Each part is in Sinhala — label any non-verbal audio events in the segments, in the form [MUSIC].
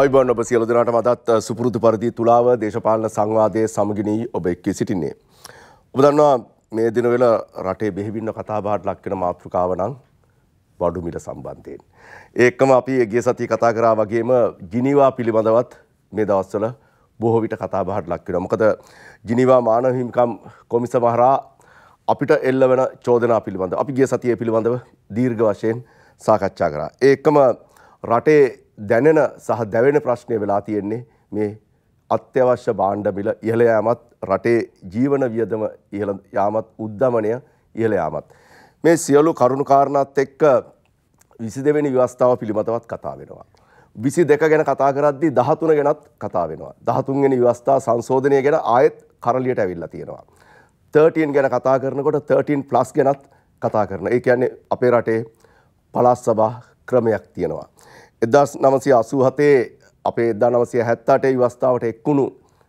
අයිබන් ඔබ සියලු දෙනාට මදත් සුපුරුදු පරිදි තුලාව දේශපාලන සංවාදය සමගිනී ඔබ එක්කී සිටින්නේ. ඔබ දන්නවා මේ දිනවල රටේ බෙහිවින්න කතාබහට ලක්වෙන මාතෘකාව නම් වඩු මිල සම්බන්ධයෙන්. ඒකම අපි ගිය සතිය කතා කරා වගේම ජිනිවා පිළිබඳවත් මේ දවස්වල බොහෝ විට කතාබහට ලක්වෙනවා. මොකද ජිනිවා මානව හිමිකම් කොමිසම හරහා අපිට එල්ලවන චෝදනා පිළිබඳව අපි ගිය සතියේ පිළිබඳව දීර්ඝ වශයෙන් සාකච්ඡා කරා. ඒකම රටේ දැනෙන සහ දැවෙන ප්‍රශ්නය වෙලා තියෙන්නේ මේ අත්‍යවශ්‍ය බාණ්ඩ මිල ඉහළ යාමත් රටේ ජීවන වියදම ඉහළ යාමත් උද්ධමනය ඉහළ යාමත්. මේ සියලු කරුණු කාරණත් එක්ක විසි දෙවැනි ව්‍යවස්ථාව පිළිබඳවත් කතා වෙනවා. විසි දෙක ගැන කතා කරද්දි දහතුන ගැනත් කතා වෙනවා. දහතුන්ගෙන ව්‍යවස්ථා සංශෝධනය ගැන ආයෙත් කරලියට ඇවිල්ලා තියෙනවා. 13 ගැන කතා කරනකොට 13 ප්ලස් ගැනත් කතා කරන. ඒ කියන්නේ අපේ රටේ පළාත් සභා ක්‍රමයක් තියෙනවා. එදස් නමසය අසූහතේ අපේ එදා නවසය හැත්තාටේ ව්‍යවස්ථාවට එක්කුණු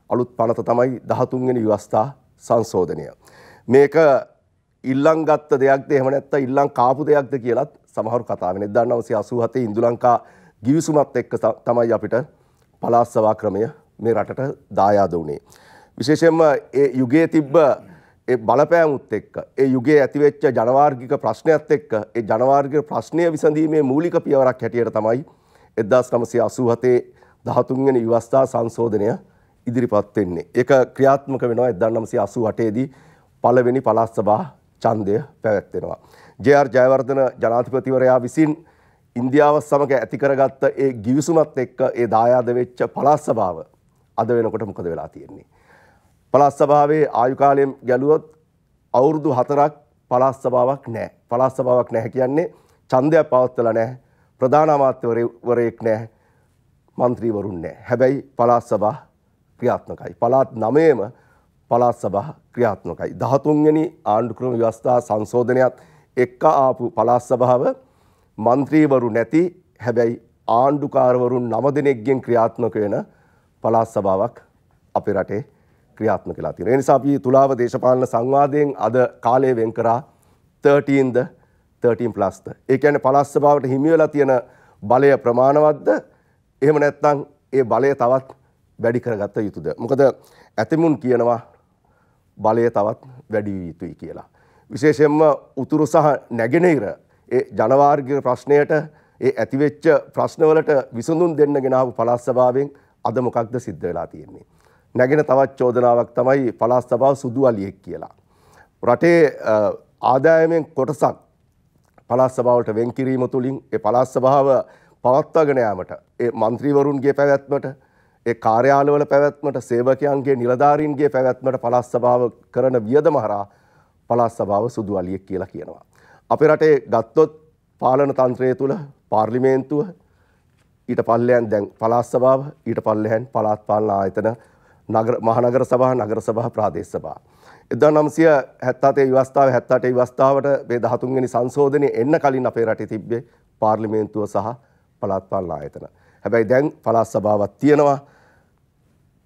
අලුත් පනත තමයි දහතුන්ගෙන ව්‍යවස්ථා සංශෝධනය. මේක ඉල්ලං ගත්ත දෙයක් දෙහමනැත්ත ඉල්ලං කාපු දෙයක්ද කියලත් සමහරු කතාවෙන එදා නවසය අසූහතේ ඉඳුලංකා ගිවිසුමත් එක්ක තමයි අපිට පලාස්සවා ක්‍රමය මේ රටට දායාද වුණේ. විශේෂයෙන්ම ඒ යුගයේ තිබ්බ ඒ බලපෑමුත් එක්ක ඒ යුගයේ ඇතිවෙච්ච ජනවාර්ගික ප්‍රශ්නයත් එක්ක ඒ ජනවාර්ගික ප්‍රශ්නය විසඳීමේ මූලික පියවරක් හැටියට තමයි එදදාස් නමසය අසූහතේ දහතුන්ගෙන විවස්ථා සංශෝධනය ඉදිරිපත් වෙන්නේ. ඒක ක්‍රියාත්මක වෙනවා එදදාන් නමසය අසූ අටේදී පළවෙනි පළාත් සභා ඡන්දය පැවැත්වෙනවා. ජේ.ආර්. ජයවර්ධන ජනාධිපතිවරයා විසින් ඉන්දියාව සමග ඇති කරගත්ත ඒ ගිවිසුමත් එක්ක ඒ දායාද වෙච්ච පළාත් සභාව අද වෙනකොට මොකද වෙලා තියෙන්නේ? පළාත් සභාවේ ආයු කාලයෙන් ගැලුවොත් අවුරුදු 4ක් පළාත් සභාවක් නැහැ. පළාත් සභාවක් නැහැ කියන්නේ ඡන්දයක් පවත්වලා නැහැ. ප්‍රධාන අමාත්‍යවරයෙක් නැහැ. മന്ത്രിවරුන් නැහැ. හැබැයි පළාත් සභා ක්‍රියාත්මකයි. පළාත් 9ම පළාත් සභා ක්‍රියාත්මකයි. 13 වෙනි ආණ්ඩු ක්‍රම ව්‍යවස්ථා සංශෝධනයත් එක්ක ආපු පළාත් සභාව മന്ത്രിවරු නැති හැබැයි ආණ්ඩුකාරවරුන් 9 දෙනෙක්ගෙන් ක්‍රියාත්මක වෙන පළාත් සභාවක් අපේ රටේ ක්‍රියාත්මක වෙලා තියෙනවා. ඒ නිසා අපි තුලාව දේශපාලන සංවාදයෙන් අද කාලය වෙන් කරා 13th 13 ප්ලස්ද. ඒ කියන්නේ පළාත් සභාවට හිමි වෙලා තියෙන බලය ප්‍රමාණවත්ද? එහෙම නැත්නම් ඒ බලය තවත් වැඩි කරගත යුතුද? මොකද ඇතමුන් කියනවා බලය තවත් වැඩි විය යුතුයි කියලා. විශේෂයෙන්ම උතුරු සහ නැගෙනහිර ඒ ජනවාර්ගික ප්‍රශ්නයට ඒ ඇතිවෙච්ච ප්‍රශ්නවලට විසඳුම් දෙන්න ගෙනාවු පළාත් සභාවෙන් අද මොකක්ද සිද්ධ වෙලා තියෙන්නේ. නැගෙන තවත් චෝදනාවක් තමයි පළාත් සභාව සුදු අලියෙක් කියලා. රටේ ආදායමෙන් කොටසක් පළාත් සභාවට වෙන් කිරීම තුළින් ඒ පළාත් සභාව පවත්වාගෙන යාමට ඒ മന്ത്രിවරුන්ගේ පැවැත්මට ඒ කාර්යාලවල පැවැත්මට සේවකයන්ගේ නිලධාරීන්ගේ පැවැත්මට පළාත් සභාව කරන වියදම හරහා පළාත් සභාව සුදු අලියෙක් කියලා කියනවා. අපේ රටේ ගත්තොත් පාලන තන්ත්‍රය තුළ පාර්ලිමේන්තුව ඊට පල්ලයන් දැන් පළාත් සභාව ඊට පල්ලෙහන් පළාත් පාලන ආයතන නගර මහනගර සභා නගර සභා ප්‍රාදේශ සභා එදා නම්සිය හැත්තාතේ වස්ථාව හැත්තාට වස්ථාවට මේ දහතුන්ගනි සංශෝධනය එන්න කලින් අපේ රට තිබ්බේ පාර්ලිමේන්තුව සහ පළත්පල් ආයතන. හැබැයි දැන් පළාත් සභාවක් තියෙනවා.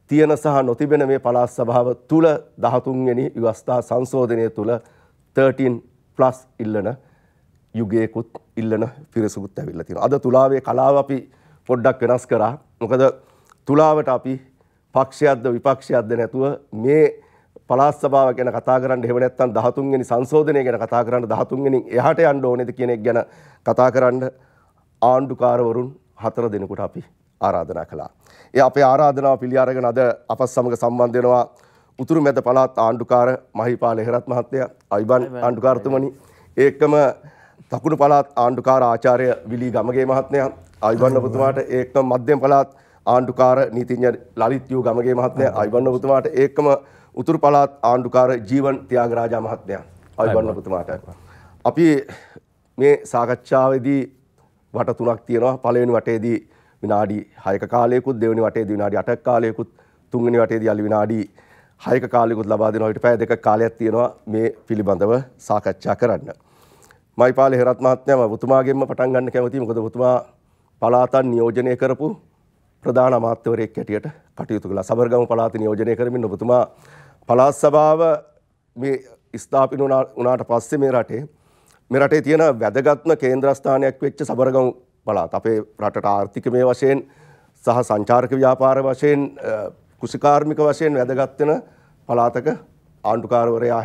තියෙන සහ නොතිබෙන මේ පළාත් සභාව තුල දහතුන්ගනි ව්‍යවස්ථා සංශෝධනය තුල 13 ප්ලස් ඉල්ලන යුගයකුත් ඉල්ලන පිරිසකුත් ඇවිල්ලා තියෙනවා. අද තුලාවේ කලාව අපි පොඩ්ඩක් වෙනස් කරා. මොකද තුලාවට අපි පක්ෂයක්ද විපක්ෂයක්ද නැතුව මේ පලාස් සභාව ගැන කතා කරන්න එහෙම නැත්නම් 13 වෙනි සංශෝධනය ගැන කතා කරන්න 13 වෙනි එහාට යන්න ඕනේද කියන එක ගැන කතා කරන්න ආණ්ඩුකාරවරුන් හතර දෙනෙකුට අපි ආරාධනා කළා. ඒ අපේ ආරාධනාව පිළි අරගෙන අද අපත් සමග සම්බන්ධ වෙනවා උතුරු මැද පළාත් ආණ්ඩුකාර මහිපාල එහෙරත් මහත්තයා, අයිබන් ආණ්ඩුකාරතුමනි, ඒකම දකුණු පළාත් ආණ්ඩුකාර ආචාර්ය විලී ගමගේ මහත්මයා, අයිබන් ඔබතුමාට ඒකම මධ්‍යම පළාත් ආණ්ඩුකාර නීතිඥ ලලිත් යූ ගමගේ මහත්මයා, අයිබන් ඔබතුමාට ඒකම උතුරු පළාත් ආණ්ඩුකාර ජීවන් තියාගරාජා මහත්මයා අවිබන්න පුතුමාට අපි මේ සාකච්ඡාවේදී වට තුනක් තියෙනවා පළවෙනි වටේදී විනාඩි 6ක කාලයකුත් දෙවෙනි වටේදී විනාඩි 8ක කාලයකුත් තුන්වෙනි වටේදී අලි විනාඩි 6ක කාලයකුත් ලබා දෙනවා ඊට පැය දෙකක් කාලයක් තියෙනවා මේ පිළිබඳව සාකච්ඡා කරන්න මයිපාල හෙරත් මහත්මයා මම පුතුමාගෙන්ම පටන් ගන්න කැමතියි මොකද පුතුමා පළාතන් නියෝජනය කරපු ප්‍රධාන අමාත්‍යවරයෙක් හැටියට කටයුතු කළා සබර්ගම පළාත නියෝජනය කරමින් ඔබතුමා පලාස් සභාව මේ ස්ථාපින වනාට පස්සේ මේ රටේ මේ රටේ තියෙන වැදගත්ම කේන්ද්‍රස්ථානයක් වෙච්ච සබරගම් පලාත් අපේ රටට ආර්ථිකමය වශයෙන් සහ සංචාරක ව්‍යාපාර වශයෙන් කුසිකාර්මික වශයෙන් වැදගත්වෙන පලාතක ආණ්ඩුකාරවරයා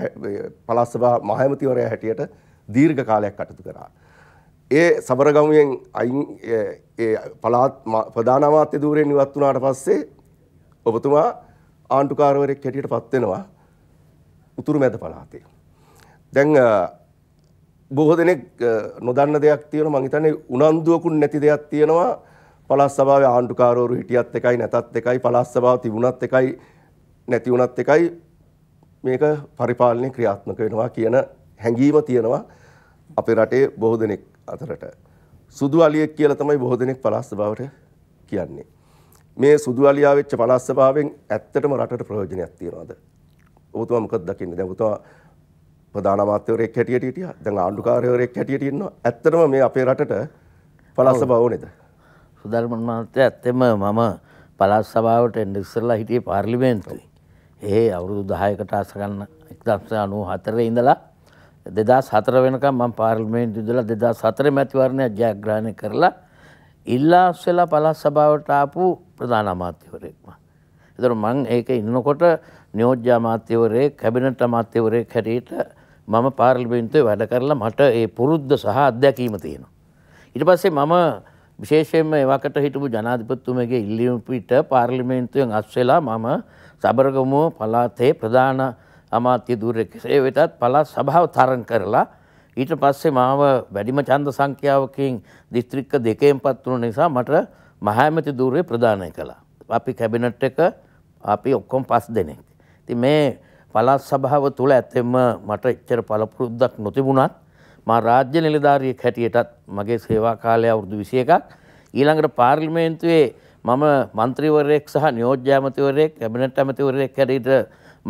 පලස්සභා මහමතිවරයා හැටියට දීර්ඝ කාලයක් කටතු කරා. ඒ සබරගමුවෙන් අයින් පලාත් ප්‍රධානමාත්‍ය දූරෙන් ඉවත් වනාට පස්සේ ඔබතුමා ආණ්ඩුකාරවරයෙක් හැටියට පත් වෙනවා උතුරු මැද පළාතේ. දැන් බොහෝ දෙනෙක් නොදන්න දෙයක් තියෙනවා මං හිතන්නේ උනන්දුවකුන් නැති දෙයක් තියෙනවා පළාත් සභාවේ ආණ්ඩුකාරවරු හිටියත් එකයි නැතත් එකයි පළාත් සභාව තිබුණත් එකයි නැති වුණත් එකයි මේක පරිපාලනය ක්‍රියාත්මක වෙනවා කියන හැඟීම තියෙනවා අපේ රටේ බොහෝ දෙනෙක් අතරට. සුදු අලියෙක් කියලා තමයි බොහෝ දෙනෙක් පළාත් සභාවට කියන්නේ. මේ සුදු අලියා වෙච්ච පනස්සභාවෙන් ඇත්තටම රටට ප්‍රයෝජනයක් තියෙනවද? ඔබතුමා මොකක්ද දකින්නේ? දැන් ඔබතුමා ප්‍රධාන අමාත්‍යවරයෙක් හැටියට හිටියා. දැන් ආණ්ඩුකාරවරයෙක් හැටියට ඉන්නවා. ඇත්තටම මේ අපේ රටට පළාත් සභාව නේද? සුදර්මන් මහත්තයා ඇත්තෙම මම පළාත් සභාවට එන්න ඉස්සෙල්ලා හිටියේ පාර්ලිමේන්තුවේ. ඒ අවුරුදු 10කට අස ගන්න 1994 ඉඳලා 2004 වෙනකම් මම පාර්ලිමේන්තුවේ ඉඳලා 2004 මැතිවරණය ජයග්‍රහණය කරලා ඉල්ලා ඉස්සෙලා පළාත් සභාවට ආපු ප්‍රධාන අමාත්‍යවරයෙක්ම. ඒතර මම ඒක ඉන්නකොට නියෝජ්‍ය අමාත්‍යවරයෙක් කැබිනට් අමාත්‍යවරයෙක් හැටියට මම පාර්ලිමේන්තුවේ වැඩ කරලා මට ඒ පුරුද්ද සහ අත්දැකීම තියෙනවා. ඊට පස්සේ මම විශේෂයෙන්ම එවකට හිටපු ජනාධිපතිතුමගේ ඉල්ලීම පිට පාර්ලිමේන්තුවෙන් අස්වෙලා මම සබරගමුව පළාතේ ප්‍රධාන අමාත්‍ය ධූරයක ඒ වෙතත් පළාත් සභාව තරන් කරලා ඊට පස්සේ මාව වැඩිම ඡන්ද සංඛ්‍යාවකින් දිස්ත්‍රික්ක දෙකෙන් පත් වුණ නිසා මට මහාමැති ධූරය ප්‍රදානය කළා. අපි කැබිනට් එක අපි ඔක්කොම පස් දෙනෙක්. ඉතින් මේ පළාත් සභාව තුල ඇත්තෙම මට එච්චර පළපුරුද්දක් නොතිබුණත් මා රාජ්‍ය නිලධාරියෙක් හැටියටත් මගේ සේවා කාලය අවුරුදු 21ක් ඊළඟට පාර්ලිමේන්තුවේ මම මන්ත්‍රීවරයෙක් සහ නියෝජ්‍ය ඇමතිවරයෙක් කැබිනට් ඇමතිවරයෙක් හැටියට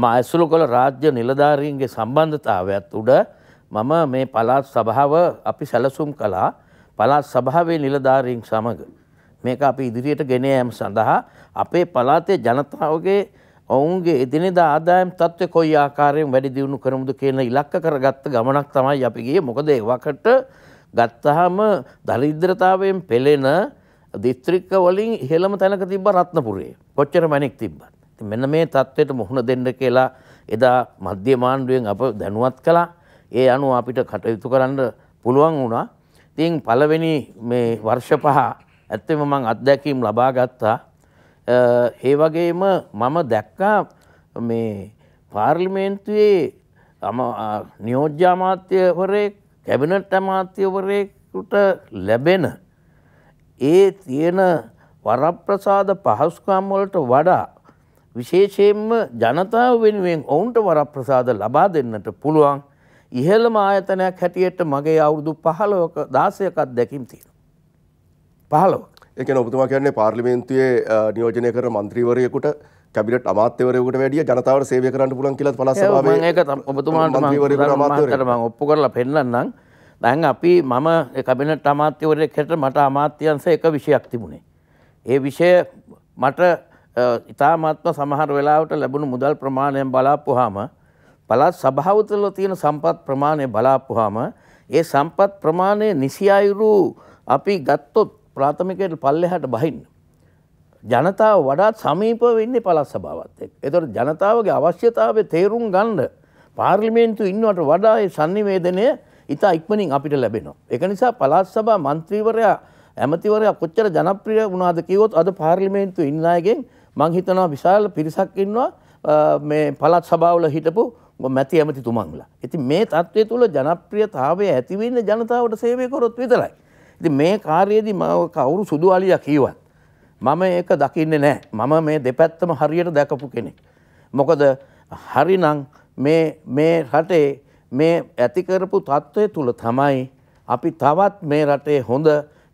මා ඇසුරු කළ රාජ්‍ය නිලධාරීන්ගේ සම්බන්ධතාවයත් උඩ මම මේ පළාත් සභාව අපි සැලසුම් කළා පළාත් සභාවේ නිලධාරීන් සමග මේක අපි ඉදිරියට ගෙන යාම සඳහා අපේ පළාතේ ජනතාවගේ ඔවුන්ගේ එදිනෙදා ආදායම් තත්ත්වය කොයි ආකාරයෙන් වැඩි දියුණු කරමුද කියන ඉලක්ක කරගත්ත ගමනක් තමයි අපි ගියේ මොකද ඒ වකට ගත්තාම දරිද්‍රතාවයෙන් පෙළෙන දිස්ත්‍රික්ක වලින් ඉහළම තැනක තිබ්බ රත්නපුරේ කොච්චර මැණික් තිබ්බත් මෙන්න මේ தത്വෙට මුහුණ දෙන්න කියලා එදා මධ්‍ය මාණ්ඩුවෙන් අප දැනුවත් කළා ඒ අනුව අපිට කටයුතු කරන්න පුළුවන් වුණා. ඉතින් පළවෙනි මේ වර්ෂ පහ ඇත්තෙම මං අත්දැකීම් ලබා ගත්තා. ඒ වගේම මම දැක්කා මේ පාර්ලිමේන්තුවේ නියෝජ්‍ය අමාත්‍යවරයෙක් කැබිනට් අමාත්‍යවරයෙකුට ලැබෙන ඒ තියෙන වරප්‍රසාද පහසුකම් වලට වඩා විශේෂයෙන්ම ජනතාව වෙනුවෙන් ඔවුන්ට වරප්‍රසාද ලබා දෙන්නට පුළුවන් ඉහළම ආයතනයක් හැටියට මගේ අවුරුදු පහලෝක දාසයකත් දැකම් තියෙන. පහලෝ එක ඔබතුමා කියන්නේ පාර්ලිමේන්තුවේ නියෝජනය කර මන්ත්‍රීවරයකුට කැබිට අමාත්‍යවරයකට වැඩිය ජනතාව සේවය කරන්න පුලන් කියලත් පලසාව ඒක ඔබතුමාටම ඔප්පු කරලා පෙන්ලන්නම් දැන් අපි මම කබිනට අමාත්‍යවරය කෙට මට අමාත්‍යන්ස එක විෂයක් තිබුණේ. ඒ විෂය මට ඉතාමත්ම සමහර වෙලාවට ලැබුණු මුදල් ප්‍රමාණයෙන් බලාපුහාම පළාත් සභාව තුළ තියෙන සම්පත් ප්‍රමාණය බලාපුවාම ඒ සම්පත් ප්‍රමාණය නිසියයිරු අපි ගත්තොත් ප්‍රාථමිකයට පල්ලෙහාට බහින්න. ජනතාව වඩාත් සමීප වෙන්නේ පළාත් සභාවත් එක්ක. ඒතකොට ජනතාවගේ අවශ්‍යතාවය තේරුම් ගන්න පාර්ලිමේන්තු ඉන්නවට වඩා ඒ sannivedanaya ඉතා ඉක්මනින් අපිට ලැබෙනවා. ඒක නිසා පළාත් සභා മന്ത്രിවරයා ඇමතිවරයා කොච්චර ජනප්‍රිය වුණාද කිව්වොත් අද පාර්ලිමේන්තු ඉන්න අයගෙන් මම හිතනවා විශාල පිරිසක් ඉන්නවා මේ පළාත් සභාවල හිටපු මැති ඇමති තුමන්ලා. ඉතින් මේ තත්ත්වය තුළ ජනප්‍රියතාවය ඇතිවෙන්න ජනතාවට සේවය කරොත් විතරයි. ඉතින් මේ කාර්යයේදී මාව කවුරු සුදු අලියා කීවත් මම ඒක දකින්නේ නැහැ. මම මේ දෙපැත්තම හරියට දැකපු කෙනෙක්. මොකද හරිනම් මේ මේ රටේ මේ ඇති කරපු තත්ත්වය තුළ තමයි අපි තවත් මේ රටේ හොඳ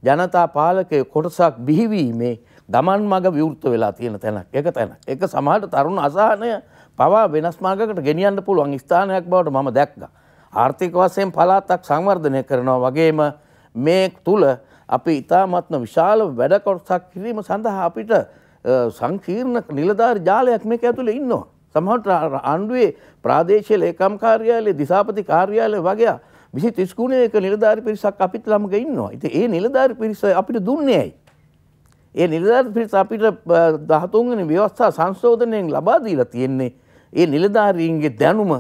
ජනතා පාලකයේ කොටසක් බිහිවීමේ ගමන් මඟ විවෘත වෙලා තියෙන තැනක්. ඒක තැන. ඒක සමහරට තරුණ අසහනය පවා වෙනස් මාර්ගකට ගෙනියන්න පුළුවන් ස්ථානයක් බවට මම දැක්කා. ආර්ථික වශයෙන් පළාතක් සංවර්ධනය කරනවා වගේම මේ තුල අපි ඉතාමත්ම විශාල වැඩ කොටසක් කිරීම සඳහා අපිට සංකීර්ණ නිලධාරි ජාලයක් මේක ඇතුලේ ඉන්නවා. සමහරට ආණ්ඩුවේ ප්‍රාදේශීය ලේකම් කාර්යාලය, දිසාපති කාර්යාලය වගේ විසි තිස්කුණයක නිලධාරි පිරිසක් අපිත් ළමග ඉන්නවා. ඉතින් ඒ නිලධාරි පිරිස අපිට දුන්නේ ඇයි? ඒ නිලධාරි පිරිස අපිට 13 වෙනි ව්‍යවස්ථා සංශෝධනයෙන් ලබා දීලා තියෙන්නේ ඒ නිලධාරීන්ගේ දැනුම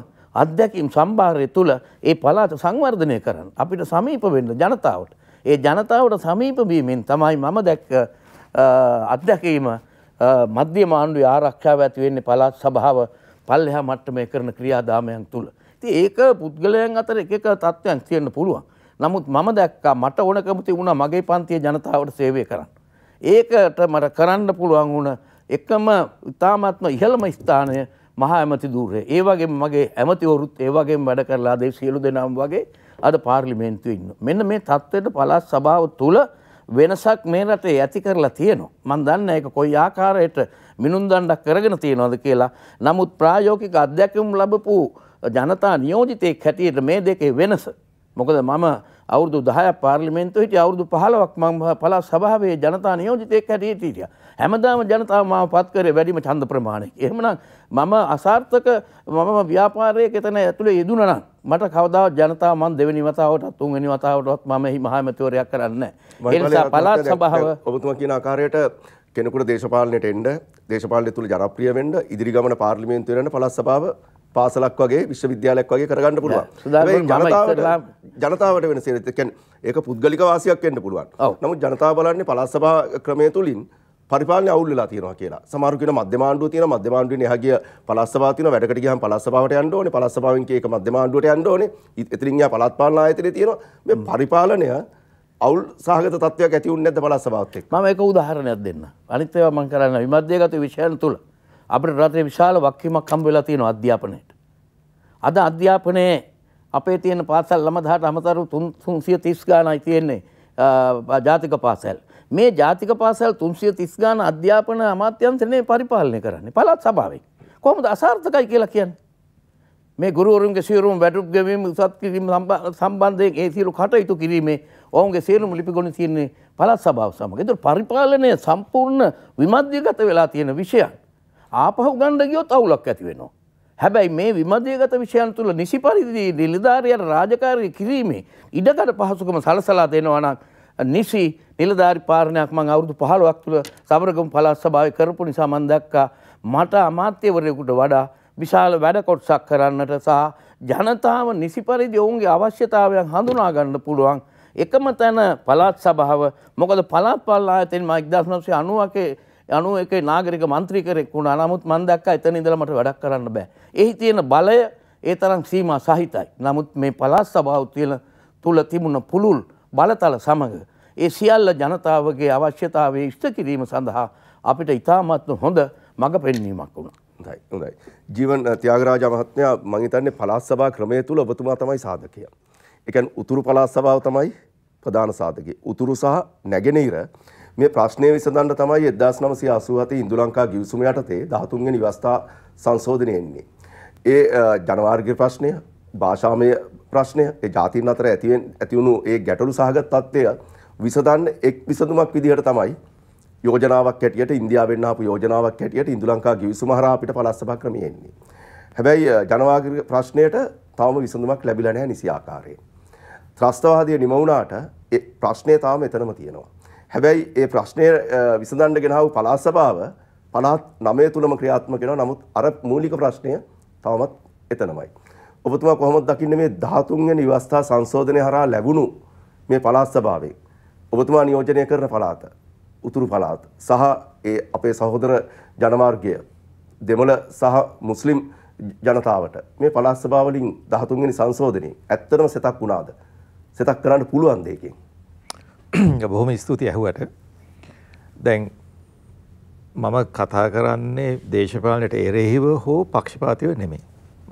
අධ්‍යැකීම් සම්භාරය තුළ ඒ පලාත සංවර්ධනය කරන්න අපිට සමීප වෙන්න ජනතාවට. ඒ ජනතාවට සමීපවීමෙන් තමයි මම දැක්ක අත්දැකීම මධ්‍ය මාණ්ඩුවේ ආරක්ෂාව ඇති වෙන්නේ පළාත් සභාව පල්ලෙහා මට්ටමේ කරන ක්‍රියාදාමයන් තුළ. ඉතින් ඒක පුද්ගලයන් අතර එක එක තත්ත්වයන් තියෙන්න පුළුවන්. නමුත් මම දැක්කා මට ඕනකම තිබුණා මගේ පන්තියේ ජනතාවට සේවය කරන්න. ඒකට මට කරන්න පුළුවන් වුණ එකම ඉතාමත්ම ඉහළම ස්ථානය මහා ඇමති දූරය ඒවගේ මගේ ඇමතිවරුත් ඒවගේ වැඩ කරලා දේ සියලු දෙනම් වගේ අද පාර්ලිමේන්තු ඉන්න. මෙන්න මේ තත්ත්වයට පළාත් සභාව තුළ වෙනසක් මේ රටේ ඇති කරලා තියෙනවා. මන් දන්න ඒක කොයි ආකාරයට මිනුම් දණ්ඩක් කරගෙන තියෙනවද කියලා. නමුත් ප්‍රායෝගික අධ්‍යක්ෂකම් ලැබපු ජනතා නියෝජිතයෙක් හැටියට මේ දෙකේ වෙනස. මොකද මම අවුරදු දහය පාර්ලිමෙන්න්තු හිට අවුරදු පහලවක් මං පලා සභාවේ ජනතා නියෝජිතයක් හැට හිටිය. හැමදාම ජනතාව මම පත්කර වැඩිම චන්ද ප්‍රමාණය. එහමන මම අසාර්ථක මම ව්‍යාපාරය එතන ඇතුළේ යෙදුනන මට කවදාව ජනතා මන් දෙවනි වතාවට තුන්ගනි වතාවටත් මම හි මහමතවරයක් කරන්න. පලාත් සභාව ඔබතුම කියන ආකාරයට කෙනෙකුට දේශපාලනයට එන්ඩ දේශපාලය තුළ ජනප්‍රිය වෙන්ඩ ඉදිරිගමන පාර්ලිමේන්තුවරන පලස් සභාව පාසලක් වගේ විශ්වවිද්‍යාලයක් වගේ කරගන්න පුළුවන් ජනතාවට වෙන සේරතකැන් ඒක පුද්ගලික වාසියක් වෙන්න පුළුවන් නමුත් ජනතාව බලන්නේ පලස්සභා ක්‍රමය තුළින් පරිපාලන අවුල්ලා තියෙනවා කියලා සමාරුකෙන මධ්‍යමාණ්ඩුව තියෙන මධ්‍යමාණ්ඩුවේ එහා පලස්සභාව තියෙන වැඩකට ගියහම පලස්සභාවට යන්න ඕනේ පලස්සභාවෙන් කීයක මධ්‍යමාණ්ඩුවට යන්න ඕනේ එතනින් ගියා පළාත් පාලන ආයතනයේ තියෙනවා මේ පරිපාලනය අවුල් සහගත තත්ත්වයක් ඇති වුනේ නැද්ද පලස්සභාවත් එක්ක මම ඒක උදාහරණයක් දෙන්න අනිත් ඒවා මම කරන්න විමධ්‍යගත විෂයන් තුල අපිට රටේ විශාල වක්කීමක් හම්බ වෙලා තියෙනවා අධ්‍යාපනයට. අද අධ්‍යාපනයේ අපේ තියෙන පාසල් 19000ට අමතරව 330 ගානයි තියෙන්නේ ජාතික පාසල්. මේ ජාතික පාසල් 330 ගාන අධ්‍යාපන අමාත්‍යංශනේ පරිපාලනය කරන්නේ පළාත් සභාවෙන්. කොහොමද අසාර්ථකයි කියලා කියන්නේ? මේ ගුරුවරුන්ගේ සියලුම වැඩුප් ගෙවීම උසත් කිරීම සම්බන්ධයෙන් ඒ සියලු කටයුතු කිරීමේ ඔවුන්ගේ සියලුම ලිපිගොනු තියෙන්නේ පළාත් සභාව සමග. ඒතර පරිපාලනය සම්පූර්ණ විමධ්‍යගත වෙලා තියෙන විෂයක්. ආපහු ගණ්ඩ ගියොත් අවුලක් ඇති වෙනවා. හැබැයි මේ විමධ්‍යගත විෂයන් තුළ නිසි පරිදි නිලධාරියට රාජකාරය කිරීමේ ඉඩකට පහසුකම සලසලා දෙනවනම් නිසි නිලධාරි පාරණයක් මං අවුරුදු 15ක් තුළ සමරගම පළාත් සභාවේ කරපු නිසා මම දැක්කා මට අමාත්‍යවරයෙකුට වඩා විශාල වැඩ කොටසක් කරන්නට සහ ජනතාව නිසි පරිදි ඔවුන්ගේ අවශ්‍යතාවයන් හඳුනා ගන්න පුළුවන් එකම තැන පළාත් සභාව මොකද පළාත් පාලන ආයතනය මා 1999 අනුව එකේ නාගරික මන්ත්‍රීකරෙක් වුණා. නමුත් මම දැක්කා එතන ඉඳලා මට වැඩක් කරන්න බෑ. එහි තියෙන බලය ඒ තරම් සීමා සහිතයි. නමුත් මේ පළාත් සභාව තුළ තුල තිබුණ පුළුල් බලතල සමග ඒ සියල්ල ජනතාවගේ අවශ්‍යතාවය ඉෂ්ට කිරීම සඳහා අපිට ඉතාමත්ම හොඳ මඟ පෙන්වීමක් වුණා. හොඳයි. හොඳයි. ජීවන් ත්‍යාගරාජ මහත්මයා මම හිතන්නේ පළාත් සභා ක්‍රමය තුල ඔබතුමා තමයි සාධකය. ඒ කියන්නේ උතුරු පළාත් සභාව තමයි ප්‍රධාන සාධකය. උතුරු සහ නැගෙනහිර මේ ප්‍රශ්නය විසඳන්න තමයි 1987 ඉන්දුලංකා ගිවිසුම යටතේ 13 වෙනි ව්‍යවස්ථා සංශෝධනය එන්නේ. ඒ ජනවාර්ගික ප්‍රශ්නය, භාෂාමය ප්‍රශ්නය, ඒ ජාතීන් අතර ඇති වුණු ඒ ගැටලු සහගත තත්ත්වය විසඳන්න එක් විසඳුමක් විදිහට තමයි යෝජනාවක් හැටියට ඉන්දියාවෙන් ආපු යෝජනාවක් හැටියට ඉන්දුලංකා ගිවිසුම හරහා අපිට පළාත් ක්‍රමය එන්නේ. හැබැයි ජනවාර්ගික ප්‍රශ්නයට තවම විසඳුමක් ලැබිලා නැහැ නිසි ආකාරයෙන්. ත්‍රස්තවාදය නිම වුණාට ප්‍රශ්නය තාම එතනම තියෙනවා. හැබැයි ඒ ප්‍රශ්නය විසඳන්න ගෙනාව පලාත් සභාව පලාත් නමය තුළම ක්‍රියාත්මකෙන නමුත් අර මූලික ප්‍රශ්නය තවමත් එතනමයි. ඔබතුමා කොහොමත් දකින්න මේ ධාතුන්ය නිවස්ථා සංශෝධනය හරා ලැබුණු මේ පලාත් සභාවේ. ඔබතුමා නියෝජනය කරන පලාත උතුරු පලාත් සහ ඒ අපේ සහෝදර ජනමාර්ගය දෙමළ සහ මුස්ලිම් ජනතාවට මේ පලාත් සභාවලින් ධාතුන්ගනි සංශෝධනය ඇත්තරම සෙතක් වුණාද සෙතක් කරන්න පුළුවන් දෙයකින්. [CLEARS THROAT] බොහොම ස්තුති ඇහුවට දැන් මම කතා කරන්නේ දේශපාලනයට එරෙහිව හෝ පක්ෂපාතිව නෙමේ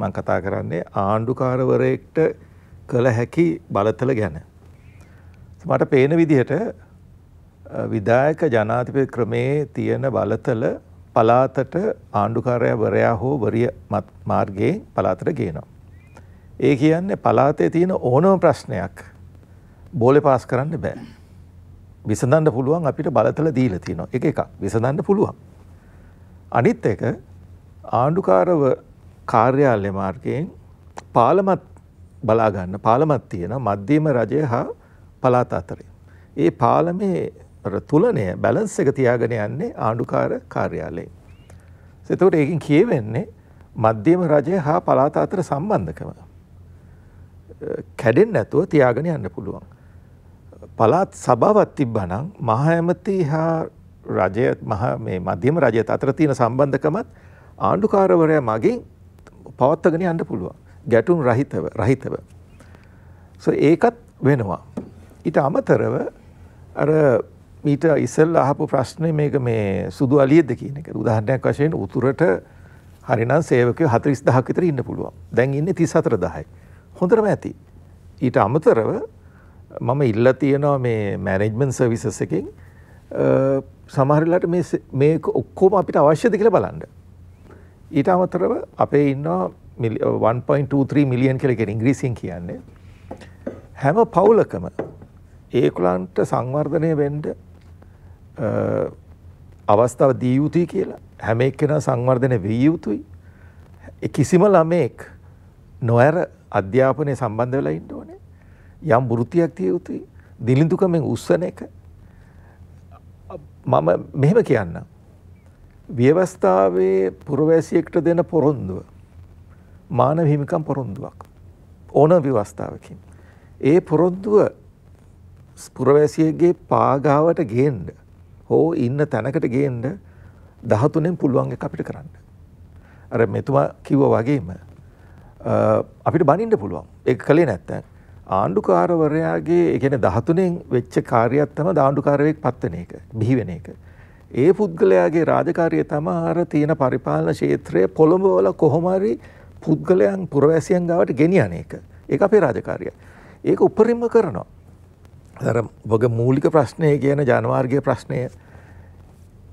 මං කතා කරන්නේ ආණ්ඩුකාරවරයෙක්ට කළ හැකි බලතල ගැන මට පේන විදිහට විදායක ජනාතිපති ක්‍රමේ තියෙන බලතල පලාතට ආණ්ඩුකාරයවරයා හෝ වරිය මාර්ගයේ පලාතට ගේනවා. ඒ කියන්නේ පලාතේ තියෙන ඕනම ප්‍රශ්නයක් බෝලේ පාස් කරන්න බෑ. විසඳන්න පුළුවන් අපිට බලතල දීල තියෙනවා එක එකක් විසඳන්න පුළුවන්. අනිත් එක ආණ්ඩුකාරව කාර්යාලය මාර්ගයෙන් පාලමත් බලාගන්න පාලමත් තියෙන මධ්‍යම රජය හා පලාත අතරේ. ඒ පාලමේ තුලනය බැලන්ස් එක තියාගෙන යන්නේ ආණ්ඩුකාර කාර්යාලයේ. එතකොට ඒකින් කියවෙන්නේ මධ්‍යම රජය හා පලාත අතර සම්බන්ධකම කැඩෙන්නේ නැතුව තියාගෙන යන්න පුළුවන්. පළාත් සභාවක් තිබ්බනම් මහ ඇමති හා රජය මහ මේ මධ්‍යම රජයත් අතර තියෙන සම්බන්ධකමත් ආණ්ඩුකාරවරයා මගින් පවත්වාගෙන යන්න පුළුවන්. ගැටුම් රහිතව රහිතව. සෝ ඒකත් වෙනවා. ඊට අමතරව අර මීට ඉස්සල් අහපු ප්‍රශ්නය මේක මේ සුදු අලියද කියන එක උදාහරණයක් වශයෙන් උතුරට හරිනම් සේවකය හතරිස් දහක් විතර ඉන්න පුළුවන් දැන් ඉන්න තිස් අතර දහයි හොඳරම ඇති ඊට අමතරව මම ඉල්ලා තියෙනවා මේ මැනෙජ්මන් සර්විසස් එකෙන් සමහරලාට මේ ඔක්කෝම අපිට අවශ්‍යද කියලා බලන්න. ඊට අමතරව අපේ ඉන්නවා 1.23 මිලියන් කියලා කියන ඉංග්‍රීසියෙන් කියන්නේ හැම පවුලකම ඒකුලන්ට සංවර්ධනය වෙන්න අවස්ථාව දී යුතුයි කියලා හැම එක්කෙනා සංවර්ධනය විය යුතුයි. කිසිම ළමෙක් නොඇර අධ්‍යාපනය සම්බන්ධ වෙලා ඉන්න ඕනේ. යම් වෘතියක් තිය යුතුයි දිලිඳුකමෙන් උස්සන එක මම මෙහෙම කියන්න. ව්‍යවස්ථාවේ පුරවැසියෙක්ට දෙන පොරොන්දුව මානව හිමිකම් පොරොන්දුවක් ඕන ව්‍යවස්ථාවකින්. ඒ පොරොන්දුව පුරවැසියගේ පාගාවට ගේන්ඩ හෝ ඉන්න තැනකට ගේන්ඩ දහතුනෙන් පුළුවන් එක අපිට කරන්න. අර මෙතුමා කිව්ව වගේම අපිට බනින්ඩ පුළුවන් එක කළේ නැත්තැන් ආණ්ඩුකාරවරයාගේ එකන දහතුනෙන් වෙච්ච කාරයක් තම දාණ්ඩුකාරයෙක් පත්වන එක බිහිවෙන එක. ඒ පුද්ගලයාගේ රාජකාරය තම අර තියෙන පරිපාලන ශේත්‍රය පොළඹවල කොහොමරි පුද්ගලයන් පුරවැසියන් ගාවට ගෙනියන එක ඒ අපේ රාජකාරය. ඒක උපරිම්ම කරනවා. දර වග මූලික ප්‍රශ්නය කියන ජනවාර්ගය ප්‍රශ්නය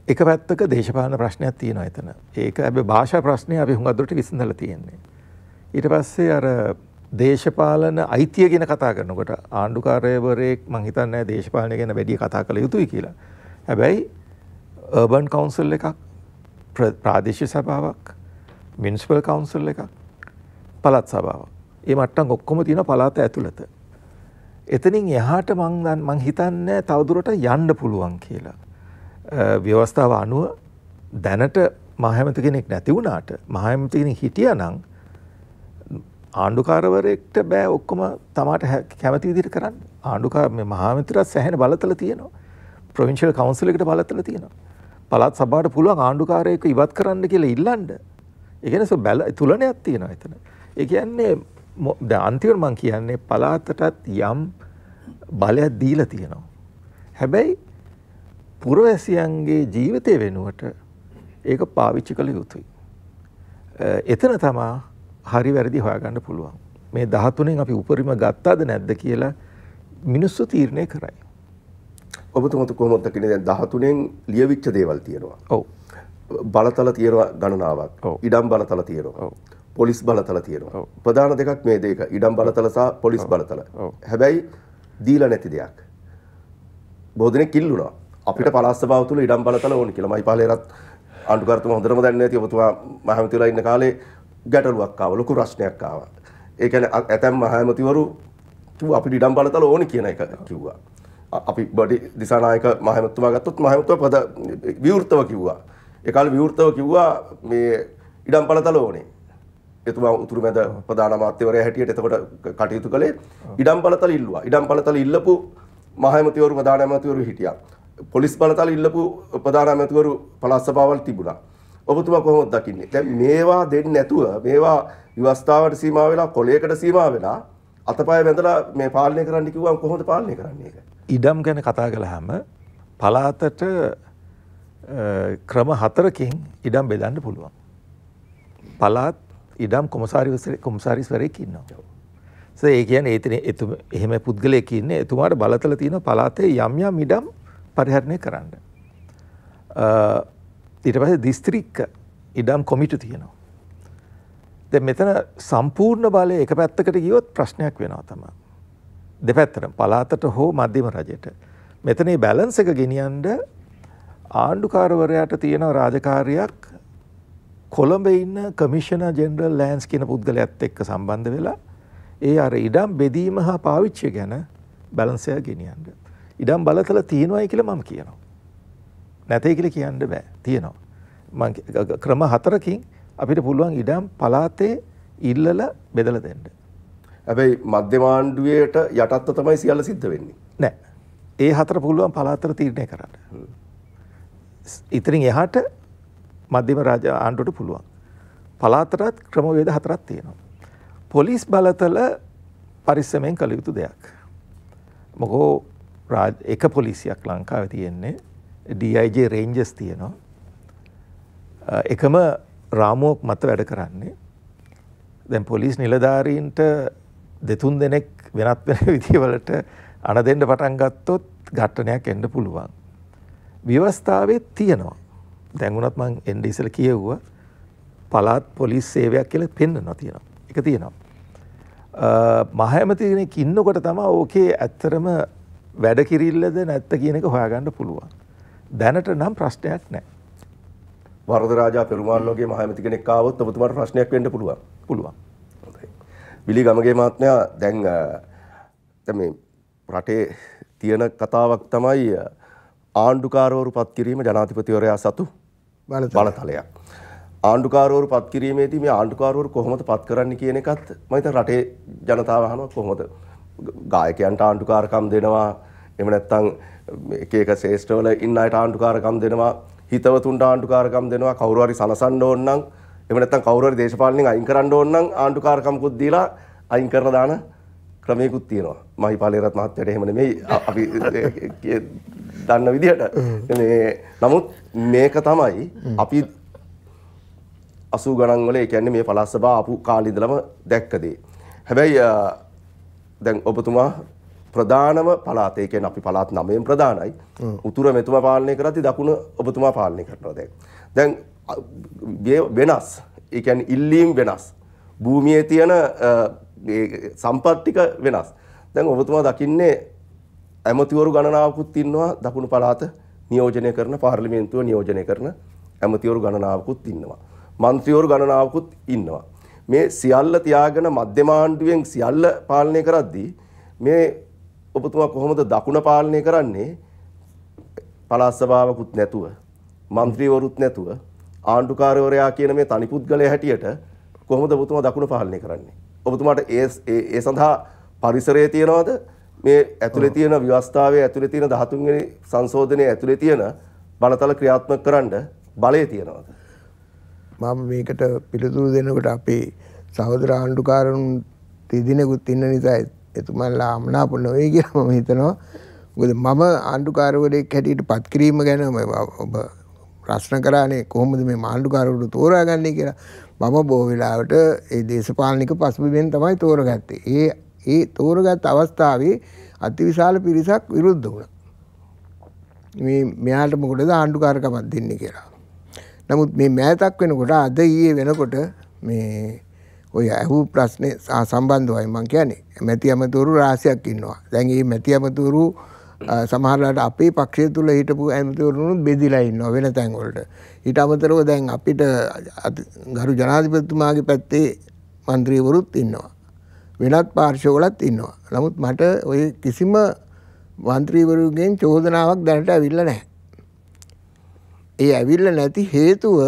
එක පැත්තක දේශපාලන ප්‍රශ්නයක් තියෙනවා එතන ඒක ඇබ භාෂා ප්‍රශ්නය අපි හුඟදුරට විසඳල තියෙන්නේ. ඊට පස්සේ අර දේශපාලන අයිතිය ගැන කතා කරනකොට ආණ්ඩුකාරයවරයෙක් මං හිතන්නේ දේශපාලනය ගැන වැඩි කතා කළ යුතුයි කියලා. හැබැයි urban council එකක් ප්‍රාදේශීය සභාවක් municipal council එකක් පළාත් සභාවක්. ඒ මට්ටම් ඔක්කොම තියෙන පළාත ඇතුළත. එතනින් එහාට මං මං හිතන්නේ තවදුරට යන්න පුළුවන් කියලා. ව්‍යවස්ථාව අනුව දැනට මහමැති කෙනෙක් නැති වුණාට මහමැති කෙනෙක් හිටියා නම් ආණ්ඩුකාරවරයෙක්ට බෑ ඔක්කොම තමට කැමති විදිහට කරන්න. ආණ්ඩුකා මේ මහාමිත්‍රත් සැහැණ බලතල තියෙනවා. ප්‍රොවින්ෂල් කවුන්සිල් එකට බලතල තියෙනවා. පළාත් සභාවට පුළුවන් ආණ්ඩුකාරයෙක් ඉවත් කරන්න කියලා ඉල්ලන්න. ඒ කියන්නේ සෝ බැල තුලනයක් තියෙනවා එතන. ඒ කියන්නේ දැන් අන්තිමට මම කියන්නේ පළාතටත් යම් බලයක් දීලා තියෙනවා. හැබැයි පුරවැසියන්ගේ ජීවිතය වෙනුවට ඒක පාවිච්චි කළ යුතුයි. එතන තමා හරි වැරදි හොයාගන්න පුළුවන්. මේ 13න් අපි උපරිම ගත්තාද නැද්ද කියලා මිනිස්සු තීරණය කරයි. ඔබතුමතු කොහොමද කියන්නේ දැන් 13න් ලියවිච්ච දේවල් තියෙනවා. ඔව්. බලතල තියෙනවා ගණනාවක්. ඉඩම් බලතල තියෙනවා. පොලිස් බලතල තියෙනවා. ප්‍රධාන දෙකක් මේ දෙක. ඉඩම් බලතල සහ පොලිස් බලතල. හැබැයි දීලා නැති දෙයක්. බොහෝ දෙනෙක් ඉල්ලුණා. අපිට පළාත් සභාව තුල ඉඩම් බලතල ඕන කියලා. මයි පාලේරත් ආණ්ඩුකාරතුමා හොඳටම දන්නේ නැති ඔබතුමා මහමැතිවරයා ඉන්න කාලේ ගැටලුවක් ආවා ලොකු ප්‍රශ්නයක් ආවා. ඒ කියන්නේ ඇතැම් මහමැතිවරු කිව්වා අපි ඉඩම් බලතල ඕනි කියන එක කිව්වා. අපි බඩි දිසානායක මහමැතිතුමා ගත්තොත් මහමැතිතුමා පද විවෘතව කිව්වා. ඒ කාලේ විවෘතව කිව්වා මේ ඉඩම් බලතල ඕනේ. එතුමා උතුරු මැද ප්‍රධාන අමාත්‍යවරයා හැටියට එතකොට කටයුතු කළේ ඉඩම් බලතල ඉල්ලුවා. ඉඩම් බලතල ඉල්ලපු මහමැතිවරු ප්‍රධාන අමාත්‍යවරු හිටියා. පොලිස් බලතල ඉල්ලපු ප්‍රධාන අමාත්‍යවරු පළාත් සභාවල් තිබුණා. ඔබතුමා කොහොමද දකින්නේ? දැන් මේවා දෙන්නේ නැතුව මේවා විවස්ථාවට සීමා වෙලා කොළයකට සීමා වෙලා අතපය බැඳලා මේ පාලනය කරන්න කිව්වම කොහොමද පාලනය කරන්නේ ඒක? ඉඩම් ගැන කතා කළාම පලාතට ක්‍රම හතරකින් ඉඩම් බෙදන්න පුළුවන්. පලාත් ඉඩම් කොමසාරිස්වරයෙක් ඉන්නවා. ඒ කියන්නේ ඒතන එතුම එහෙම පුද්ගලයෙක් ඉන්නේ එතුමාට බලතල තියෙන පලාතේ යම් යම් ඉඩම් පරිහරණය කරන්න. ඊට පස්සේ දිස්ත්‍රික්ක ඉඩම් කොමිටු තියෙනවා. දැන් මෙතන සම්පූර්ණ බලය එක පැත්තකට ගියොත් ප්‍රශ්නයක් වෙනවා තමයි. දෙපැත්තට පළාතට හෝ මධ්‍යම රජයට. මෙතන මේ බැලන්ස් එක ගෙනියන්න ආණ්ඩුකාරවරයාට තියෙන රාජකාරියක් කොළඹ ඉන්න කමිෂණ ජෙනරල් ලෑන්ස් කියන පුද්ගලයත් එක්ක සම්බන්ධ වෙලා ඒ අර ඉඩම් බෙදීම හා පාවිච්චය ගැන බැලන්සය ගෙනියන්න. ඉඩම් බලතල තියෙනවයි කියලා මම කියනවා. නැතයි කියලා කියන්න බෑ. තියෙනවා. මම ක්‍රම හතරකින් අපිට පුළුවන් ඉඩම් පලාතේ ඉල්ලලා බෙදලා දෙන්න. හැබැයි මධ්‍යම ආණ්ඩුවේට යටත්ව තමයි සියල්ල සිද්ධ වෙන්නේ. නෑ. ඒ හතර පුළුවන් පලාත් අතර තීරණය කරන්න. ඉතින් එහාට මධ්‍යම රාජ්‍ය ආණ්ඩුවට පුළුවන්. පලාතරත් ක්‍රමවේද හතරක් තියෙනවා. පොලිස් බලතල පරිස්සමෙන් කළ යුතු දෙයක්. මොකෝ එක පොලිසියක් ලංකාවේ තියෙන්නේ DIJ රේන්ජස් තියෙනවා. එකම රාමුවක් මත වැඩ කරන්නේ. දැන් පොලිස් නිලධාරීන්ට දෙතුන් දෙනෙක් වෙනත් වෙන [LAUGHS] විදිවලට අණ දෙන්න පටන් ගත්තොත් ඝට්ටනයක් එන්න පුළුවන්. ව්‍යවස්ථාවේ තියෙනවා. දැන් උනත් මං එන්න ඉස්සෙල් කියෙව්වා පළාත් පොලිස් සේවයක් කියලා පෙන්වනවා තියෙනවා. ඒක තියෙනවා. මහඇමති කෙනෙක් ඉන්නකොට තමයි ඕකේ ඇත්තරම වැඩ කිරිල්ලද නැත්ත කියන එක හොයාගන්න පුළුවන්. දැනට නම් ප්‍රශ්නයක් නැහැ. වරද රාජා පෙරුමාන් වගේ මහමැති කෙනෙක් ආවොත් ඔබතුමාට ප්‍රශ්නයක් වෙන්න පුළුවන්. පුළුවන්. හොඳයි. විලි ගමගේ මහත්මයා දැන් දැන් මේ රටේ තියෙන කතාවක් තමයි ආණ්ඩුකාරවරු පත් කිරීම ජනාධිපතිවරයා සතු බලතලයක්. ආණ්ඩුකාරවරු පත් කිරීමේදී මේ ආණ්ඩුකාරවරු කොහොමද පත් කරන්න කියන එකත් මම හිතන රටේ ජනතාව අහනවා කොහොමද ගායකයන්ට ආණ්ඩුකාරකම් දෙනවා එහෙම නැත්නම් එකක ශේෂ්ඨවල ඉන්න අයට ආණ්ඩුකාරකම් දෙනවා හිතවතුන්ට ආණ්ඩුකාරකම් දෙනවා කවුරු හරි සලසන්න ඕන නම් එහෙම නැත්නම් කවුරු හරි දේශපාලනෙන් අයින් කරන්න ඕන නම් ආණ්ඩුකාරකම්කුත් දීලා අයින් කරලා දාන ක්‍රමයකුත් තියෙනවා මහිපාලේරත් මහත්තයට එහෙම නෙමෙයි අපි දන්න විදිහට මේ නමුත් මේක තමයි අපි අසූ ගණන් වල ඒ කියන්නේ මේ පළාත් සභාව ආපු කාලේ ඉඳලම දැක්ක දේ. හැබැයි දැන් ඔබතුමා ප්‍රධානම පලාතේකෙන් අපි පලාත් නමයෙන් ප්‍රධානයි උතුර මෙතුම පාලනය කරති දකුණ ඔබතුමා පාලනය කරනවා දැන්. දැන් වෙනස් එකැන් ඉල්ලීම් වෙනස්. භූමියේ තියෙන සම්පත්තික වෙනස්. දැන් ඔබතුමා දකින්නේ ඇමතිවරු ගණනාවකුත් ඉන්නවා දකුණු පළාත නියෝජනය කරන පාර්ලිමේන්තුව නියෝජනය කරන ඇමතිවරු ගණනාවකුත් ඉන්නවා. මන්ත්‍රීවරු ගණනාවකුත් ඉන්නවා. මේ සියල්ල තියාගෙන මධ්‍යමාණ්ඩුවෙන් සියල්ල පාලනය කරද්දී මේ ඔබතුමා කොහොමද දකුණ පාලනය කරන්නේ පළාත් සභාවකුත් නැතුව മന്ത്രിවරුත් නැතුව ආණ්ඩුකාරවරයා කියන මේ තනි පුද්ගලයා හැටියට කොහොමද ඔබතුමා දකුණ පාලනය කරන්නේ ඔබතුමාට ඒ ඒ සඳහා පරිසරය තියනවාද මේ ඇතුලේ තියෙන ව්‍යවස්ථාවේ ඇතුලේ තියෙන 13 වෙනි සංශෝධනයේ ඇතුලේ තියෙන බලතල ක්‍රියාත්මක කරන්න බලය තියනවාද මම මේකට පිළිතුරු දෙනකොට අපේ සහෝදර ආණ්ඩුකාරන් තිදිනෙකුත් ඉන්න නිසා එතුමල්ලා අමනාප නොවේ කියලා මම හිතනවා. මොකද මම ආණ්ඩුකාරවරයෙක් හැටියට පත් කිරීම ගැන ඔබ ප්‍රශ්න කරානේ කොහොමද මේ ආණ්ඩුකාරවරු තෝරාගන්නේ කියලා. මම බොහෝ වෙලාවට ඒ දේශපාලනික පසුබිමෙන් තමයි තෝරගත්තේ. ඒ ඒ තෝරගත් අවස්ථාවේ අතිවිශාල පිරිසක් විරුද්ධ වුණා. මේ මෙයාට මොකටද ආණ්ඩුකාරකමක් දෙන්නේ කියලා. නමුත් මේ මෑතක් වෙනකොට අද ඊයේ වෙනකොට මේ ඔය ඇහූ ප්‍රශ්නේ සම්බන්ධවයි මම කියන්නේ. මැති ඇමතුරු රාශියක් ඉන්නවා. දැන් මේ මැති ඇමතුරු සමහරලාට අපේ පක්ෂය තුල හිටපු ඇමතුරුනුත් බෙදිලා ඉන්නවා වෙන තැන් වලට. ඊට අමතරව දැන් අපිට ගරු ජනාධිපතිතුමාගේ පැත්තේ മന്ത്രിවරුත් ඉන්නවා. වෙනත් පාර්ශවවලත් ඉන්නවා. නමුත් මට ওই කිසිම മന്ത്രിවරුගෙන් චෝදනාවක් දැනට ඇවිල්ලා නැහැ. ඒ ඇවිල්ලා නැති හේතුව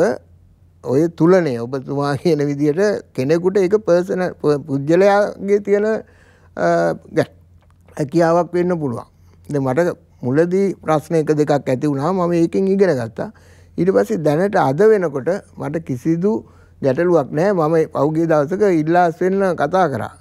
ඔය තුලනේ ඔබතුමා කියන විදියට කෙනෙකුට ඒක පර්සන පුද්ගලයාගේ තියෙන හැකියාවක් වෙන්න පුළුවන්. දැන් මට මුලදී ප්‍රශ්න එක දෙකක් ඇති වුණා මම ඒකෙන් ඉගෙන ගත්තා. ඊට පස්සේ දැනට අද වෙනකොට මට කිසිදු ගැටලුවක් නැහැ. මම පහුගිය දවසක ඉල්ලාස් වෙන්න කතා කරා.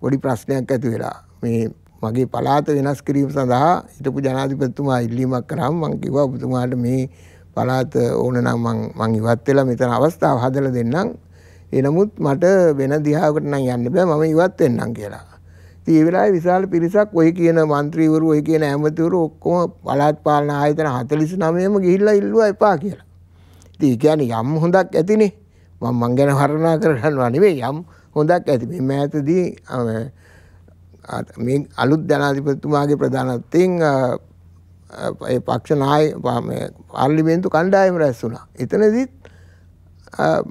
පොඩි ප්‍රශ්නයක් ඇති වෙලා මේ මගේ පළාත වෙනස් කිරීම සඳහා හිටපු ජනාධිපතිතුමා ඉල්ලීමක් කරාම මම කිව්වා ඔබතුමාට මේ පලාත ඕන නම් මං ඉවත් වෙලා මෙතන අවස්ථාව හදලා දෙන්නම්. එනමුත් මට වෙන දිහාවකට නම් යන්න බෑ මම ඉවත් වෙන්නම් කියලා. ඉතින් ඒ වෙලාවේ විශාල පිරිසක් ඔය කියන മന്ത്രിවරු ඔය කියන ඇමතිවරු ඔක්කොම පලාත් පාලන ආයතන 49ම ගිහිල්ලා ඉල්ලුවා එපා කියලා. ඉතින් ඒ කියන්නේ යම් හොඳක් ඇතිනේ. මම මං ගැන වර්ණනා කරනවා නෙවෙයි යම් හොඳක් ඇති. මේ මෑතදී මේ අලුත් ජනාධිපතිතුමාගේ ප්‍රධානත්වයෙන් ඒ පක්ෂ නාය පාර්ලිමේන්තු කණ්ඩායම රැස් වුණා. එතනදිත්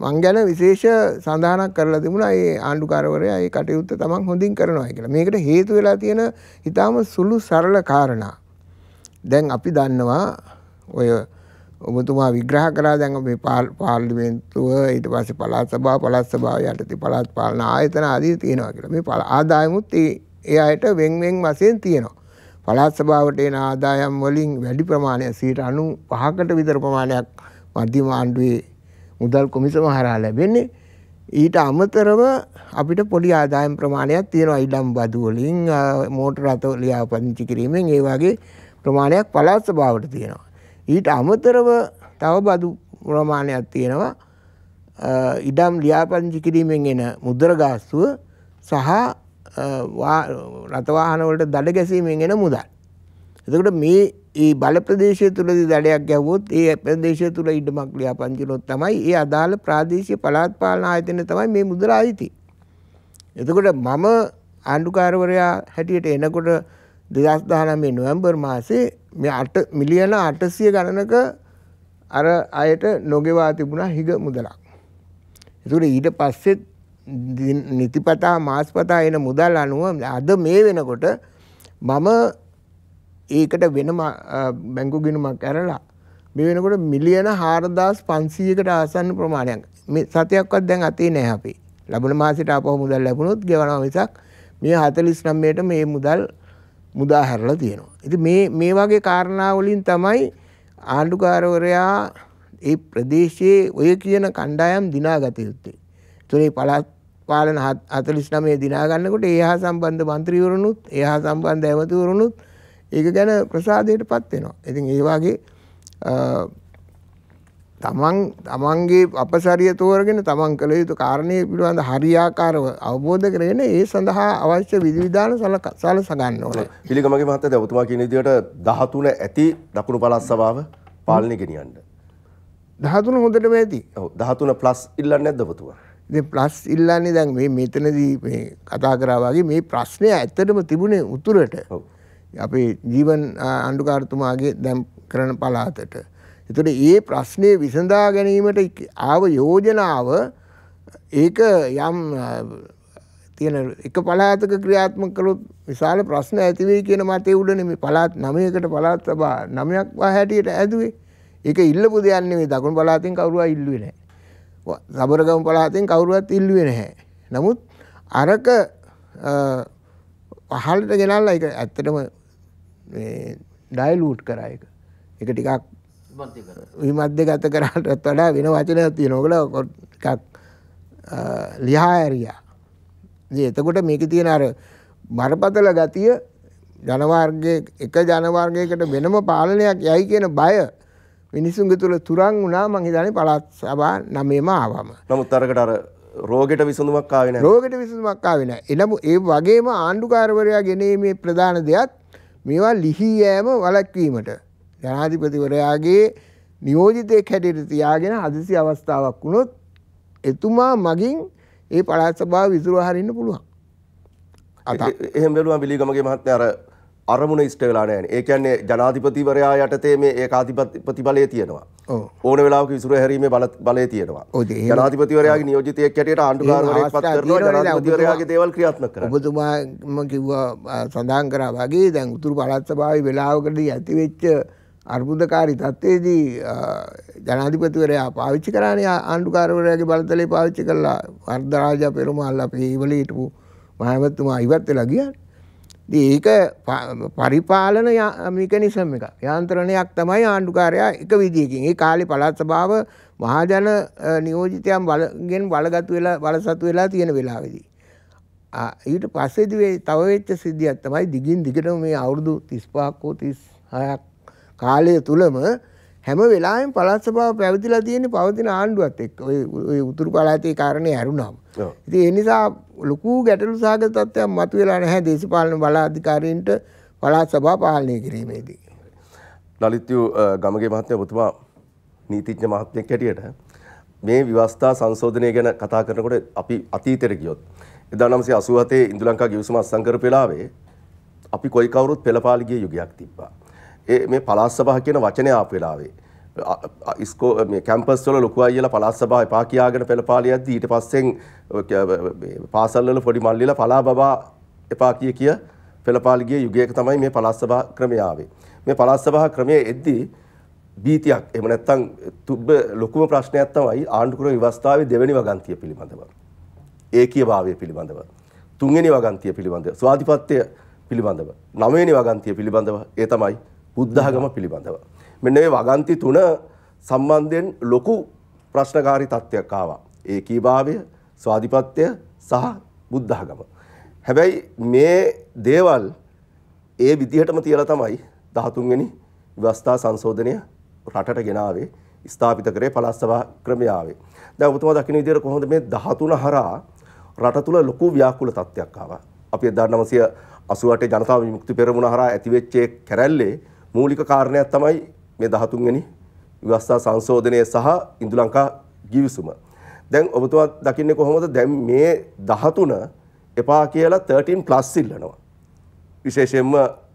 මං ගැන විශේෂ සඳහනක් කරලා තිබුණා ඒ ආණ්ඩුකාරවරයා ඒ කටයුත්ත තමන් හොඳින් කරනවා කියලා. මේකට හේතු වෙලා තියෙන ඊටාම සුළු සරල කාරණා. දැන් අපි දන්නවා ඔය ඔබතුමා විග්‍රහ කරා දැන් මේ පාර්ලිමේන්තුව ඊට පස්සේ පළාත් සභාව පළාත් සභාව යටතේ පළාත් පාලන ආයතන ආදී තියෙනවා කියලා. මේ ආදායමුත් ඒ අයට වෙන් වෙන් වශයෙන් තියෙනවා. පළාත් සභාවට එන ආදායම් වලින් වැඩි ප්‍රමාණයක් 95කට විතර ප්‍රමාණයක් මධ්‍යම ආණ්ඩුවේ මුදල් කොමිසම හරහා ලැබෙන්නේ ඊට අමතරව අපිට පොඩි ආදායම් ප්‍රමාණයක් තියෙනවා ඉඩම් බදු වලින් මෝටර රථ ලියාපදිංචි කිරීමෙන් ඒ වගේ ප්‍රමාණයක් පළාත් සභාවට තියෙනවා ඊට අමතරව තව බදු ප්‍රමාණයක් තියෙනවා ඉඩම් ලියාපදිංචි කිරීමෙන් එන මුදල් ගාස්තුව සහ රතවාහනවලට දඩ ගැසීමෙන් එන මුදල්. එතකට මේ ඒ බල ප්‍රදේශය තුළදී දඩයක් ගැවොත් ඒ ප්‍රදේශය තුළ ඉඩමක් ලියාපංචිලොත් තමයි ඒ අදාළ ප්‍රාදේශීය පළාත් පාලන ආයතනය තමයි මේ මුදල අයිති. එතකොට මම ආණ්ඩුකාරවරයා හැටියට එනකොට දෙදස් දහනමේ නොවැම්බර් මාසේ මේ අට මිලියන අටසිය ගණනක අර අයට නොගෙවා තිබුණා හිග මුදලක්. එතුට ඊට පස්සෙත් නිතිපතා මාස්පතා එන මුදල් අනුව අද මේ වෙනකොට මම ඒකට වෙනම බැංකු ගිනුමක් ඇරලා මේ වෙනකොට මිලියන 4500කට ආසන්න ප්‍රමාණයක් මේ සතියක්වත් දැන් අතේ නැහැ අපි. ලැබුණ මාසෙට ආපහු මුදල් ලැබුණොත් ගෙවනවා මිසක් මේ 49ට මේ මුදල් මුදා හැරලා තියෙනවා. ඉතින් මේ මේ වගේ කාරණා වලින් තමයි ආණ්ඩුකාරවරයා ඒ ප්‍රදේශයේ ඔය කියන කණ්ඩායම් දිනාගත යුත්තේ. තුළේ පළාත් පාලන 49 දිනා ගන්නකොට ඒ හා සම්බන්ධ മന്ത്രിවරුණුත් ඒ හා සම්බන්ධ ඇමතිවරුණුත් ඒක ගැන ප්‍රසාදයටපත් වෙනවා. ඉතින් ඒ වගේ තමන් තමන්ගේ අපසරිය තෝරගෙන තමන් කළ යුතු කාරණය පිළිබඳ හරියාකාරව අවබෝධ කරගෙන ඒ සඳහා අවශ්‍ය විධිවිධාන සලසා ගන්න ඕන. පිළිගමගේ මහත්තයා දැන් ඔබතුමා කියන විදිහට 13 ඇති දකුණු පළාත් සභාව පාලනය ගෙනියන්න. 13 හොඳටම ඇති. ඔව් 13 ප්ලස් ඉල්ලන්නේ නැද්ද ඔබතුමා? ඉතින් ප්ලස් ඉල්ලන්නේ දැන් මේ මෙතනදී මේ කතා කරා වගේ මේ ප්‍රශ්නය ඇත්තටම තිබුණේ උතුරට. අපේ ජීවන් අණ්ඩුකාරතුමාගේ දැන් කරන පළාතට. එතකොට ඒ ප්‍රශ්නේ විසඳා ගැනීමට ආව යෝජනාව ඒක යම් තියෙන එක පළාතක ක්‍රියාත්මක කළොත් විශාල ප්‍රශ්න ඇති වෙයි කියන මතේ උඩනේ මේ පළාත් 9කට පළාත් සභා 9ක් වා හැටියට ඇදුවේ. ඒක ඉල්ලපු දෙයක් නෙමෙයි දකුණු පළාතෙන් කවුරුවා ඉල්ලුවේ නැහැ. සබරගම පළාතෙන් කවුරුවත් ඉල්ලුවේ නැහැ. නමුත් අරක පහළට ගෙනල්ලා ඒක ඇත්තටම මේ ඩයිලූට් කරා ඒක. ඒක ටිකක් විමධ්‍යගත කරාටත් වඩා වෙන වචනයක් තියෙනවා. ඔයගොල්ලෝ ටිකක් ලියා ඇරියා. ඉතින් එතකොට මේකේ තියෙන අර බරපතල ගතිය ජනවර්ගයේ එක ජනවර්ගයකට වෙනම පාලනයක් යයි කියන බය මිනිසුන්ගේ තුළ තුරන් වුණා මං හිතන්නේ පළාත් සභා නමේම ආවම. නමුත් අරකට අර රෝගයට විසඳුමක් ආවේ නැහැ. රෝගයට විසඳුමක් ආවේ නැහැ. එළඹ ඒ වගේම ආණ්ඩුකාරවරයා ගෙනීමේ ප්‍රධාන දෙයක් මේවා ලිහී යෑම වළක්වීමට ජනාධිපතිවරයාගේ නියෝජිතයෙක් හැටියට තියාගෙන හදිසි අවස්ථාවක් වුණොත් එතුමා මගින් ඒ පළාත් සභාව විසුරුවා හරින්න පුළුවන්. එහෙම බැලුවා බිලිගමගේ මහත්මයා අර අරමුණ ඉෂ්ට වෙලා නෑන ඒ කියන්නේ ජනාධිපතිවරයා යටතේ මේ ඒකාධිපති බලය තියෙනවා. ඕන වෙලාවක විසුර හැරීමේ බලය තියෙනවා. ජනාධිපතිවරයාගේ නියෝජිතයෙක් හැටියට ආණ්ඩුකාරවරයෙක් පත් කරනවා ජනාධිපතිවරයාගේ දේවල් ක්‍රියාත්මක කරනවා. ඔබතුමාම කිව්වා සඳහන් කරා වගේ දැන් උතුරු පළාත් සභාවේ වෙලාවකදී ඇතිවෙච්ච අර්බුදකාරී තත්ත්වයේදී ජනාධිපතිවරයා පාවිච්චි කරානේ ආණ්ඩුකාරවරයාගේ බලතලේ පාවිච්චි කළා. වර්ධරාජා පෙරමාල්ලා අපේ ඉවලේ හිටපු මහමැතිතුමා ඉවත් වෙලා ගියානේ. ඒක පරිපාලන මිකනිසම් එක යන්ත්‍රණයක් තමයි ආණ්ඩුකාරයා එක විදිකින් ඒ කාලි පළත් සභාව මහාජන නියෝජිතයන් බලගෙන් බලගතු වෙලා බලසතු වෙලා තියෙන වෙලාවෙදී. ඊට පස්සේදී තව වෙච්ච සිද්ධියක් තමයි දිගින් දිගටම මේ අවුරුදු 35ක් හෝ 36ක් කාලය තුලම හැම වෙලාවෙම පළාත් සභාව පැවතිලා තියෙන්නේ පවතින ආණ්ඩුවත් එක්ක ඔය උතුරු පළාතේ කාරණේ ඇරුණාම. ඉතින් ඒ නිසා ලොකු ගැටලු සහගත තත්ත්වයක් මතුවලා නැහැ දේශපාලන බලාධිකාරීන්ට පළාත් සභා පාලනය කිරීමේදී. ලලිත්යු ගමගේ මහත්මයා ඔබතුමා නීතිඥ මහත්මයෙක් හැටියට මේ විවස්ථා සංශෝධනය ගැන කතා කරනකොට අපි අතීතයට ගියොත් 1987 ඉන්දුලංකා ගිවිසුම අත්සන් කරපු වෙලාවේ අපි කොයි කවුරුත් පෙළපාලි ගිය යුගයක් තිබ්බා. මේ පලාස් සභහ කියන වචනය ආපු වෙලාවේ. ස්කෝ කැම්පස් වල ලොකු අයියලා පලාස් සභාව එපා කියාගෙන පෙළපාලියද්දී ඊට පස්සෙන් පාසල් වල පොඩි මල්ලිලා පලා බබා එපා කිය කිය පෙළපාලිගේ යුගයක තමයි මේ පලාස් සභා ක්‍රමය ආවේ. මේ පලාස් සභා ක්‍රමයේ එද්දී බීතියක් එහෙම නැත්නම් තුබ්බ ලොකුම ප්‍රශ්නයක් තමයි ආණ්ඩුක්‍රම ව්‍යවස්ථාවේ දෙවැනි වගන්තිය පිළිබඳව. ඒකීයභාවය පිළිබඳව. තුන්වෙනි වගන්තිය පිළිබඳව. ස්වාධිපත්‍ය පිළිබඳව. නවවෙනි වගන්තිය පිළිබඳව. ඒ තමයි බුද්ධාගම පිළිබඳව. මෙන්න මේ වගන්ති තුන සම්බන්ධයෙන් ලොකු ප්‍රශ්නකාරී තත්ත්වයක් ආවා. ඒකීභාවය, ස්වාධිපත්‍ය සහ බුද්ධාගම. හැබැයි මේ දේවල් ඒ විදිහටම තියලා තමයි 13 වෙනි ව්‍යවස්ථා සංශෝධනය රටට ගෙනාවේ ස්ථාපිත කරේ පළාත් සභා ක්‍රමය ආවේ. දැන් ඔබතුමා දකින විදිහට කොහොමද මේ 13 හරහා රට තුල ලොකු ව්‍යාකූල තත්ත්වයක් ආවා. අපි 1988 ජනතා විමුක්ති පෙරමුණ හරහා ඇතිවෙච්ච කැරැල්ලේ මූලික කාරණයක් තමයි මේ 13 වෙනි ව්‍යවස්ථා සංශෝධනය සහ ඉන්දුලංකා ගිවිසුම. දැන් ඔබතුමා දකින්නේ කොහොමද දැන් මේ 13 එපා කියලා 13 ප්ලස් ඉල්ලනවා. විශේෂයෙන්ම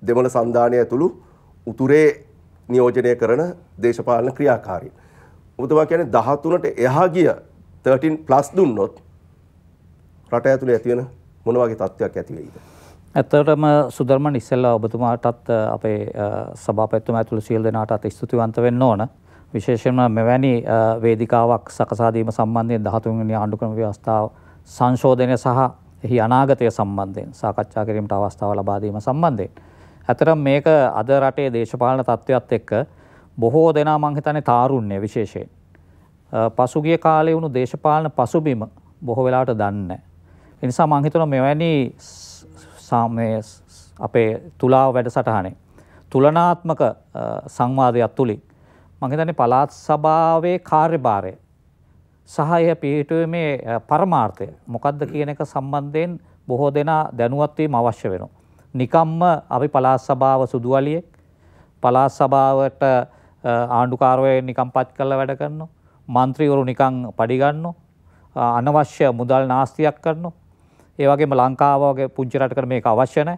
දෙමළ සන්ධානය ඇතුළු උතුරේ නියෝජනය කරන දේශපාලන ක්‍රියාකාරීන්. ඔබතුමා කියන්නේ 13ට එහා ගිය 13 ප්ලස් දුන්නොත් රට ඇතුළේ ඇති වෙන මොන වගේ තත්ත්වයක් ඇති වෙයිද? ඇත්තටම සුදර්මන් ඉස්සෙල්ලා ඔබතුමාටත් අපේ සභාපතිතුමා ඇතුළු සියලු දෙනාටත් ස්තුතිවන්ත වෙන්න ඕන. විශේෂයෙන්ම මෙවැනි වේදිකාවක් සකසා දීම සම්බන්ධයෙන් 13 වෙනි ආණ්ඩුක්‍රම ව්‍යවස්ථාව සංශෝධනය සහ එහි අනාගතය සම්බන්ධයෙන් සාකච්ඡා කිරීමට අවස්ථාව ලබා දීම සම්බන්ධයෙන්. ඇත්තටම මේක අද රටේ දේශපාලන තත්ත්වයක් එක්ක බොහෝ දෙනා මං හිතන්නේ තාරුණ්‍ය විශේෂයෙන්. පසුගිය කාලේ වුණු දේශපාලන පසුබිම බොහෝ වෙලාවට දන්නේ නැහැ. ඒ නිසා මං හිතනවා මෙවැනි සාමය අපේ තුලාව වැඩසටහනේ. තුලනාත්මක සංවාදයක් තුළින් මහිතන්නේ පළාත් සභාවේ කාර්යභාරය සහය පිහිටුවීමේ පරමාර්ථය මොකද්ද කියන එක සම්බන්ධයෙන් බොහෝ දෙනා දැනුවත් වීම අවශ්‍ය වෙනවා. නිකම්ම අපි පළාත් සභාව සුදුවලියෙක් පළාත් සභාවට ආණ්ඩුකාරවය නිකම් පත් කරලා වැඩ කරනවා. මන්ත්‍රීවරු නිකං පඩිගන්නෝ අනවශ්‍ය මුදල් නාස්තියක් කරනවා. ඒවගේම ලංකාවගේ පුංචිරටකට මේක අවශ්‍යන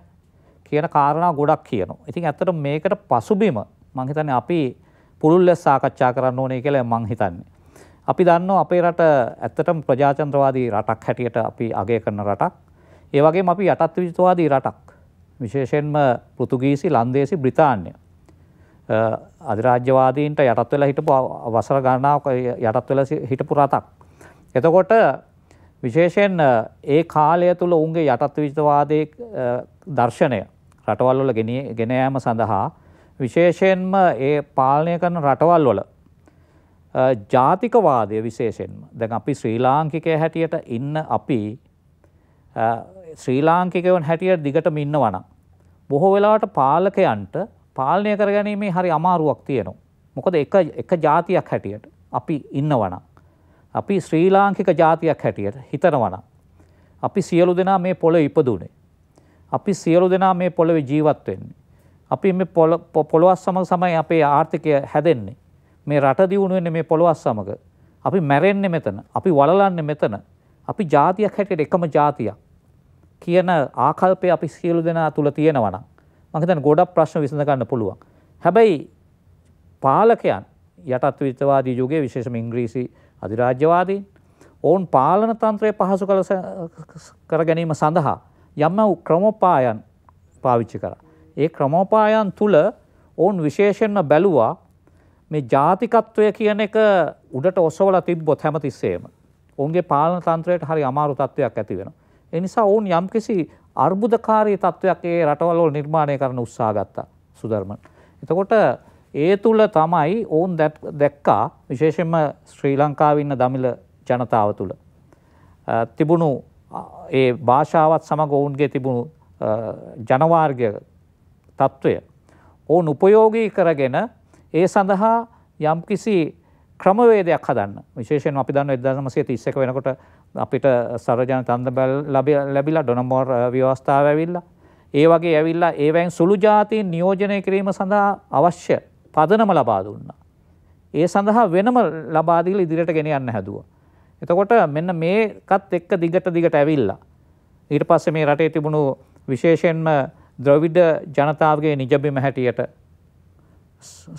කියන කාරණා ගොඩක් කියනවා. ඉතින් ඇත්තට මේකට පසුබිම මංහිතන්නේ අපි පුළුල්ල සාකච්ඡා කරන්න ඕනේ කියලා මංහිතන්නේ. අපි දන්න අපේ රට ඇත්තටම ප්‍රජාචන්ත්‍රවාදී රටක් හැටියට අපි අගය කරන රටක්. ඒවගේ අපි යටත් විජිතවාදී රටක්. විශේෂෙන්ම පෘතුගීසි ලන්දේසි බ්‍රතාාන්‍ය. අධිරාජ්‍යවාදීන්ට යටත් වෙලා හිටපු වසර ගණනාව යටත් වෙල හිටපු රටක්. එතකොට විශේෂයෙන් ඒ කාලය තුළ ඔවුන්ගේ යටත්විජතවාදය දර්ශනය රටවල් වල ගෙන යාම සඳහා විශේෂයෙන්ම ඒ පාලනය කරන රටවල් වල ජාතිකවාදය විශේෂයෙන්ම දැන් අපි ශ්‍රී ලාංකිකය හැටියට ඉන්න අපි ශ්‍රී ලාංකිකවන් හැටියට දිගටම ඉන්න වන. බොහෝ වෙලාට පාලකයන්ට පාලනය කරගැනීමේ හරි අමාරුවක් තියෙනවා. මොකද එක ජාතියක් හැටියට අපි ඉන්න වනා. අපි ශ්‍රී ලාංකික ජාතියක් හැටියට හිතනවනම්. අපි සියලු දෙනා මේ පොළ ඉපදුනේ. අපි සියලු දෙනා මේ පොළොවේ ජීවත් වෙන්නේ. අපි මේ පොළොවත් සමඟ සමයි අපේ ආර්ථිකය හැදෙන්නේ. මේ රට දියුණුවෙන්නේ මේ පොළොවත් සමඟ. අපි මැරෙන්නේ මෙතන. අපි වලලන්නේ මෙතන. අපි ජාතියක් හැටියට එකම ජාතියක්. කියන ආකල්පය අපි සියලු දෙනා තුළ තියෙනවනම්. මම හිතන්නේ ගොඩක් ප්‍රශ්න විසඳ ගන්න පුළුවන්. හැබැයි පාලකයන් යටත්විතවාදී යුගයේ විශේෂම ඉංග්‍රීසි අධිරාජ්‍යවාදීන් ඔවුන් පාලන තන්ත්‍රය පහසු කළ කර ගැනීම සඳහා යම්ම ක්‍රමෝපායන් පාවිච්චි කර. ඒ ක්‍රමෝපායන් තුළ ඔවුන් විශේෂෙන්ම බැලුවා මේ ජාතිකත්වය කියන එක උඩට ඔසවල තිබ්බොත් හැමතිස්සේම. ඔවුන්ගේ පාලන තන්ත්‍රයට හරි අමාරු තත්ත්වයක් ඇති වෙන. එනිසා ඔවුන් යම්කිසි අර්බුදකාරී තත්ත්වයක් ඒ රටවල්ලෝ නිර්මාණය කරන උත්සා ගත්තා සුදර්මන්. එතකොට ඒ තුළ තමයි ඔවුන් දැක්කා විශේෂෙන්ම ශ්‍රී ලංකාව ඉන්න දමිල ජනතාව තුළ. තිබුණු ඒ භාෂාවත් සමඟ ඔවුන්ගේ තිබුණු ජනවාර්ගය තත්ත්වය. ඔවුන් උපයෝගී කරගෙන ඒ සඳහා යම්කිසි ක්‍රමවේදයක් හදන්න විශේෂෙන් අපි දන්න එදමසේ තිස්සක වෙනකොට අපිට සරජන තන්ද බැල් ලැබිලා ඩොනමෝර් ව්‍යවස්ථාව ඇවිල්ලා ඒ වගේ ඇවිල්ලා ඒවැන් සුළු ජාතින් නියෝජනය කිරීම සඳහා අවශ්‍ය පදනම ලබා දුන්නා. ඒ සඳහා වෙනම ලබාදීල ඉදිරියට ගෙන යන්න හැදුව. එතකොට මෙන්න මේකත් එක්ක දිගට දිගට ඇවිල්ලා. ඊට පස්සේ මේ රටේ තිබුණු විශේෂයෙන්ම ද්‍රවිඩ ජනතාවගේ නිජබිම හැටියට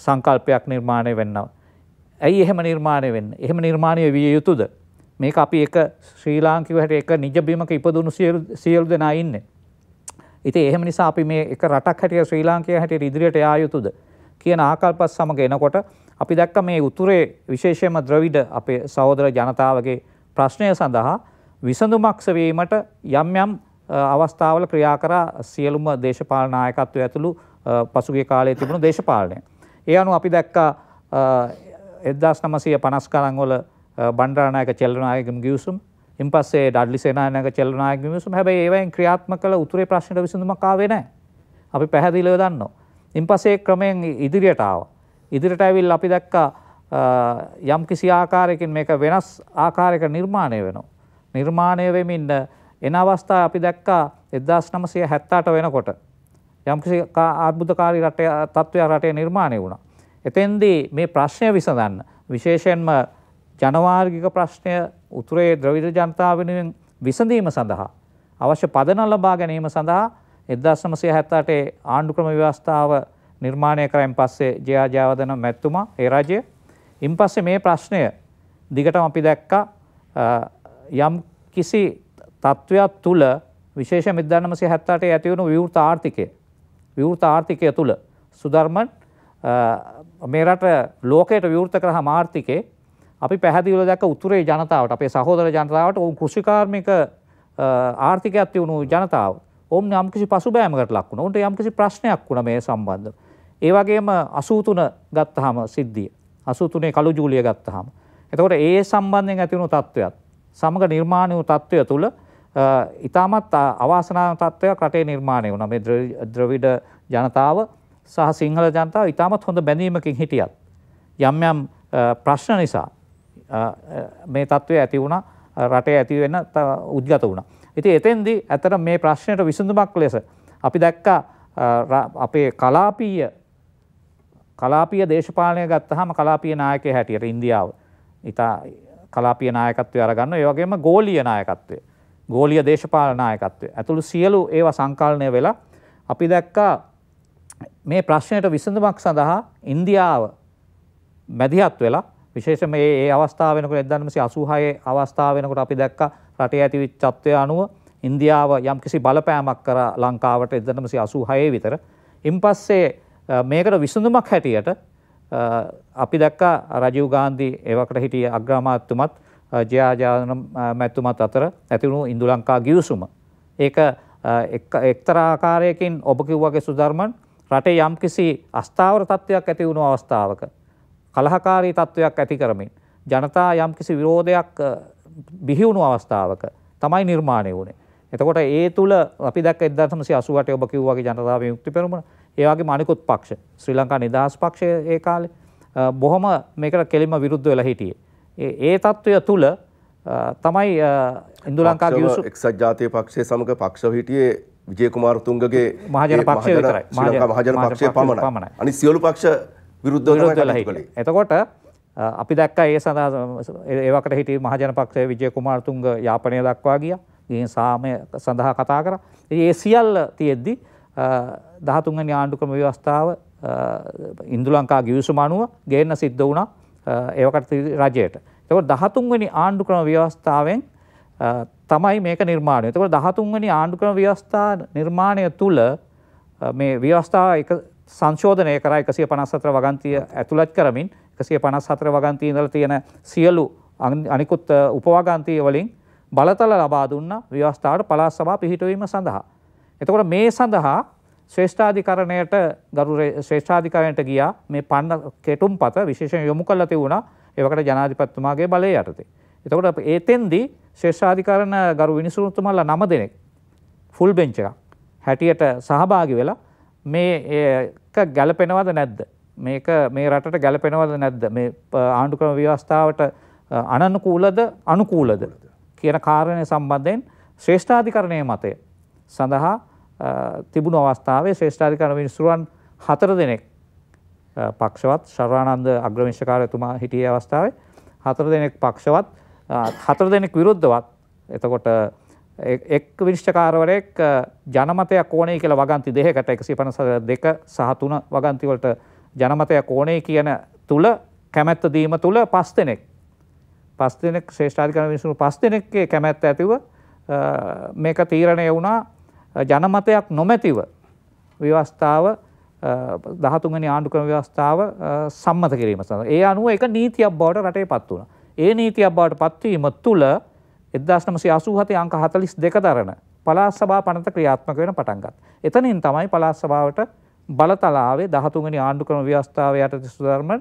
සංකල්පයක් නිර්මාණය වෙන්නව. ඇයි එහෙම නිර්මාණය වෙන්න එහෙම නිර්මාණය විය යුතුද. මේක අපි එක ශ්‍රී ලාංකිව හැට එක නිජබිමක ඉපදුණු සියලු දෙනා ඉන්න. ඉති එහෙම නිසා අපි මේ එක රටක් හැටිය ශ්‍රී ලාංකය හැට ඉදිරියට යා යුතුද. කියන ආකල්පත් සමග එනකොට අපි දැක්ක මේ උතුරේ විශේෂයෙන්ම ද්‍රවිඩ අපේ සහෝදර ජනතාවගේ ප්‍රශ්නය සඳහා විසඳුමක් සෙවීමට යම් යම් අවස්ථාවල ක්‍රියා කරා සියලුම දේශපාලන නායකත්වය ඇතුළු පසුගිය කාලයේ තිබුණු දේශපාලනය. ඒ අනුව අපි දැක්කා 1950 ගණන් වල බණ්ඩාරනායක චෙල්ලනායකගේ ගිවිසුම් ඉන්පස්සේ ඩඩ්ලි සේනානායක චෙල්ලනායකගේ ගිවිසුම් හැබැයි ඒවෙන් ක්‍රියාත්මක කළ උතුරේ ප්‍රශ්නෙට විසඳුමක් ආවේ නැහැ. අපි පැහැදිලිව දන්නවා. ඉන්පස්සේ ක්‍රමයෙන් ඉදිරියට ආවා. ඉදිරියට ඇවිල්ලා අපි දැක්කා යම් කිසි ආකාරයකින් මේක වෙනස් ආකාරයක නිර්මාණය වෙනවා. නිර්මාණය වෙමින් එන අවස්ථාව අපි දැක්කා 1978 වෙනකොට යම් කිසි අර්බුදකාරී රටේ තත්ත්වයක් රටේ නිර්මාණය වුණා. එතෙන්දී මේ ප්‍රශ්නය විසඳන්න විශේෂයෙන්ම ජනවාර්ගික ප්‍රශ්නය උතුරේ ද්‍රවිඩ ජනතාව වෙනුවෙන් විසඳීම සඳහා අවශ්‍ය පදනම ලබා ගැනීම සඳහා 1978 ආණ්ඩු ක්‍රම ව්‍යවස්ථාව නිර්මාණය කරයින් පස්සේ ජයා ජයවර්ධන මැතිතුමා ඒ රජය. ඉන් පස්සේ මේ ප්‍රශ්නය දිගටම අපි දැක්කා යම් කිසි තත්ත්වයක් තුල විශේෂ 1978 ඇති වුණු විවෘත ආර්ථිකය විවෘත ආර්ථිකය තුල සුධර්මන් මේ රට ලෝකයට විවෘත කරා ආර්ථිකේ අපි පැහැදිලිව දැක්ක උතුරේ ජනතාවට අපේ සහෝදර ජනතාවට උන් කෘෂිකාර්මික ආර්ථිකයක් තියුණු ජනතාව ඔවුන් යම්කිසි පසුබෑමකට ලක් වුණා. ඔවුන්ට යම්කිසි ප්‍රශ්නයක් වුණා මේ සම්බන්ධව. ඒ වගේම 83 ගත්තාම සිද්ධිය. 83 කළු ජූලිය ගත්තාම. එතකොට ඒ සම්බන්ධයෙන් ඇති වුණු තත්ත්වයක් සමග නිර්මාණය වූ තත්ත්වය තුළ ඉතාමත් අවාසනාව තත්ත්වයක් රටේ නිර්මාණය වුණා. මේ ද්‍රවිඩ ජනතාව සහ සිංහල ජනතාව ඉතාමත් හොඳ බැඳීමකින් හිටියත් යම් යම් ප්‍රශ්න නිසා මේ තත්ත්වය ඇති වුණා රටේ ඇති වෙන උද්ගත වුණා. ඉති එතෙන්දි ඇතර මේ ප්‍රශ්නයට විසඳුමක් ලෙස අපි දැක්කා අපේ කලාපීය කලාපිය දේශපාලනය ගත්තහම කලාපිය නායක හැටියට ඉන්දියාව ඉතා කලාපිය නායකත්වය අරගන්න ඒවගේම ගෝලිය නායකත්වය ගෝලිය දේශපාලනායකත්වය ඇතුළු සියලු ඒව සංකල්නය වෙලා අපි දැක්කා මේ ප්‍රශ්නයට විසඳමක් සඳහා ඉන්දියාව මැදිහත් වෙලා විශේෂ මේ ඒ අවස්ථාවනකට එදන්නමසි අසුහයේ අවස්ථාවනකට අපි දැක්කා රටේ ඇතිවිච් තත්ත්වය අනුව ඉන්දියාව යම්කිසි බලපෑමක් කර ලංකාවට එදනමසි අසූ හය විතර. ඉන් පස්සේ මේකට විසඳුමක් හැටියට අපි දැක්ක රජීව ගාන්ධි ඒවකට හිටිය අග්‍රාමාත්තුමත් ජයාජාන මැත්තුමත් අතර ඇතිවුණු ඉන්දු ලංකා ගියවසුම. ඒක එක්තරාකාරයකින් ඔබ කිව්වගේ සුධර්මන් රටේ යම්කිසි අස්ථාවර තත්ත්වයක් ඇති වුණු අවස්ථාවක. කලහකාරී තත්ත්වයක් ඇති කරමින්. ජනතා යම්කිසි විරෝධයක් බිහිවුණු අවස්ථාවක තමයි නිර්මාණය වුණේ. එතකොට ඒ තුළ අපි දැක් 1988 ඔබ කිව්වාගේ ජනතාව විමුක්ති පෙරමුණ, ඒ වගේම අනිකුත් පක්ෂ, ශ්‍රී ලංකා නිදහස් පක්ෂය ඒ කාලේ බොහොම මේකට කෙලින්ම විරුද්ධ වෙලා හිටියේ. ඒ තත්ත්වය තුළ තමයි ඉන්දු ලංකා ගිවිසුම් එක්සත් ජාතික පක්ෂය සමග පක්ෂව හිටියේ විජයකුමාරතුංගගේ මහජන පක්ෂය විතරයි. මහජන පක්ෂය පමණයි. අනිත් සියලු පක්ෂ විරුද්ධ වෙලා හිටියේ. එතකොට අපි දැක්ක ඒ සඳහා ඒවකට හිටිය මහජන පක්ෂයේ විජය කුමාරතුංග යාපනය දක්වා ගියා. ගිහින් සාමය සඳහා කතා කරා. ඒ සියල්ල තියෙද්දි 13 වෙනි ආණ්ඩු ක්‍රම ව්‍යවස්ථාව ඉන්දු ලංකා ගිවිසුම අනුව ගේන්න සිද්ධ වුණා ඒවකට රජයට. එතකොට 13 වෙනි ආණ්ඩු ක්‍රම ව්‍යවස්ථාවෙන් තමයි මේක නිර්මාණය. එතකොට 13 වෙනි ආණ්ඩු ක්‍රම ව්‍යවස්ථා නිර්මාණය තුල මේ ව්‍යවස්ථාව එක සංශෝධනය කරා 154 වගන්තිය ඇතුළත් කරමින් එකසිය පනස් හතර වගන්තී ඉඳල තියෙන සියලු අනිකුත් උපවාගන්තය වලින් බලතල ලබා දුන්න ව්‍යවස්ථාවට පලාස් සභා පිහිටවීම සඳහා. එතකොට මේ සඳහා ශ්‍රේෂ්ඨාධිකරණයට ගරු ශ්‍රේෂ්ඨාධිකරණයට ගියා මේ පන්න කෙටුම් පත විශේෂයෙන් යොමු කළ තිබුණා ඒවකට ජනාධිපතිතුමාගේ බලය යටතේ. එතකොට ඒතෙන්දී ශ්‍රේෂ්ඨාධිකරණ ගරු විනිසුරුතුමල්ලා නම දෙනෙක් ෆුල් බෙන්ච් එකක් හැටියට සහභාගි වෙලා මේ ගැලපෙනවද නැද්ද මේක මේ රටට ගැලපෙනවද නැද්ද මේ ආණ්ඩුක්‍රම ව්‍යවස්ථාවට අනනුකූලද අනුකූලද කියන කාරණය සම්බන්ධයෙන් ශ්‍රේෂ්ඨාධිකරණය මතය සඳහා තිබුණු අවස්ථාවේ ශ්‍රේෂ්ඨාධිකරණ මිනිසුරුවන් හතර දෙනෙක් පක්ෂවත් ශරාණන්ද අග්‍රමිශ්කාරයතුමා හිටිය අවස්ථාවේ හතර දෙනෙක් පක්ෂවත් හතර දෙනෙක් විරුද්ධවත් එතකොට එක් විනිශ්චකාරවරයෙක් ජනමතයක් ඕනේ කියලා වගන්ති දෙහකට එකසි පනස දෙක සහතුන වගන්තිවලට ජනමතයක් ඕනේ කියන තුල කැමැත්ත දීම තුල පස් දෙනෙක් පස් දෙනෙක් ශ්‍රේෂ්ඨාධිකරණ මිනිසුන් පස් දෙනෙක්ගේ කැමැත්ත ඇතිව මේක තීරණය වුණා ජනමතයක් නොමැතිව ව්‍යවස්ථාව දහතුන්ගනි ආණ්ඩු ක්‍රම ව්‍යවස්ථාව සම්මත කිරීම සඳහා. ඒ අනුව එක නීතියක් බවට රටේ පත් වුණා. ඒ නීතියක් බවට පත්වීම තුළ 1987 අංක 42 දරන පළාත් සභා පනත ක්‍රියාත්මක වෙන පටන් ගත්තා. එතනින් තමයි පළාත් සභාවට බලතලාවේ 13 වෙනි ආණ්ඩු ක්‍රම ව්‍යවස්ථාව යටතේ සුධර්ම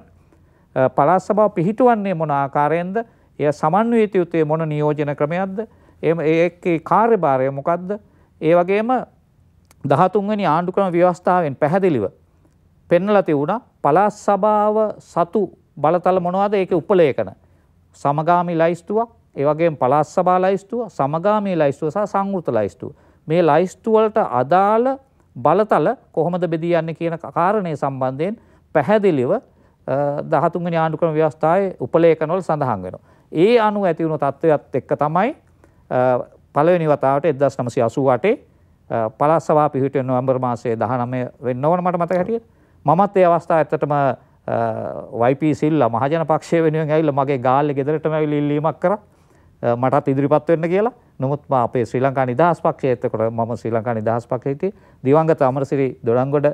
පළාත් සභාව පිහිටවන්නේ මොන ආකාරයෙන්ද? එය සමන්විත යුත්තේ මොන නියෝජන ක්‍රමයක්ද? එම ඒකේ කාර්යභාරය මොකක්ද? ඒ වගේම 13 වෙනි ආණ්ඩු ක්‍රම ව්‍යවස්ථාවෙන් පැහැදිලිව පෙන්වලා තිබුණා පළාත් සභාව සතු බලතල මොනවද? ඒකේ උපලේඛන. සමගාමී ලයිස්තුවක්, ඒ වගේම පළාත් සභා ලයිස්තුව, සමගාමී ලයිස්තුව සහ සංවෘත ලයිස්තුව. මේ ලයිස්තුව වලට අදාළ බලතල කොහොමද බෙදී යන්නේ කියන කාරණය සම්බන්ධයෙන් පැහැදිලිව 13 වෙනි ආණ්ඩුක්‍රම ව්‍යවස්ථාවේ උපලේඛනවල සඳහන් වෙනවා. ඒ අනුව ඇති වුණු තත්ත්වයක් එක්ක තමයි පළවෙනි වතාවට 1988 පළාත් සභාව පිහිටුවේ නොවැම්බර් මාසයේ 19 වෙන්න ඕන මට මතක හැටියට. මමත් ඒ අවස්ථාව ඇත්තටම YP සිල්ලා මහජන පක්ෂය වෙනුවෙන් ඇවිල්ලා මගේ ගාල්ලේ ගෙදරටම ඇවිල්ලා ඉල්ලීමක් කරා. මටත් ඉදිරිපත් වෙන්න කියලා. නමුත් මම අපේ ශ්‍රී ලංකා නිදහස් පක්ෂයේ එතකොට මම ශ්‍රී ලංකා නිදහස් පක්ෂයේ හිටියේ දිවංගත අමරසිරි දොඩංගොඩ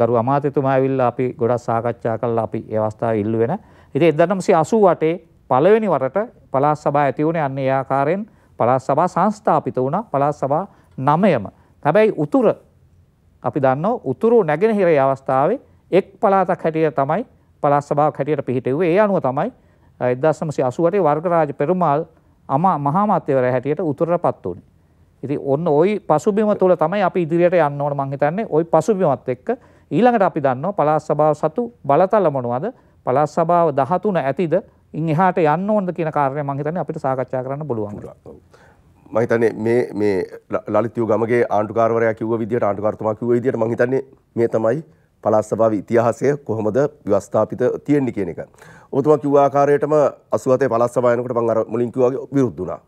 ගරු අමාත්‍යතුමා ඇවිල්ලා අපි ගොඩක් සාකච්ඡා කළා අපි ඒ අවස්ථාවේ ඉල්ලුවෙන. ඉතින් 1988 පළවෙනි වරට පළාත් සභාව ඇති වුණේ අන්න ඒ ආකාරයෙන් පළාත් සභා සංස්ථාපිත වුණා පළාත් සභා 9ම. හැබැයි උතුර අපි දන්නවා උතුරු නැගෙනහිරේ අවස්ථාවේ එක් පළාතක් හැටියට තමයි පළාත් සභාවක් හැටියට පිහිටෙව්වේ. ඒ අනුව තමයි 1988 වර්ගරාජ පෙරුමාල් අමා මහා මතේවරයා හැටියට උතුරටපත් උනේ. ඉතින් ඔන්න ওই පසුබිම තුල තමයි අපි ඉදිරියට යන්න ඕන මං හිතන්නේ. ওই පසුබිමත් එක්ක ඊළඟට අපි දන්නවා පළාත් සභාව සතු බලතල මොනවද? පළාත් සභාව 13 ඇතිද? ඉන් එහාට යන්න ඕනද කියන කාරණය මං හිතන්නේ අපිට සාකච්ඡා කරන්න පුළුවන්. මම හිතන්නේ මේ මේ ලලිත් යුගමගේ ආණ්ඩුකාරවරයා කිව්ව විදිහට ආණ්ඩුකාරතුමා කිව්ව විදිහට මම හිතන්නේ මේ තමයි පළාත් සභාවේ ඉතිහාසය කොහොමද ව්‍යවස්ථාපිත තියෙන්නේ කියන එක. ඔබතුමා කිව්ව ආකාරයටම 87 පළාත් සභාව යනකොට මම අර මුලින් කිව්වා වගේ විරුද්ධ වුණා.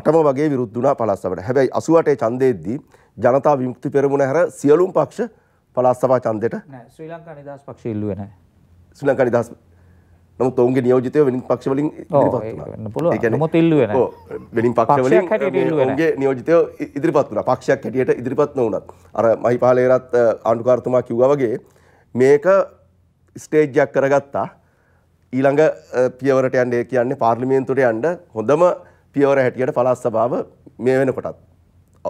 රටම වගේ විරුද්ධ වුණා පළාත් සභාවට. හැබැයි 88 ඡන්දයේදී ජනතා විමුක්ති පෙරමුණ හැර සියලුම පක්ෂ පළාත් සභා ඡන්දයට නෑ ශ්‍රී ලංකා නිදහස් පක්ෂය ඉල්ලුවේ නෑ. ශ්‍රී ලංකා නිදහස් නමුත් ඔවුන්ගේ නියෝජිතය වෙනින් පක්ෂ වලින් ඉදිරිපත් වුණා. වෙනින් පක්ෂ වලින් ඔවුන්ගේ නියෝජිතය ඉදිරිපත් වුණා. පක්ෂයක් හැටියට ඉදිරිපත් නොවුණත් අර මහිපාලේරත් ආණ්ඩුකාරතුමා කිව්වා වගේ මේක ස්ටේජ් එකක් කරගත්තා. ඊළඟ පියවරට යන්න කියන්නේ පාර්ලිමේන්තුවට යන්න හොඳම පියවර හැටියට පළාත් සභාව මේ වෙනකොටත්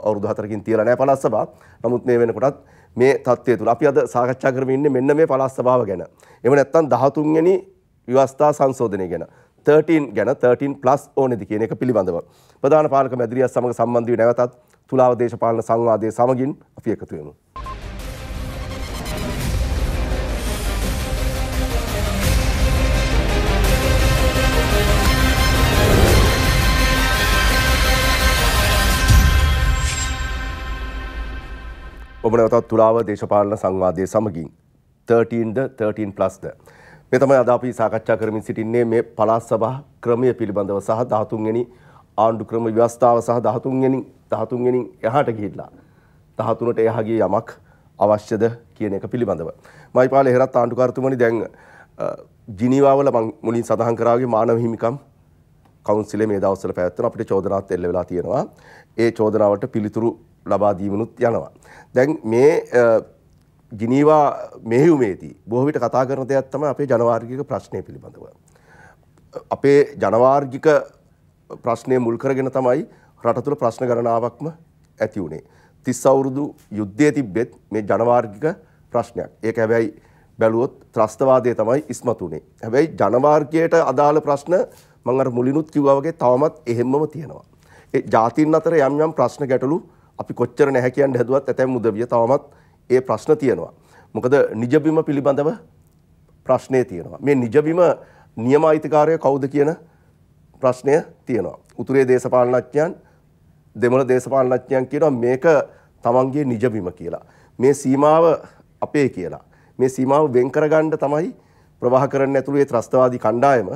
අවුරුදු හතරකින් තියලා නැහැ පළාත් සභාව. නමුත් මේ වෙනකොටත් මේ තත්ත්වය තුළ අපි අද සාකච්ඡා කරමින් ඉන්නේ මෙන්න මේ පළාත් සභාව ගැන. එහෙම නැත්නම් 13 වෙනි ව්‍යවස්ථා සංශෝධනය ගැන 13 ගැන 13 ප්ලස් ඕනේද කියන එක පිළිබඳව ප්‍රධාන පාලක මැදිරියත් සමග සම්බන්ධ වී නැවතත් තුලාව දේශපාලන සංවාදයේ සමගින් අපි එකතු වෙමු. ඔබ නැවතත් තුලාව දේශපාලන සංවාදයේ සමගින් 13ද 13 ප්ලස්ද මේ තමයි අද අපි සාකච්ඡා කරමින් සිටින්නේ මේ පළාත් සභා ක්‍රමය පිළිබඳව සහ 13 වෙනි ආණ්ඩු ක්‍රම ව්‍යවස්ථාව සහ 13 වෙනි 13 වෙනි එහාට ගිහිල්ලා 13ට එහා ගිය යමක් අවශ්‍යද කියන එක පිළිබඳව මයිපාල හෙරත් ආණ්ඩුකාරතුමනි දැන් ජිනීවාවල මම මුලින් සඳහන් කරාගේ මානව හිමිකම් කවුන්සිලේ මේ දවස්වල පැවැත්වෙන අපිට චෝදනාත් එල්ල වෙලා තියෙනවා ඒ චෝදනාවට පිළිතුරු ලබා දීමනුත් යනවා දැන් මේ ජිනීවා මෙහිුමේදී බොහවිට කතා කරන දෙයක් තම අපේ ජනවාර්ගික ප්‍රශ්නය පිළිබඳව. අපේ ජනවාර්ගික ප්‍රශ්නය මුල් කරගෙන තමයි රටතුළ ප්‍රශ්න ගණනාවක්ම ඇති වුණේ. තිස් අවුරුදු යුද්ධය තිබ්බෙත් මේ ජනවාර්ගික ප්‍රශ්නයක්. ඒක හැබැයි බැලුවොත් ත්‍රස්තවාදය තමයි ඉස්මතු වුණේ. හැබැයි ජනවාර්ගයට අදාළ ප්‍රශ්න මම අර මුලිනුත් කිව්වා වගේ තවමත් එහෙම්මම තියෙනවා. ඒ ජාතින් අතර යම් යම් ප්‍රශ්න ගැටලු අපි කොච්චර නැහැ කියන්න හැදුවත් ඇතැම් උදවිය තවමත් ඒ ප්‍රශ්න තියෙනවා. මොකද නිජබිම පිළිබඳව ප්‍රශ්නය තියෙනවා. මේ නිජබිම නියම අයිතිකාරය කවුද කියන ප්‍රශ්නය තියෙනවා. උතුරේ දේශපාලනඥයන් දෙමළ දේශපාලනඥයන් කියනවා මේක තමන්ගේ නිජබිම කියලා. මේ සීමාව අපේ කියලා. මේ සීමාව වෙන් කරගන්න තමයි ප්‍රවාහකරණ ඇතුළේ ත්‍රස්තවාදී කණ්ඩායම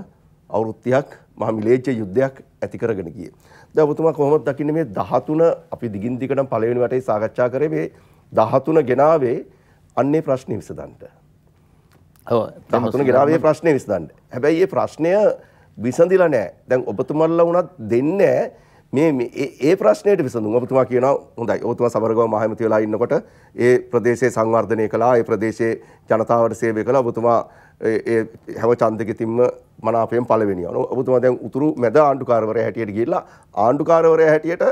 අවුරුත්තියක් මහ මිලේච්ඡ යුද්ධයක් ඇති කරගෙන ගියේ. දැන් ඔබතුමා කොහොමද දකින්නේ මේ 13 අපි දිගින් දිගටම පළවෙනි වටේ සාකච්ඡා කරේ මේ 13 ගෙනාවේ අන්නේ ප්‍රශ්නේ විසඳන්න. ඔව් 13 ගෙනාවේ ප්‍රශ්නේ විසඳන්න. හැබැයි මේ ප්‍රශ්නය විසඳිලා නැහැ. දැන් ඔබතුමන්ලා වුණත් දෙන්නේ මේ ඒ ප්‍රශ්නයට විසඳුම් ඔබතුමා කියනවා හොඳයි. ඔබතුමා සමරගම මහමැති වෙලා ඉන්නකොට ඒ ප්‍රදේශයේ සංවර්ධනය කළා, ඒ ප්‍රදේශයේ ජනතාවට සේවය කළා. ඔබතුමා ඒ හැම ඡන්දකෙතින්ම මනාපයෙන් පළවෙනියා. ඔබතුමා දැන් උතුරු මැද ආණ්ඩුකාරවරයා හැටියට ගිහිල්ලා ආණ්ඩුකාරවරයා හැටියට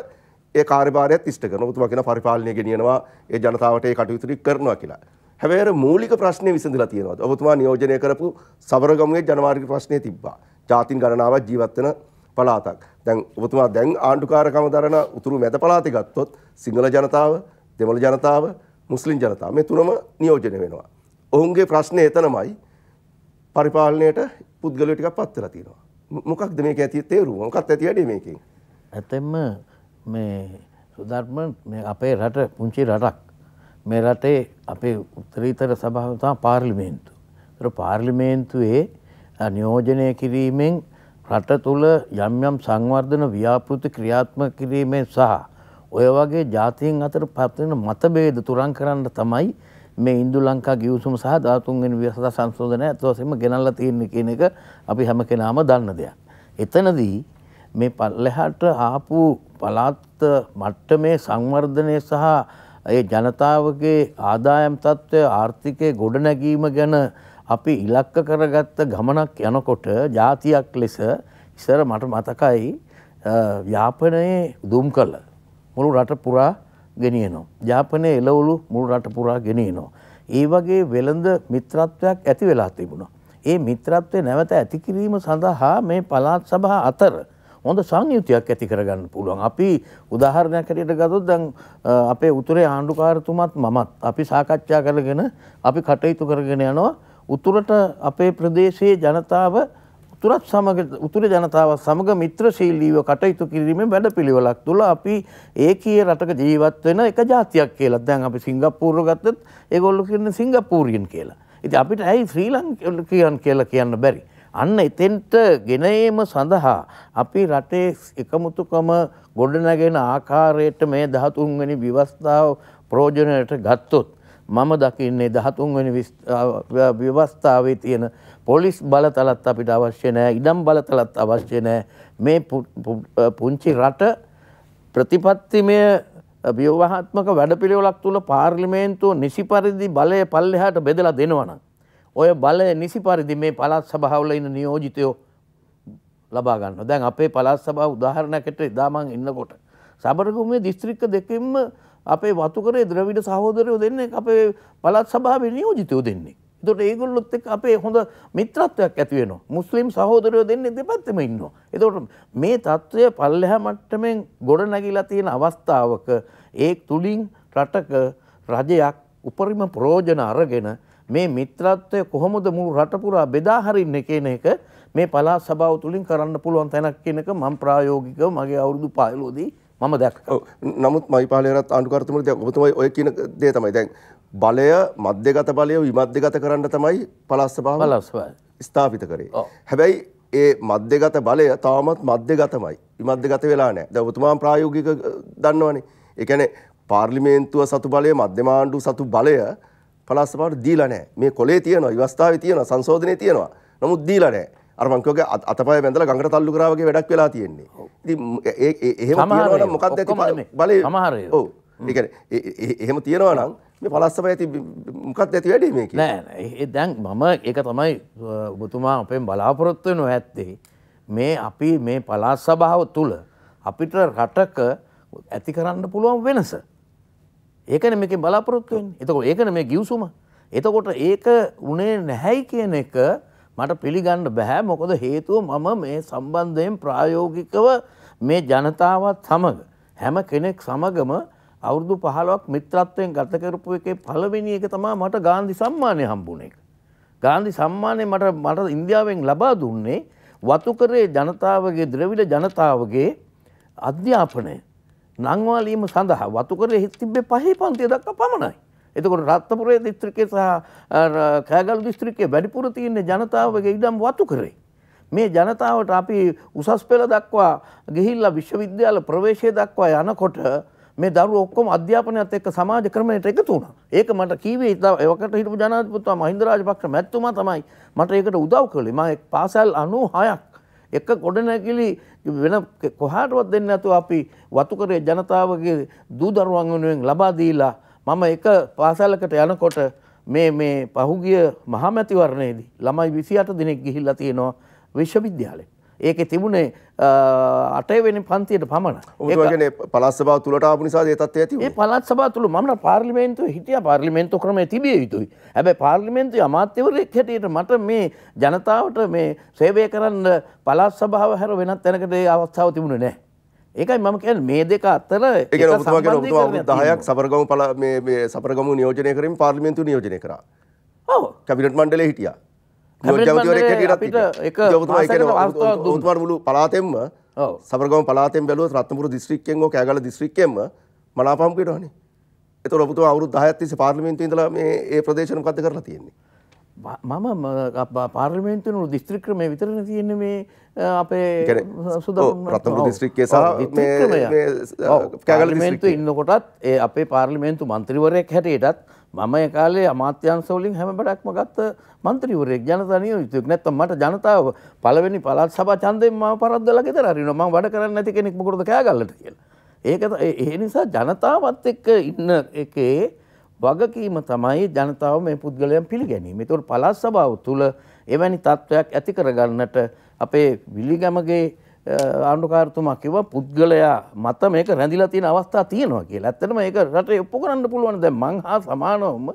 ඒ කාර්යභාරයත් ඉෂ්ට කරනවා. ඔබතුමා කියන පරිපාලනය ගෙනියනවා ඒ ජනතාවට ඒ කටයුතු කරනවා කියලා. හැබැයි අර මූලික ප්‍රශ්නේ විසඳලා තියෙනවාද? ඔබතුමා නියෝජනය කරපු සවරගමුවේ ජනවාර්ගික ප්‍රශ්නේ තිබ්බා. ජාතින් ගණනාවක් ජීවත් වෙන පළාතක්. දැන් ඔබතුමා දැන් ආණ්ඩුකාරකම දරන උතුරු මැද පළාතේ ගත්තොත් සිංහල ජනතාව, දෙමළ ජනතාව, මුස්ලිම් ජනතාව මේ තුනම නියෝජනය වෙනවා. ඔවුන්ගේ ප්‍රශ්නේ එතනමයි පරිපාලනයට පුද්ගලයෝ ටිකක් පත් වෙලා තියෙනවා. මොකක්ද මේක ඇති තේරුම? මොකක්ද ඇති වැඩේ මේකෙන්? ඇත්තෙන්ම මේ සුධර්ම අපේ රට පුංචි රටක් මේ රටේ අපේ උත්තරීතර සභාව තමයි පාර්ලිමේන්තුව. ඒතර පාර්ලිමේන්තුවේ නියෝජනය කිරීමෙන් රට තුල යම් යම් සංවර්ධන ව්‍යාපෘති ක්‍රියාත්මක කිරීමෙන් සහ ඔය වගේ ජාතීන් අතර පත්වෙන මතභේද තුරන් කරන්න තමයි මේ ඉන්දු ලංකා ගිවිසුම සහ 13 වෙනි විසදා සංශෝධනය අත්වසෙම ගෙනල්ලා තියෙන්නේ කියන එක අපි හැම කෙනාම දන්න දෙයක්. එතනදී මේ පල්ලෙහාට ආපු පළාත් මට්ටමේ සංවර්ධනය සහ ඒ ජනතාවගේ ආදායම් තත්ත්වය ආර්ථිකය ගොඩනැගීම ගැන අපි ඉලක්ක කරගත්ත ගමනක් යනකොට ජාතියක් ලෙස ඉස්සර මට මතකයි යාපනයේ දුම් කළ මුළු රට පුරා ගෙනියනවා. ජාපනය එලවුළු මුළු රට පුරා ගෙනියනවා. ඒ වගේ වෙළඳ මිත්‍රත්වයක් ඇති වෙලා තිබුණා. ඒ මිත්‍රත්වය නැවත ඇතිකිරීම සඳහා මේ පළාත් සභා අතර හොඳ සංයුතියක් ඇති කරගන්න පුළුවන්. අපි උදාහරණයක් හැටියට ගත්තොත් දැන් අපේ උතුරේ ආණ්ඩුකාරතුමත් මමත් අපි සාකච්ඡා කරගෙන අපි කටයුතු කරගෙන යනවා. උතුරට අපේ ප්‍රදේශයේ ජනතාව උතුරත් සමග උතුර ජනතාවත් සමග මිත්‍රශීලීව කටයුතු කිරීමේ වැඩපිළිවෙලක් තුළ අපි ඒකීය රටක ජීවත් වෙන එක ජාතියක් කියලා. දැන් අපි සිංගප්පූරුව ගත්තත් ඒගොල්ලෝ කියන්නේ සිංගප්පූරියන් කියලා. ඉතින් අපිට ඇයි ශ්‍රී ලංකියන් කියලා කියන්න බැරි? අන්න එතෙන්ට ගෙනීම සඳහා අපි රටේ එකමුතුකම ගොඩනැගෙන ආකාරයට මේ දහතුන්වැනි විවස්ථාව ප්‍රෝජනයට ගත්තොත් මම දකින්නේ දහතුන්වැනි ව්‍යවස්ථාවේ තියෙන පොලිස් බලතලත් අපිට අවශ්‍ය නෑ ඉඩම් බලතලත් අවශ්‍ය නෑ මේ පුංචි රට ප්‍රතිපත්තිමය ව්‍යවහාත්මක වැඩපිළිවෙලක් තුළ පාර්ලිමේන්තුව නිසි පරිදි බලය පල්ලෙහාට බෙදලා දෙනවනම් ඔය බලය නිසි පරිදි මේ පළාත් සභාවල ඉන්න නියෝජිතයෝ ලබා ගන්න. දැන් අපේ පළාත් සභාව උදාහරණයකට එදා මං ඉන්නකොට සබරගමේ දිස්ත්‍රික්ක දෙකෙන්ම අපේ වතුකරේ ද්‍රවිඩ සහෝදරයෝ දෙන්නේ අපේ පළාත් සභාවේ නියෝජිතයෝ දෙන්නේ. එතකොට ඒගොල්ලොත් එක්ක අපේ හොඳ මිත්‍රත්වයක් ඇති වෙනවා. මුස්ලිම් සහෝදරයෝ දෙන්නේ දෙපැත්තෙම ඉන්නවා. එතකොට මේ తত্ত্বය පල්ලෙහා මට්ටමින් ගොඩනැගිලා තියෙන අවස්ථාවක ඒ තුලින් රටක රජයක් උපරිම ප්‍රයෝජන අරගෙන මේ මිත්‍රත්වය කොහොමද මුළු රට පුරා බෙදා හරින්නේ කියන එක මේ පළාත් සභාව තුලින් කරන්න පුළුවන් තැනක් කියන එක මම ප්‍රායෝගිකව මගේ අවුරුදු 15 දී මම දැක් නමුත් මයිපාලනත් අන්ුකර්තමට ඔබතුමයි ඔය කියන දේ තමයි දැන් බලය මධ්‍යගත බලය විමධ්‍යගත කරන්න තමයි පලස්සභාව ලස්ව ස්ථාපිත කරේ. හැබැයි ඒ මධ්‍යගත බලය තවමත් මධ්‍යගතමයි විමධ්‍යගත වෙලා නෑ ද ඔබතුමා ප්‍රායෝගික දන්නවනේ එකන පාර්ලිමේන්තුව සතු බලය මධ්‍යමාණ්ඩු සතු බලය පළාත් සභාවට දීලා නැහැ. මේ කොලේ තියෙනවා, විවස්ථාවේ තියෙනවා, සංශෝධනයේ තියෙනවා. නමුත් දීලා නැහැ. අර මං කියෝගේ අතපය බැඳලා ගඟට තල්ලු කරා වගේ වැඩක් වෙලා තියෙන්නේ. ඉතින් ඒ එහෙම තියනවා නම් මොකක්ද ඇති බලේ? සමහර ඒවා. ඔව්. ඒ කියන්නේ එහෙම තියනවා නම් මේ පළාත් සභාවේ ඇති මොකක්ද ඇති වැඩේ මේකේ? නෑ නෑ. දැන් මම ඒක තමයි ඔබතුමා අපෙන් බලාපොරොත්තු වෙනවා ඇත්තේ. මේ අපි මේ පළාත් සභාව තුල අපිට රටක ඇති කරන්න පුළුවන් වෙනස. ඒකන මේක බලාපොරොත්තුවෙන් එතකොට ඒකන මේ ගිවසුම එතකොට ඒක උනේ නැහැයි කියන එක මට පිළිගන්න බැහැ මොකද හේතුව මම මේ සම්බන්ධයෙන් ප්‍රායෝගිකව මේ ජනතාවත් සමඟ හැම කෙනෙක් සමගම අවුරුදු පහලොක් මිත්‍රත්වයෙන් ගතකරපු එකේ පළවෙනි එක තමා මට ගාන්ධි සම්මානය හම්බුණ එක. ගාන්ධි සම්මානය මට මට ඉන්දියාවෙන් ලබා දුන්නේ වතුකරේ ජනතාවගේ ද්‍රවිඩ ජනතාවගේ අධ්‍යාපනය නංවාලීම සඳහා වතුකරේ හිත් තිබ්බේ පහේ පන්තිය දක්වා පමණයි. එතකොට රත්නපුරේ දිස්ත්‍රික්කයේ සහ කෑගල් දිස්ත්‍රික්කයේ වැඩිපුර තියෙන ජනතාවගේ ඉඩම් වතුකරේ. මේ ජනතාවට අපි උසස් පෙළ දක්වා ගිහිල්ලා විශ්වවිද්‍යාල ප්‍රවේශය දක්වා යනකොට මේ දරුවෝ ඔක්කොම අධ්‍යාපනයත් එක්ක සමාජ ක්‍රමයට එකතු වුණා. ඒක මට කීවේ එවකට හිටපු ජනාධිපතිතුමා මහින්ද රාජපක්ෂ මැතිතුමා තමයි මට ඒකට උදව් කළේ. මම පාසල් 96ක් එක ගොඩනැගිලි වෙන කොහාටවත් දෙන්න ඇතුව අපි වතුකරේ ජනතාවගේ දූදරුවන් වෙනුවෙන් ලබා දීලා මම එක පාසලකට යනකොට මේ මේ පහුගිය මහමැතිවරණයේදී ළමයි 28 දිනක් ගිහිල්ලා තියෙනවා විශ්වවිද්‍යාලෙට ඒකේ තිබුණේ අටවෙනි පන්තියට පමණ. ඔබතුමාගේ පළාත් සභාව තුලට ආපු නිසා ඒ තත්ත්වය ඇති වුණා. ඒ පළාත් සභාව තුල මම පාර්ලිමේන්තුවේ හිටියා පාර්ලිමේන්තු ක්‍රමය තිබිය යුතුයි. හැබැයි පාර්ලිමේන්තුවේ අමාත්‍යවරයෙක් හැටියට මට මේ ජනතාවට මේ සේවය කරන්න පළාත් සභාව හැර වෙනත් තැනකට ඒ අවස්ථාව තිබුණේ නැහැ. ඒකයි මම කියන්නේ මේ දෙක අතර ඒක ඔබතුමා කියන ඔබතුමා අවුරුදු 10ක් සබරගමු මේ සබරගමු නියෝජනය කරමින් පාර්ලිමේන්තු නියෝජනය කරා. ඔව්. කැබිනට් මණ්ඩලයේ හිටියා. උතුවර මුළු පලාතෙම සබරගම පලාතෙන් බැලුව රත්නපුර දිස්ත්‍රික්කෙන් හෝ කෑගල දිස්ත්‍රික්කෙම මනාපම්කට වනේ එතකොට ඔබතුමා අවුරුදු 10ක් තිස්සේ පාර්ලිමේන්තුවේ ඉඳලා මේ ඒ ප්‍රදේශන මොකද්ද කරලා තියෙන්නේ මම පාර්ලිමේන්තුවන දිස්ත්‍රික් ක්‍රමය විතරන තියෙන මේ අපේ සුද රතමු දිස්ත්‍රික්කය සහ කැගලිමේන්තු ඉන්නකොටත් ඒ අපේ පාර්ලිමේන්තු මන්ත්‍රීවරයක් හැටයටත් මම ඒ කාලේ අමාත්‍යංශ වලින් හැම බඩක්ම ගත්ත മന്ത്രിවරයෙක් ජනතා නියෝජිතයෙක් නැත්තම් මට ජනතාව පළවෙනි පළාත් සභා ඡන්දයෙන් මම පරද්දලා ගෙදර අරිනවා මම වැඩ කරන්නේ නැති කෙනෙක් මොකටද කෑගල්ලට කියලා. ඒක ඒ නිසා ජනතාවත් එක්ක ඉන්න එකේ වගකීම තමයි ජනතාව මේ පුද්ගලයන් පිළිගැනීම. ඒතකොට පළාත් සභාව තුල එවැනි තත්වයක් ඇති කරගන්නට අපේ විලිගමගේ ආණ්ඩුකාරතුමා කිව පුද්ගලයා මත මේක රැඳිලා තියෙන අවස්ථා තියෙනවා කියලා. ඇත්තටම ඒක රටේ ඔප්පු කරන්න පුළුවන්. දැන් මං හා සමානවම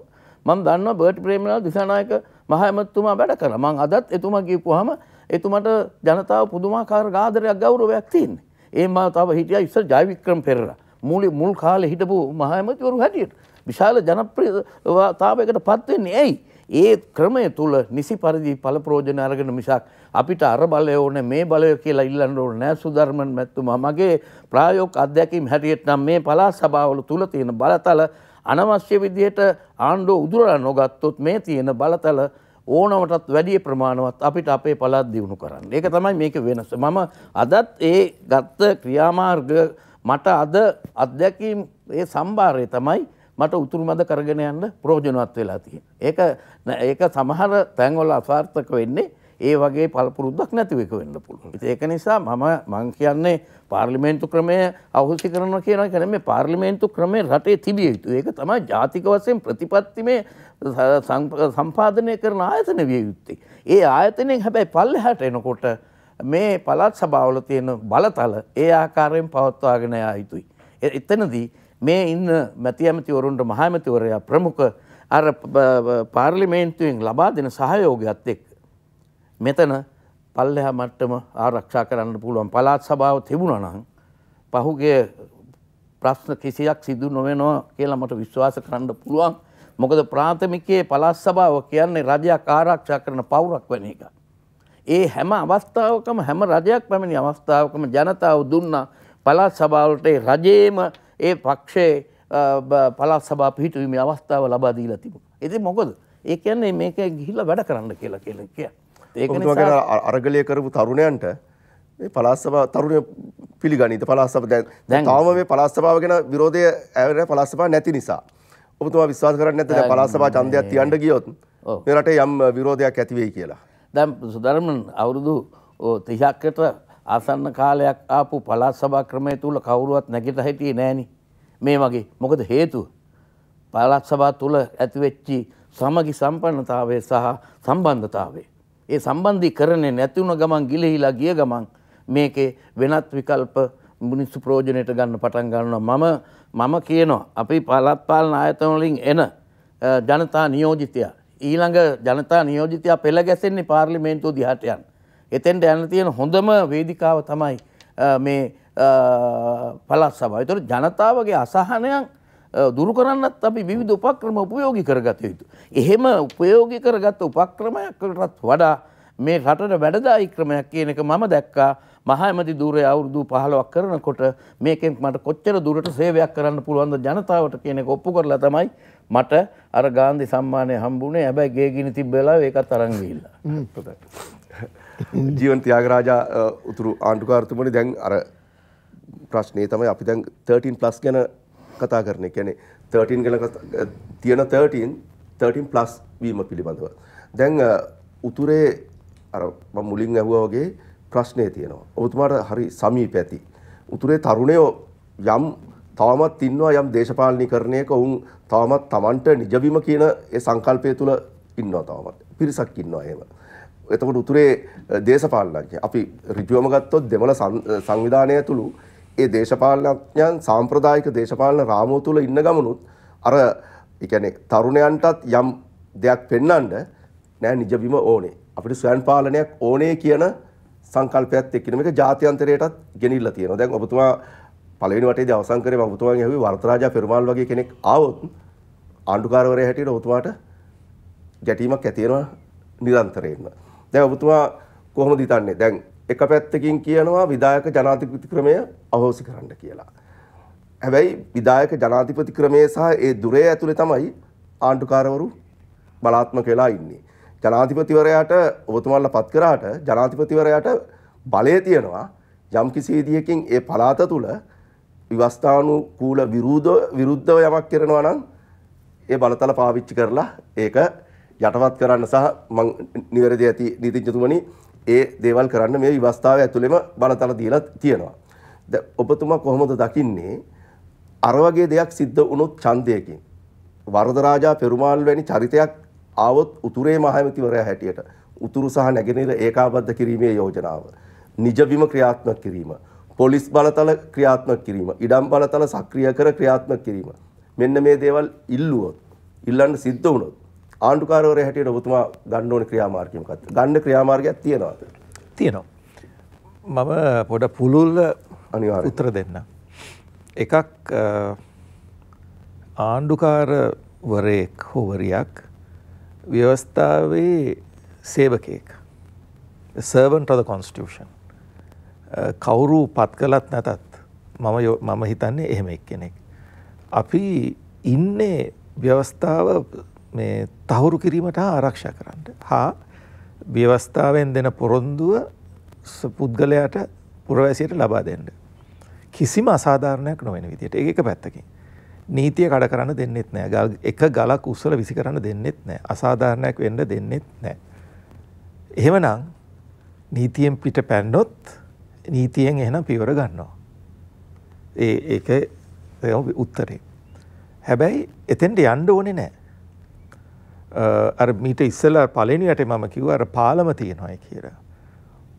මම දන්නවා බර්ට් ප්‍රේමලාල් දිසානායක මහමැතිතුමා වැඩ කළා. මං අදත් එතුමා කියපුවාම එතුමට ජනතාව පුදුමාකාර ආදරයක් ගෞරවයක් තියෙන්නේ. ඒ මා තව හිටියා ඉස්සර ජයවික්‍රම පෙරේරා. මුලි මුල් කාලේ හිටපු මහමැතිවරු හැටියට. විශාල ජනප්‍රියතාවයකට පත් වෙන්නේ ඇයි? ඒ ක්‍රමය තුළ නිසි පරිදි ඵල ප්‍රයෝජන අරගෙන මිසක් අපිට අර බලය ඕනේ මේ බලය කියලා ඉල්ලන්න ඕනේ නෑ සුධර්මන් මැතිතුමා මගේ ප්‍රායෝගික අධ්‍යක්ීම් හැටියට නම් මේ පළාත් සභාවල තුල තියෙන බලතල අනවශ්‍ය විදිහට ආණ්ඩුව උදුරලා නොගත්තොත් මේ තියෙන බලතල ඕනවටත් වැඩිය ප්‍රමාණවත් අපිට අපේ පළාත් දියුණු කරන්න. ඒක තමයි මේක වෙනස. මම අදත් ඒ ගත්ත ක්‍රියාමාර්ග මට අද අධ්‍යක්ීම් ඒ සම්භාරය තමයි මට උතුරු මද කරගෙන යන්න ප්‍රෝජනවත් වෙලා තියෙන. ඒක ඒක සමහර තැන්වල අසාර්ථක වෙන්නේ ඒ වගේ පළපුරුද්දක් නැතිව එක වෙන්න පුළුවන්. ඉතින් ඒක නිසා මම මං කියන්නේ පාර්ලිමේන්තු ක්‍රමය අහුසි කරනවා කියන එක නෙමෙයි පාර්ලිමේන්තු ක්‍රමය රටේ තිබිය යුතු. ඒක තමයි ජාතික වශයෙන් ප්‍රතිපත්තිමේ සම්පාදනය කරන ආයතන විය යුත්තේ. ඒ ආයතනයෙන් හැබැයි පල්ලෙහාට එනකොට මේ පළාත් සභාවල තියෙන බලතල ඒ ආකාරයෙන් පවත්වාගෙන යා යුතුයි. එතනදී මේ ඉන්න මැති ඇමතිවරුන්ට මහමැතිවරයා ප්‍රමුඛ අර පාර්ලිමේන්තුවෙන් ලබා දෙන සහයෝගයක්ත් එක්. මෙතන පල්ලෙහා මට්ටම ආරක්ෂා කරන්න පුළුවන් පලාත් සභාව තිබුණනං පහුගේ ප්‍රශ්න කිසියක් සිදු නොවෙනවා කියලා මට විශ්වාස කරන්න පුළුවන් මොකද ප්‍රාථමිකයේ පලස් සභාව කියන්නේ රජයක් ආරක්ෂා කරන පවුරක් වෙන එක. ඒ හැම අවස්ථාවකම හැම රජයක් පැමිණි අවස්ථාවකම ජනතාව දුන්නා පලස් සභාවලට රජයේම ඒ පක්ෂයේ පළාත් සභා පිහිටුවීමේ අවස්ථාව ලබා දීලා තිබුණා. ඉතින් මොකද? ඒ කියන්නේ මේක ගිහිල්ලා වැඩ කරන්න කියලා කියලා කියන්නේ. ඒක නිසා අරගලය කරපු තරුණයන්ට මේ පළාත් සභා තරුණය පිළිගනිත පළාත් සභාව දැන් තාම මේ පළාත් සභාව ගැන විරෝධය ඇවිල්ලා පළාත් සභාව නැති නිසා. ඔබතුමා විශ්වාස කරන්නේ නැද්ද දැන් පළාත් සභාව ඡන්දයක් තියන්න ගියොත් මේ රටේ යම් විරෝධයක් ඇති වෙයි කියලා. දැන් සුදර්මන් අවුරුදු 30කට ආසන්න කාලයක් ආපු පළාත් සභා ක්‍රමය තුල කවුරුවත් නැගිට හිටියේ නෑනි මේ වගේ මොකද හේතුව පළාත් සභා තුල ඇතිවෙච්චි සමගි සම්පන්නතාවය සහ සම්බන්ධතාවය ඒ සම්බන්ධීකරණය නැති වුණ ගමන් ගිලිහිලා ගිය ගමන් මේකේ වෙනත් විකල්ප මිනිස්සු ප්‍රයෝජනයට ගන්න පටන් ගන්නවා මම මම කියනවා අපි පළාත් පාලන ආයතන වලින් එන ජනතා නියෝජිතයා ඊළඟ ජනතා නියෝජිතයා පෙළ ගැසෙන්නේ පාර්ලිමේන්තුව දිහාට යන්න එතෙන්ට යන තියෙන හොඳම වේදිකාව තමයි මේ පලස් සභාව. ඒතර ජනතාවගේ අසහනයක් දුරු කරන්නත් අපි විවිධ උපක්‍රම උපයෝගී කරගත යුතු. එහෙම උපයෝගී කරගත්ත උපක්‍රමයකටත් වඩා මේ රටට වැඩදායි ක්‍රමයක් කියන එක මම දැක්කා මහමැති ධූරය අවුරුදු 15ක් කරනකොට මේකෙන් මට කොච්චර දුරට සේවයක් කරන්න පුළුවන්ද ජනතාවට කියන එක ඔප්පු කරලා තමයි මට අර ගාන්ධි සම්මානය හම්බුනේ. හැබැයි ගේ ගිනි තිබ්බ වෙලාව ඒකත් අරන් ගිහිල්ලා. ජීවන් තියාගරාජා උතුරු ආණ්ඩුකාරතුමනි දැන් අර ප්‍රශ්නේ තමයි අපි දැන් 13 ප්ලස් ගැන කතා කරන්නේ. කියන්නේ 13 ගැන තියෙන 13 13 ප්ලස් වීම පිළිබඳව. දැන් උතුරේ අර මම මුලින් ඇහුවා වගේ ප්‍රශ්නේ තියෙනවා. ඔබතුමාට හරි සමීප ඇති. උතුරේ තරුණයෝ යම් තවමත් ඉන්නවා යම් දේශපාලනීකරණයක ඔවුන් තවමත් Tamanට නිජබිම කියන ඒ සංකල්පය තුල ඉන්නවා තවමත්. පිරිසක් ඉන්නවා එහෙම. එතකොට උතුරේ දේශපාලනඥයන් අපි ඍජුවම ගත්තොත් දෙමළ සංවිධානය තුළු ඒ දේශපාලනඥයන් සාම්ප්‍රදායික දේශපාලන රාමුව තුළ ඉන්න ගමනුත් අර ඒ කියන්නේ තරුණයන්ටත් යම් දෙයක් පෙන්වන්න නෑ නිජබිම ඕනේ. අපිට ස්වයං පාලනයක් ඕනේ කියන සංකල්පයත් එක්කින මේක ජාත්‍යන්තරයටත් ගෙනිල්ලා තියෙනවා. දැන් ඔබතුමා පළවෙනි වටේදී අවසන් කරේ මම ඔබතුමාගෙන් ඇහුවේ වරතරාජා පෙරමාල් වගේ කෙනෙක් ආවොත් ආණ්ඩුකාරවරයා හැටියට ඔබතුමාට ගැටීමක් ඇති වෙනවා නිරන්තරයෙන්ම. දැන් ඔබතුමා කොහොමද හිතන්නේ? දැන් එක පැත්තකින් කියනවා විධායක ජනාධිපති ක්‍රමය අහෝසි කරන්න කියලා. හැබැයි විධායක ජනාධිපති ක්‍රමය සහ ඒ දුරේ ඇතුලේ තමයි ආණ්ඩුකාරවරු බලාත්මක වෙලා ඉන්නේ. ජනාධිපතිවරයාට ඔබතුමාලා පත් කරාට ජනාධිපතිවරයාට බලය තියෙනවා යම් කිසි විදියකින් ඒ පළාත තුල විවස්ථානුකූල විරුද්ධ විරුද්ධව යමක් කරනවා නම් ඒ බලතල පාවිච්චි කරලා ඒක යටපත් කරන්න සහ මං නිවැරදි ඇති නීතිඥතුමනි ඒ දේවල් කරන්න මේ විවස්ථාව ඇතුළෙම බලතල දීලා තියෙනවා. ද ඔබතුමා කොහොමද දකින්නේ අර වගේ දෙයක් සිද්ධ වුණොත් ඡන්දයකින් වරදරාජා පෙරුමාල් වැනි චරිතයක් ආවොත් උතුරේ මහමැතිවරයා හැටියට උතුරු සහ නැගෙනහිර ඒකාබද්ධ කිරීමේ යෝජනාව නිජ බිම ක්‍රියාත්මක කිරීම පොලිස් බලතල ක්‍රියාත්මක කිරීම ඉඩම් බලතල සක්‍රිය කර ක්‍රියාත්මක කිරීම මෙන්න මේ දේවල් ඉල්ලුවොත් ඉල්ලන්න සිද්ධ වුණොත් ආණ්ඩුකාරවරය හැටියට ඔබතුමා ගන්න ඕන ක්‍රියාමාර්ගය මොකක්ද? ගන්න ක්‍රියාමාර්ගයක් තියෙනවද? තියෙනවා. මම පොඩ පුළුල් අනිවාර්ය උත්තර දෙන්න. එකක් ආණ්ඩුකාරවරයෙක් හොවරියක් ව්‍යවස්ථාවේ සේවකයෙක්. servant of the constitution. කවුරු පත් කළත් නැතත් මම මම හිතන්නේ එහෙම එක්කෙනෙක්. අපි ඉන්නේ ව්‍යවස්ථාව මේ තහවුරු කිරීමට ආරක්ෂා කරන්න. හා ව්‍යවස්ථාවෙන් දෙන පොරොන්දුව පුද්ගලයාට පුරවැසියට ලබා දෙන්න. කිසිම අසාධාරණයක් නොවන විදියට ඒ එක පැත්තකින්. නීතිය කඩ කරන්න දෙන්නෙත් නෑ. එක ගලක් උස්සල විසි කරන්න දෙන්නෙත් නෑ. අසාධාරණයක් වෙන්න දෙන්නෙත් නෑ. එහෙමනම් නීතියෙන් පිට පැන්නොත් නීතියෙන් එහෙනම් පියවර ගන්නවා. ඒ ඒක උත්තරේ. හැබැයි එතෙන්ට යන්න ඕනේ නෑ. අර මීට ඉස්සෙල්ලා පළවෙනියට මම කිව්වා අර පාලම තියෙනවායි කියලා.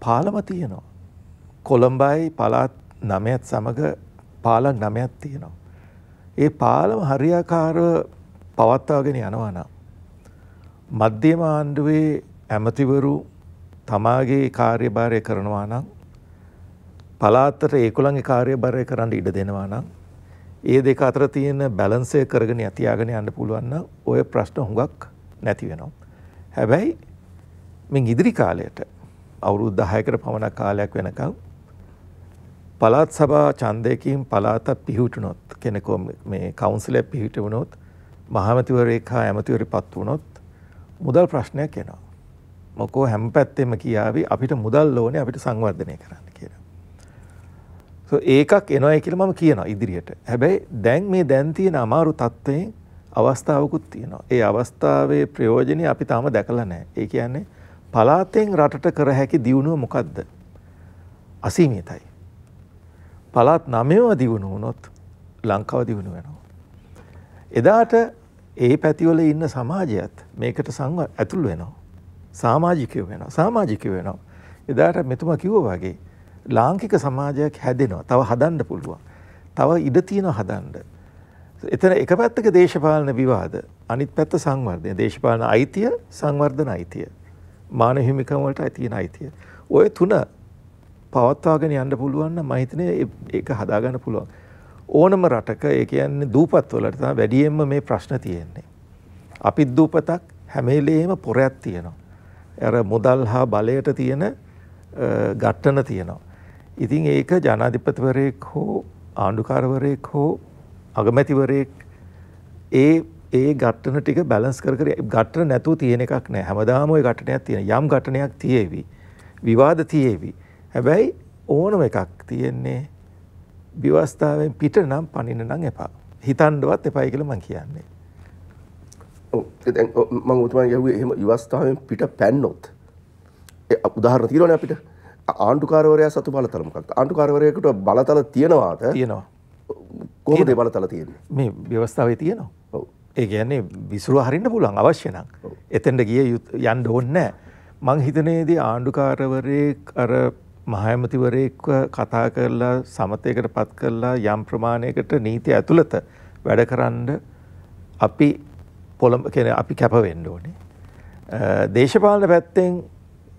පාලම තියෙනවා. කොළඹයි පළාත් 9ත් සමග පාලම් 9ක් තියෙනවා. ඒ පාලම හරියාකාරව පවත්වාගෙන යනවා නම් මධ්‍යම ආණ්ඩුවේ ඇමතිවරු තමාගේ කාර්යභාරය කරනවා නම් පළාතට ඒකුළන්ගේ කාර්යභාරය කරන්න ඉඩ දෙනවා නම් ඒ දෙක අතර තියෙන බැලන්සය කරගෙන තියාගෙන යන්න පුළුවන් නම් ඔය ප්‍රශ්න හුඟක් නැති වෙනවා. හැබැයි මින් ඉදිරි කාලයට අවුරුදු 10කට පමණ කාලයක් වෙනකම් පළාත් සභා ඡන්දයකින් පළාත පිහිටුනොත් කෙනෙකු මේ කවුන්සිලය පිහිටුනොත් මහමැතිවරයෙක් හා ඇමතිවරයෙක්පත් වුනොත් මුදල් ප්‍රශ්නයක් එනවා. මොකෝ හැම පැත්තෙම කියාවි අපිට මුදල් ඕනේ අපිට සංවර්ධනය කරන්න කියලා. ඒකක් එනොයි කියලා මම කියනවා ඉදිරියට. හැබැයි දැන් මේ දැන් තියෙන අමාරු තත්ත්වයෙන් අවස්ථාවකුත් තියෙනවා. ඒ අවස්ථාවේ ප්‍රයෝජනය අපි තාම දැකලා නැහැ. ඒ කියන්නේ පලාතෙන් රටට කර හැකි දියුණුව මොකද්ද? අසීමිතයි. පලාත් නමයව දියුණුව වුණොත් ලංකාව දියුණුව වෙනවා. එදාට ඒ පැතිවල ඉන්න සමාජයත් මේකට සංව ඇතුළු වෙනවා. සමාජිකයෝ වෙනවා. සමාජිකයෝ වෙනවා. එදාට මෙතුමා කිව්වා වගේ ලාංකික සමාජයක් හැදෙනවා. තව හදන්න පුළුවන්. තව ඉඩ තියෙනවා හදන්න. එතන එක පැත්තක දේශපාලන විවාද අනිත් පැත්ත සංවර්ධය දේශපාලන අයිතිය සංවර්ධන අයිතිය. මාන හිමිකමවලට ඇතියෙන අයිතිය. ඔය තුන පවත්වාගෙන යන්න පුළුවන්න මහිතනය එක හදාගන්න පුළුවන්. ඕනම රටක ඒ කියන්නේ දූපත් වලට තම වැඩියෙන්ම මේ ප්‍රශ්න තියෙන්නේ. අපිත් දූපතක් හැමේලේම පොරයක් තියෙනවා. ඇර මුදල් හා බලයට තියෙන ගට්ටන තියෙනවා. ඉතින් ඒක ජනාධිපතිවරයෙක් හෝ ආණ්ඩුකාරවරයෙක් හෝ අගමැතිවරයෙක් ඒ ඒ ගට්ටන ටික බැලස් කර ගට්ටන නැතුව තියෙන එකක් නෑ හැමදාම ඔය ගටනයක් තියෙන යම් ගටනයක් තියේවි විවාද තියේවි හැබැයි ඕනම එකක් තියෙන්නේ විවස්ථාවෙන් පිට නම් පනින නම් එපා හිතන්ඩුවත් එපයි කියලා මං කියන්නේ මං උතුමා යහුවේ එහෙම විවස්ථාවෙන් පිට පැන්නොත් උදාහරණ තියෙනවනේ අපිට ආණ්ඩුකාරවරයා සතු බලතල මොකක්ද ආණ්ඩුකාරවරයෙකුට බලතල තියනවාද තියෙනවා කොහොම දේවල් තල තියෙන්නේ මේ ව්‍යවස්ථාවේ තියෙනවා ඔව් ඒ කියන්නේ විසුරුව හරින්න පුළුවන් අවශ්‍ය නම් එතෙන්ට ගිය යන්න ඕනේ මං හිතනේදී ආණ්ඩුකාරවරයෙක් අර මහයමතිවරයෙක්ව කතා කරලා සමතයකට පත් කරලා යම් ප්‍රමාණයකට නීති ඇතුළත වැඩකරන්න අපි පොළඹ කියන අපි කැප වෙන්න ඕනේ දේශපාලන පැත්තෙන්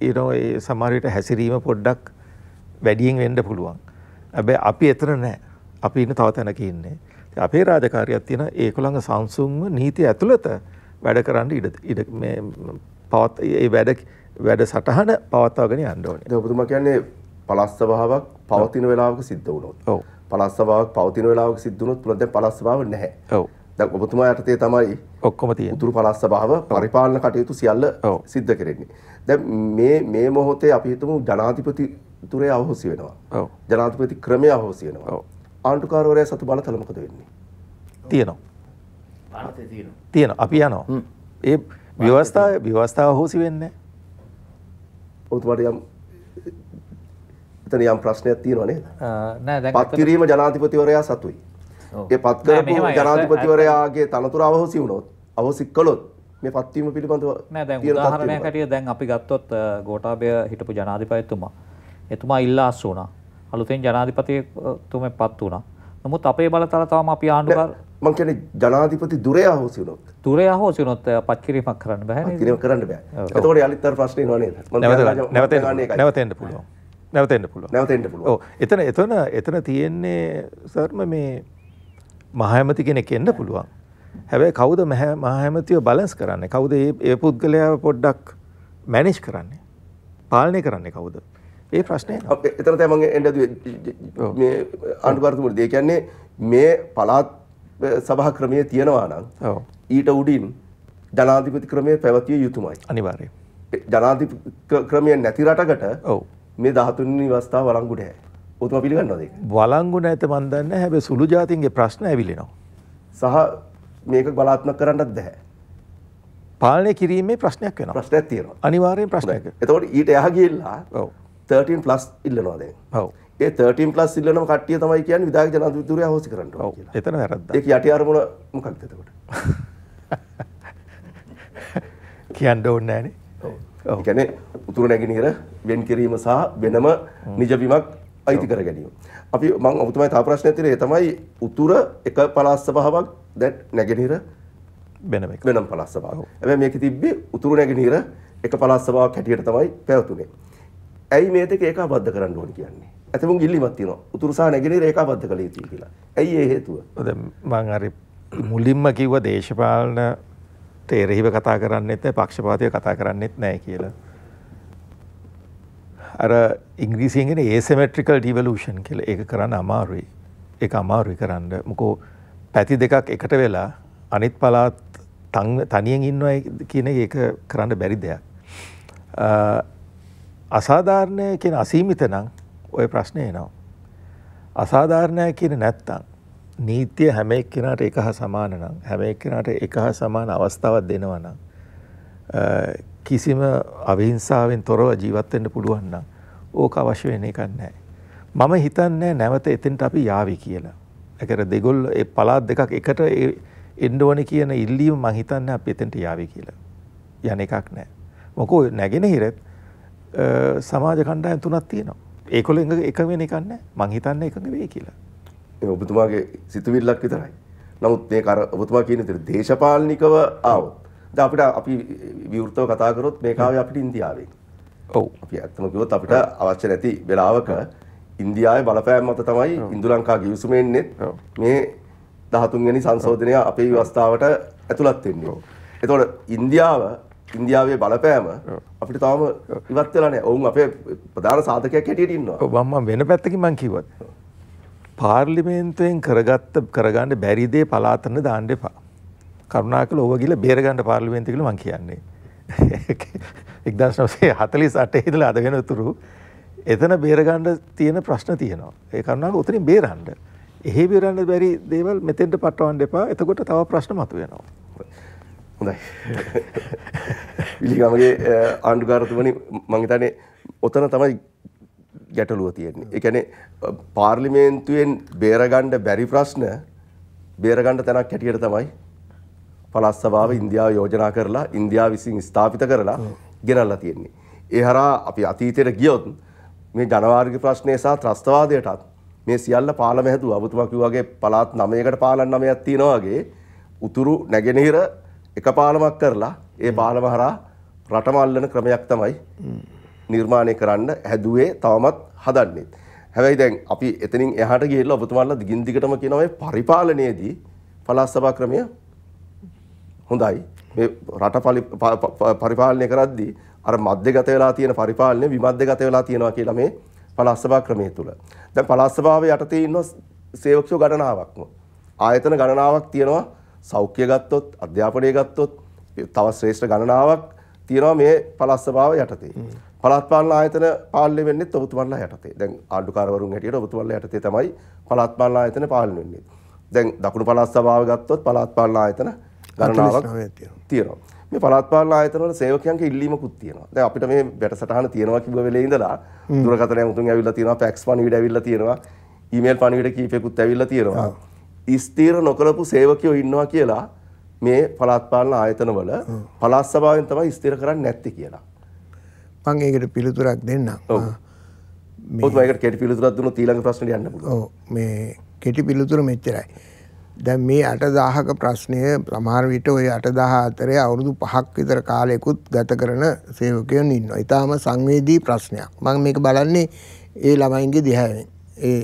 ඊනෝ ඒ සමහර විට හැසිරීම පොඩ්ඩක් වැඩියෙන් වෙන්න පුළුවන් හැබැයි අපි එතන නැහැ අපි ඉන්න තව තැනක ඉන්නේ. අපේ රාජකාරියක් තියෙන ඒකුළඟ සංසුන්ව නීතිය ඇතුළත වැඩ කරන්න ඉඩ ඉඩ මේ පවත් ඒ වැඩ වැඩ සටහන පවත්වාගෙන යන්න ඕනේ. දැන් ඔබතුමා කියන්නේ පළාත් සභාවක් පවතින වෙලාවක සිද්ධ වුණොත්. ඔව්. පළාත් සභාවක් පවතින වෙලාවක සිද්ධ වුණොත් පුළුවන් දැන් පළාත් සභාව නැහැ. ඔව්. දැන් ඔබතුමා යටතේ තමයි ඔක්කොම තියෙන්නේ. උතුරු පළාත් සභාව පරිපාලන කටයුතු සියල්ල සිද්ධ කරන්නේ. දැන් මේ මේ මොහොතේ අපි හිතමු ජනාධිපතිතුරේ අවහොසි වෙනවා. ඔව්. ජනාධිපති ක්‍රමය අවහොසි වෙනවා. ඔව්. ආණ්ඩුකාරවරයා සතු බලතල මොකද වෙන්නේ? තියෙනවා. ಭಾರತේ තියෙනවා. තියෙනවා. අපි යනවා. ඒ ව්‍යවස්ථාව ව්‍යවස්ථාව හොසි වෙන්නේ. ඔබතුමාට යම් එතන යම් ප්‍රශ්නයක් තියෙනවා නේද? නෑ දැන් පත් කිරීම ජනාධිපතිවරයා සතුයි. ඒ පත් කරපු ජනාධිපතිවරයාගේ තනතුර අවහොසි වුණොත් අවහොසි කළොත් මේ පත්වීම පිළිබඳව නෑ දැන් උදාහරණයක් හැටියට දැන් අපි ගත්තොත් ගෝඨාභය හිටපු ජනාධිපතිතුමා එතුමා ඉල්ලා අස්සු වුණා. අලුතෙන් ජනාධිපතිතුමෙන් පත් වුණා. නමුත් අපේ බලතල තවම අපි ආණ්ඩුකාර මං කියන්නේ ජනාධිපති දුරේ අහෝසි වුණොත් දුරේ අහෝසි වුණොත් පත්කිරීමක් කරන්න බෑ නේද? පත්කිරීම කරන්න බෑ. එතකොට යලිත් අර ප්‍රශ්නේ නෝ නේද? නැවතෙන්න නැවතෙන්න පුළුවන්. නැවතෙන්න පුළුවන්. නැවතෙන්න පුළුවන්. ඔව් එතන එතන එතන තියෙන්නේ සර්ම මේ මහයමති කෙනෙක් එන්න පුළුවන්. හැබැයි කවුද මහයමතිව බැලන්ස් කරන්නේ? කවුද මේ පුද්ගලයා පොඩ්ඩක් මැනේජ් කරන්නේ? පාලනය කරන්නේ කවුද? ඒ ප්‍රශ්නය එතන තැමන් එඩ අන්ඩුවර්තුමට දේකන්නේ මේ පලාත් සභහ ක්‍රමය තියෙනවා නම් ඊට උඩින් ජනාධිපති ක්‍රමය පැවතිය යුතුමයි අනිවාර්ය ජනාධි ක්‍රමය නැති රටකට ඔව මේ දහතුනි වස්ථාව වලංගුට හැ උතුම පිළිගන්නවද වලංගු නැත මන්දන්න හැබ සුළු ජාතින්ගේ ප්‍රශ්න ඇවිලෙනවා සහ මේක බලාත්ම කරන්නත් දැහැ පාලනය කිරීමේ ප්‍රශ්නයක් වෙන ප්‍රශ්නයක් තියෙන අනිවාරයෙන් ප්‍රශ්නයක එතවට ඊට යහ ගිල්ලා 13 ප්ලස් ඉල්ලනවා දැන්. ඔව්. ඒ 13 ප්ලස් ඉල්ලනම කට්ටිය තමයි කියන්නේ විධායක ජනාධිපතිතුමා හොස් කරන්න ඕන කියලා. එතන වැරද්දා. ඒක යටි අරමුණ මොකක්ද එතකොට? [LAUGHS] කියන්න ඕනේ නැහනේ. ඔව්. ඒ කියන්නේ උතුරු නැගෙනහිර වෙන් කිරීම සහ වෙනම නිජබිමක් අයිති කර ගැනීම. අපි මම ඔබතුමයි තව ප්‍රශ්නයක් තියෙනවා. ඒ තමයි උතුර එක පළාත් සභාවක් දැන් නැගෙනහිර වෙනම එක. වෙනම පළාත් සභාවක්. හැබැයි මේකේ තිබ්බේ උතුරු නැගෙනහිර එක පළාත් සභාවක් හැටියට තමයි පැවතුනේ. ඇයි මේ දෙක ඒකාබද්ධ කරන්න ඕනේ කියන්නේ? ඇතමුන් ඉල්ලීමක් තියෙනවා. උතුරු සහ නැගෙනහිර ඒකාබද්ධ කළ යුතුයි කියලා. ඇයි ඒ හේතුව? දැන් මම අර මුලින්ම කිව්ව දේශපාලන තේරෙහිව කතා කරන්නෙත් නැහැ, පක්ෂපාතීව කතා කරන්නෙත් නැහැ කියලා. අර ඉංග්‍රීසියෙන් කියන asymmetrical devolution කියලා ඒක කරන්න අමාරුයි. ඒක අමාරුයි කරන්න. මොකෝ පැති දෙකක් එකට වෙලා අනිත් පළාත් තනියෙන් ඉන්නවා කියන එක කරන්න බැරි දෙයක්. අසාධාරණය කියන අසීමිත නම් ඔය ප්‍රශ්නය එනවා. අසාධාරණය කියන නැත්තම් නීතිය හැම එක්කෙනාට එක හා සමාන නම් හැම එක්කෙනාට එක හා සමාන අවස්ථාවක් දෙනවා නම් කිසිම අවිහිංසාවෙන් තොරව ජීවත් වෙන්න පුළුවන් නම් ඕක අවශ්‍ය වෙන එකක් නැහැ. මම හිතන්නේ නැවත එතෙන්ට අපි යාවි කියලා. ඒකර දෙගොල්ලෝ ඒ පළාත් දෙකක් එකට එන්න ඕනේ කියන ඉල්ලීම මම හිතන්නේ අපි එතෙන්ට යාවි කියලා. යන එකක් නැහැ. මොකෝ නැගෙනහිරත් සමාජ කණ්ඩායම් තුනක් තියෙනවා. ඒකොල්ලෝ එක වෙන එකක් නැහැ. මං හිතන්නේ එකඟ වෙයි කියලා. ඒ ඔබතුමාගේ සිතුවිල්ලක් විතරයි. නමුත් මේ අර ඔබතුමා කියන විදිහට දේශපාලනිකව ආවොත් දැන් අපිට අපි විවෘතව කතා කරොත් මේක ආවේ අපිට ඉන්දියාවෙන්. ඔව්. අපි ඇත්තම කිව්වොත් අපිට අවශ්‍ය නැති වෙලාවක ඉන්දියාවේ බලපෑම මත තමයි ඉන්දු ලංකා ගිවිසුමෙන්නේ මේ 13 වෙනි සංශෝධනය අපේ ව්‍යවස්ථාවට ඇතුළත් වෙන්නේ. එතකොට ඉන්දියාව ඉන්දියාවේ බලපෑම අපිට තාම ඉවත් වෙලා නැහැ. ඔවුන් අපේ ප්‍රධාන සාධකයක් හැටියට ඉන්නවා. ඔව් මම වෙන පැත්තකින් මං කිව්වත්. පාර්ලිමේන්තුවෙන් කරගත්ත කරගන්න බැරි දේ පලාතන දාන්න එපා. කරුණාකරලා ඕව ගිහලා බේර ගන්න පාර්ලිමේන්තුව කියලා මං කියන්නේ. 1948 ඉඳලා අද වෙනතුරු එතන බේර ගන්න තියෙන ප්‍රශ්න තියෙනවා. ඒ කරුණාකරලා උතනින් බේරන්න. එහෙ බේරන්න බැරි දේවල් මෙතෙන්ට පටවන්න එපා. එතකොට තව ප්‍රශ්න මතුවෙනවා. හොඳයි විලිගමගේ ආණ්ඩුකාරතුමනි මංහිතනේ ඔතන තමයි ගැටලුව තියෙන්නේ එකනේ පාර්ලිමේන්තුවෙන් බේරගණ්ඩ බැරි ප්‍රශ්න බේරගණ්ඩ තැනක් හැටියට තමයි පලස්සභාව ඉන්දියාව යෝජනා කරලා ඉන්දියා විසින් ස්ථාපිත කරලා ගෙනල්ලා තියෙන්නේ. ඒ හරා අපි අතීතයට ගියොත් මේ ජනවාර්ග ප්‍රශ්නය සහ ත්‍රස්තවාදයටත් මේ සියල්ල පාලම හැතුව අබතුමකිවගේ පලාත් නමයකට පාලන් නමයක් තියෙනවාගේ උතුරු නැගෙනහිර එක පාලමක් කරලා ඒ පාලම හරහා රටම අල්ලන ක්‍රමයක් තමයි නිර්මාණය කරන්න හැදුවේ තවමත් හදන්නේ. හැබැයි දැන් අපි එතනින් එහාට ගිහිල්ලා ඔබතුමාලා දිගින් දිගටම කියනවා මේ පරිපාලනයේදී පළාත් සභා ක්‍රමය හොඳයි. මේ රට පරිපාලනය කරද්දී අර මධ්‍යගත වෙලා තියෙන පරිපාලනය විමධ්‍යගත වෙලා තියෙනවා කියලා මේ පළාත් සභා ක්‍රමය තුල. දැන් පළාත් සභාවේ යටතේ ඉන්න සේවකයෝ ගණනාවක්ම ආයතන ගණනාවක් තියෙනවා සෞඛ්‍ය ගත්තොත් අධ්‍යාපනය ගත්තොත් තවත් ශ්‍රේෂ්ඨ ගණනාවක් තියෙනවා මේ පළාත් සභාව යටතේ. පළාත් පාලන ආයතන පාලනය වෙන්නේ ඔබතුමන්ලා යටතේ. දැන් ආණ්ඩුකාරවරුන් හැටියට ඔබතුමන්ලා යටතේ තමයි පළාත් පාලන ආයතන පාලනය වෙන්නේ. දැන් දකුණු පළාත් සභාව ගත්තොත් පළාත් පාලන ආයතන ගණනාවක් තියෙනවා. මේ පළාත් පාලන ආයතන වල සේවකයන්ගේ ඉල්ලීමකුත් තියෙනවා. දැන් අපිට මේ වැඩසටහන තියෙනවා කිව්ව වෙලේ ඉඳලා දුරකථනය මුතුන් ඇවිල්ලා තියෙනවා, ෆැක්ස් පණිවිඩ ඇවිල්ලා තියෙනවා, ඊමේල් පණිවිඩ කීපයකුත් ඇවිල්ලා තියෙනවා. ස්ථීර නොකරපු සේවකයෝ ඉන්නවා කියලා මේ පළාත් පාලන ආයතනවල පළාත් සභාවෙන් තමයි ස්ථිර කරන්නේ නැත්තේ කියලා. මම ඒකට පිළිතුරක් දෙන්නම්. ඔව්. ඔව් මේකට කෙටි පිළිතුරක් දුන්නොත් ඊළඟ ප්‍රශ්නෙට යන්න පුළුවන්. ඔව් මේ කෙටි පිළිතුර මෙච්චරයි. දැන් මේ 8000ක ප්‍රශ්නය සමහර විට ওই 8000 අතරේ අවුරුදු 5ක් විතර කාලයකුත් ගත කරන සේවකයන් ඉන්නවා. ඊටාම සංවේදී ප්‍රශ්නයක්. මම මේක බලන්නේ ඒ ළමයින්ගේ දිහාවෙන්. ඒ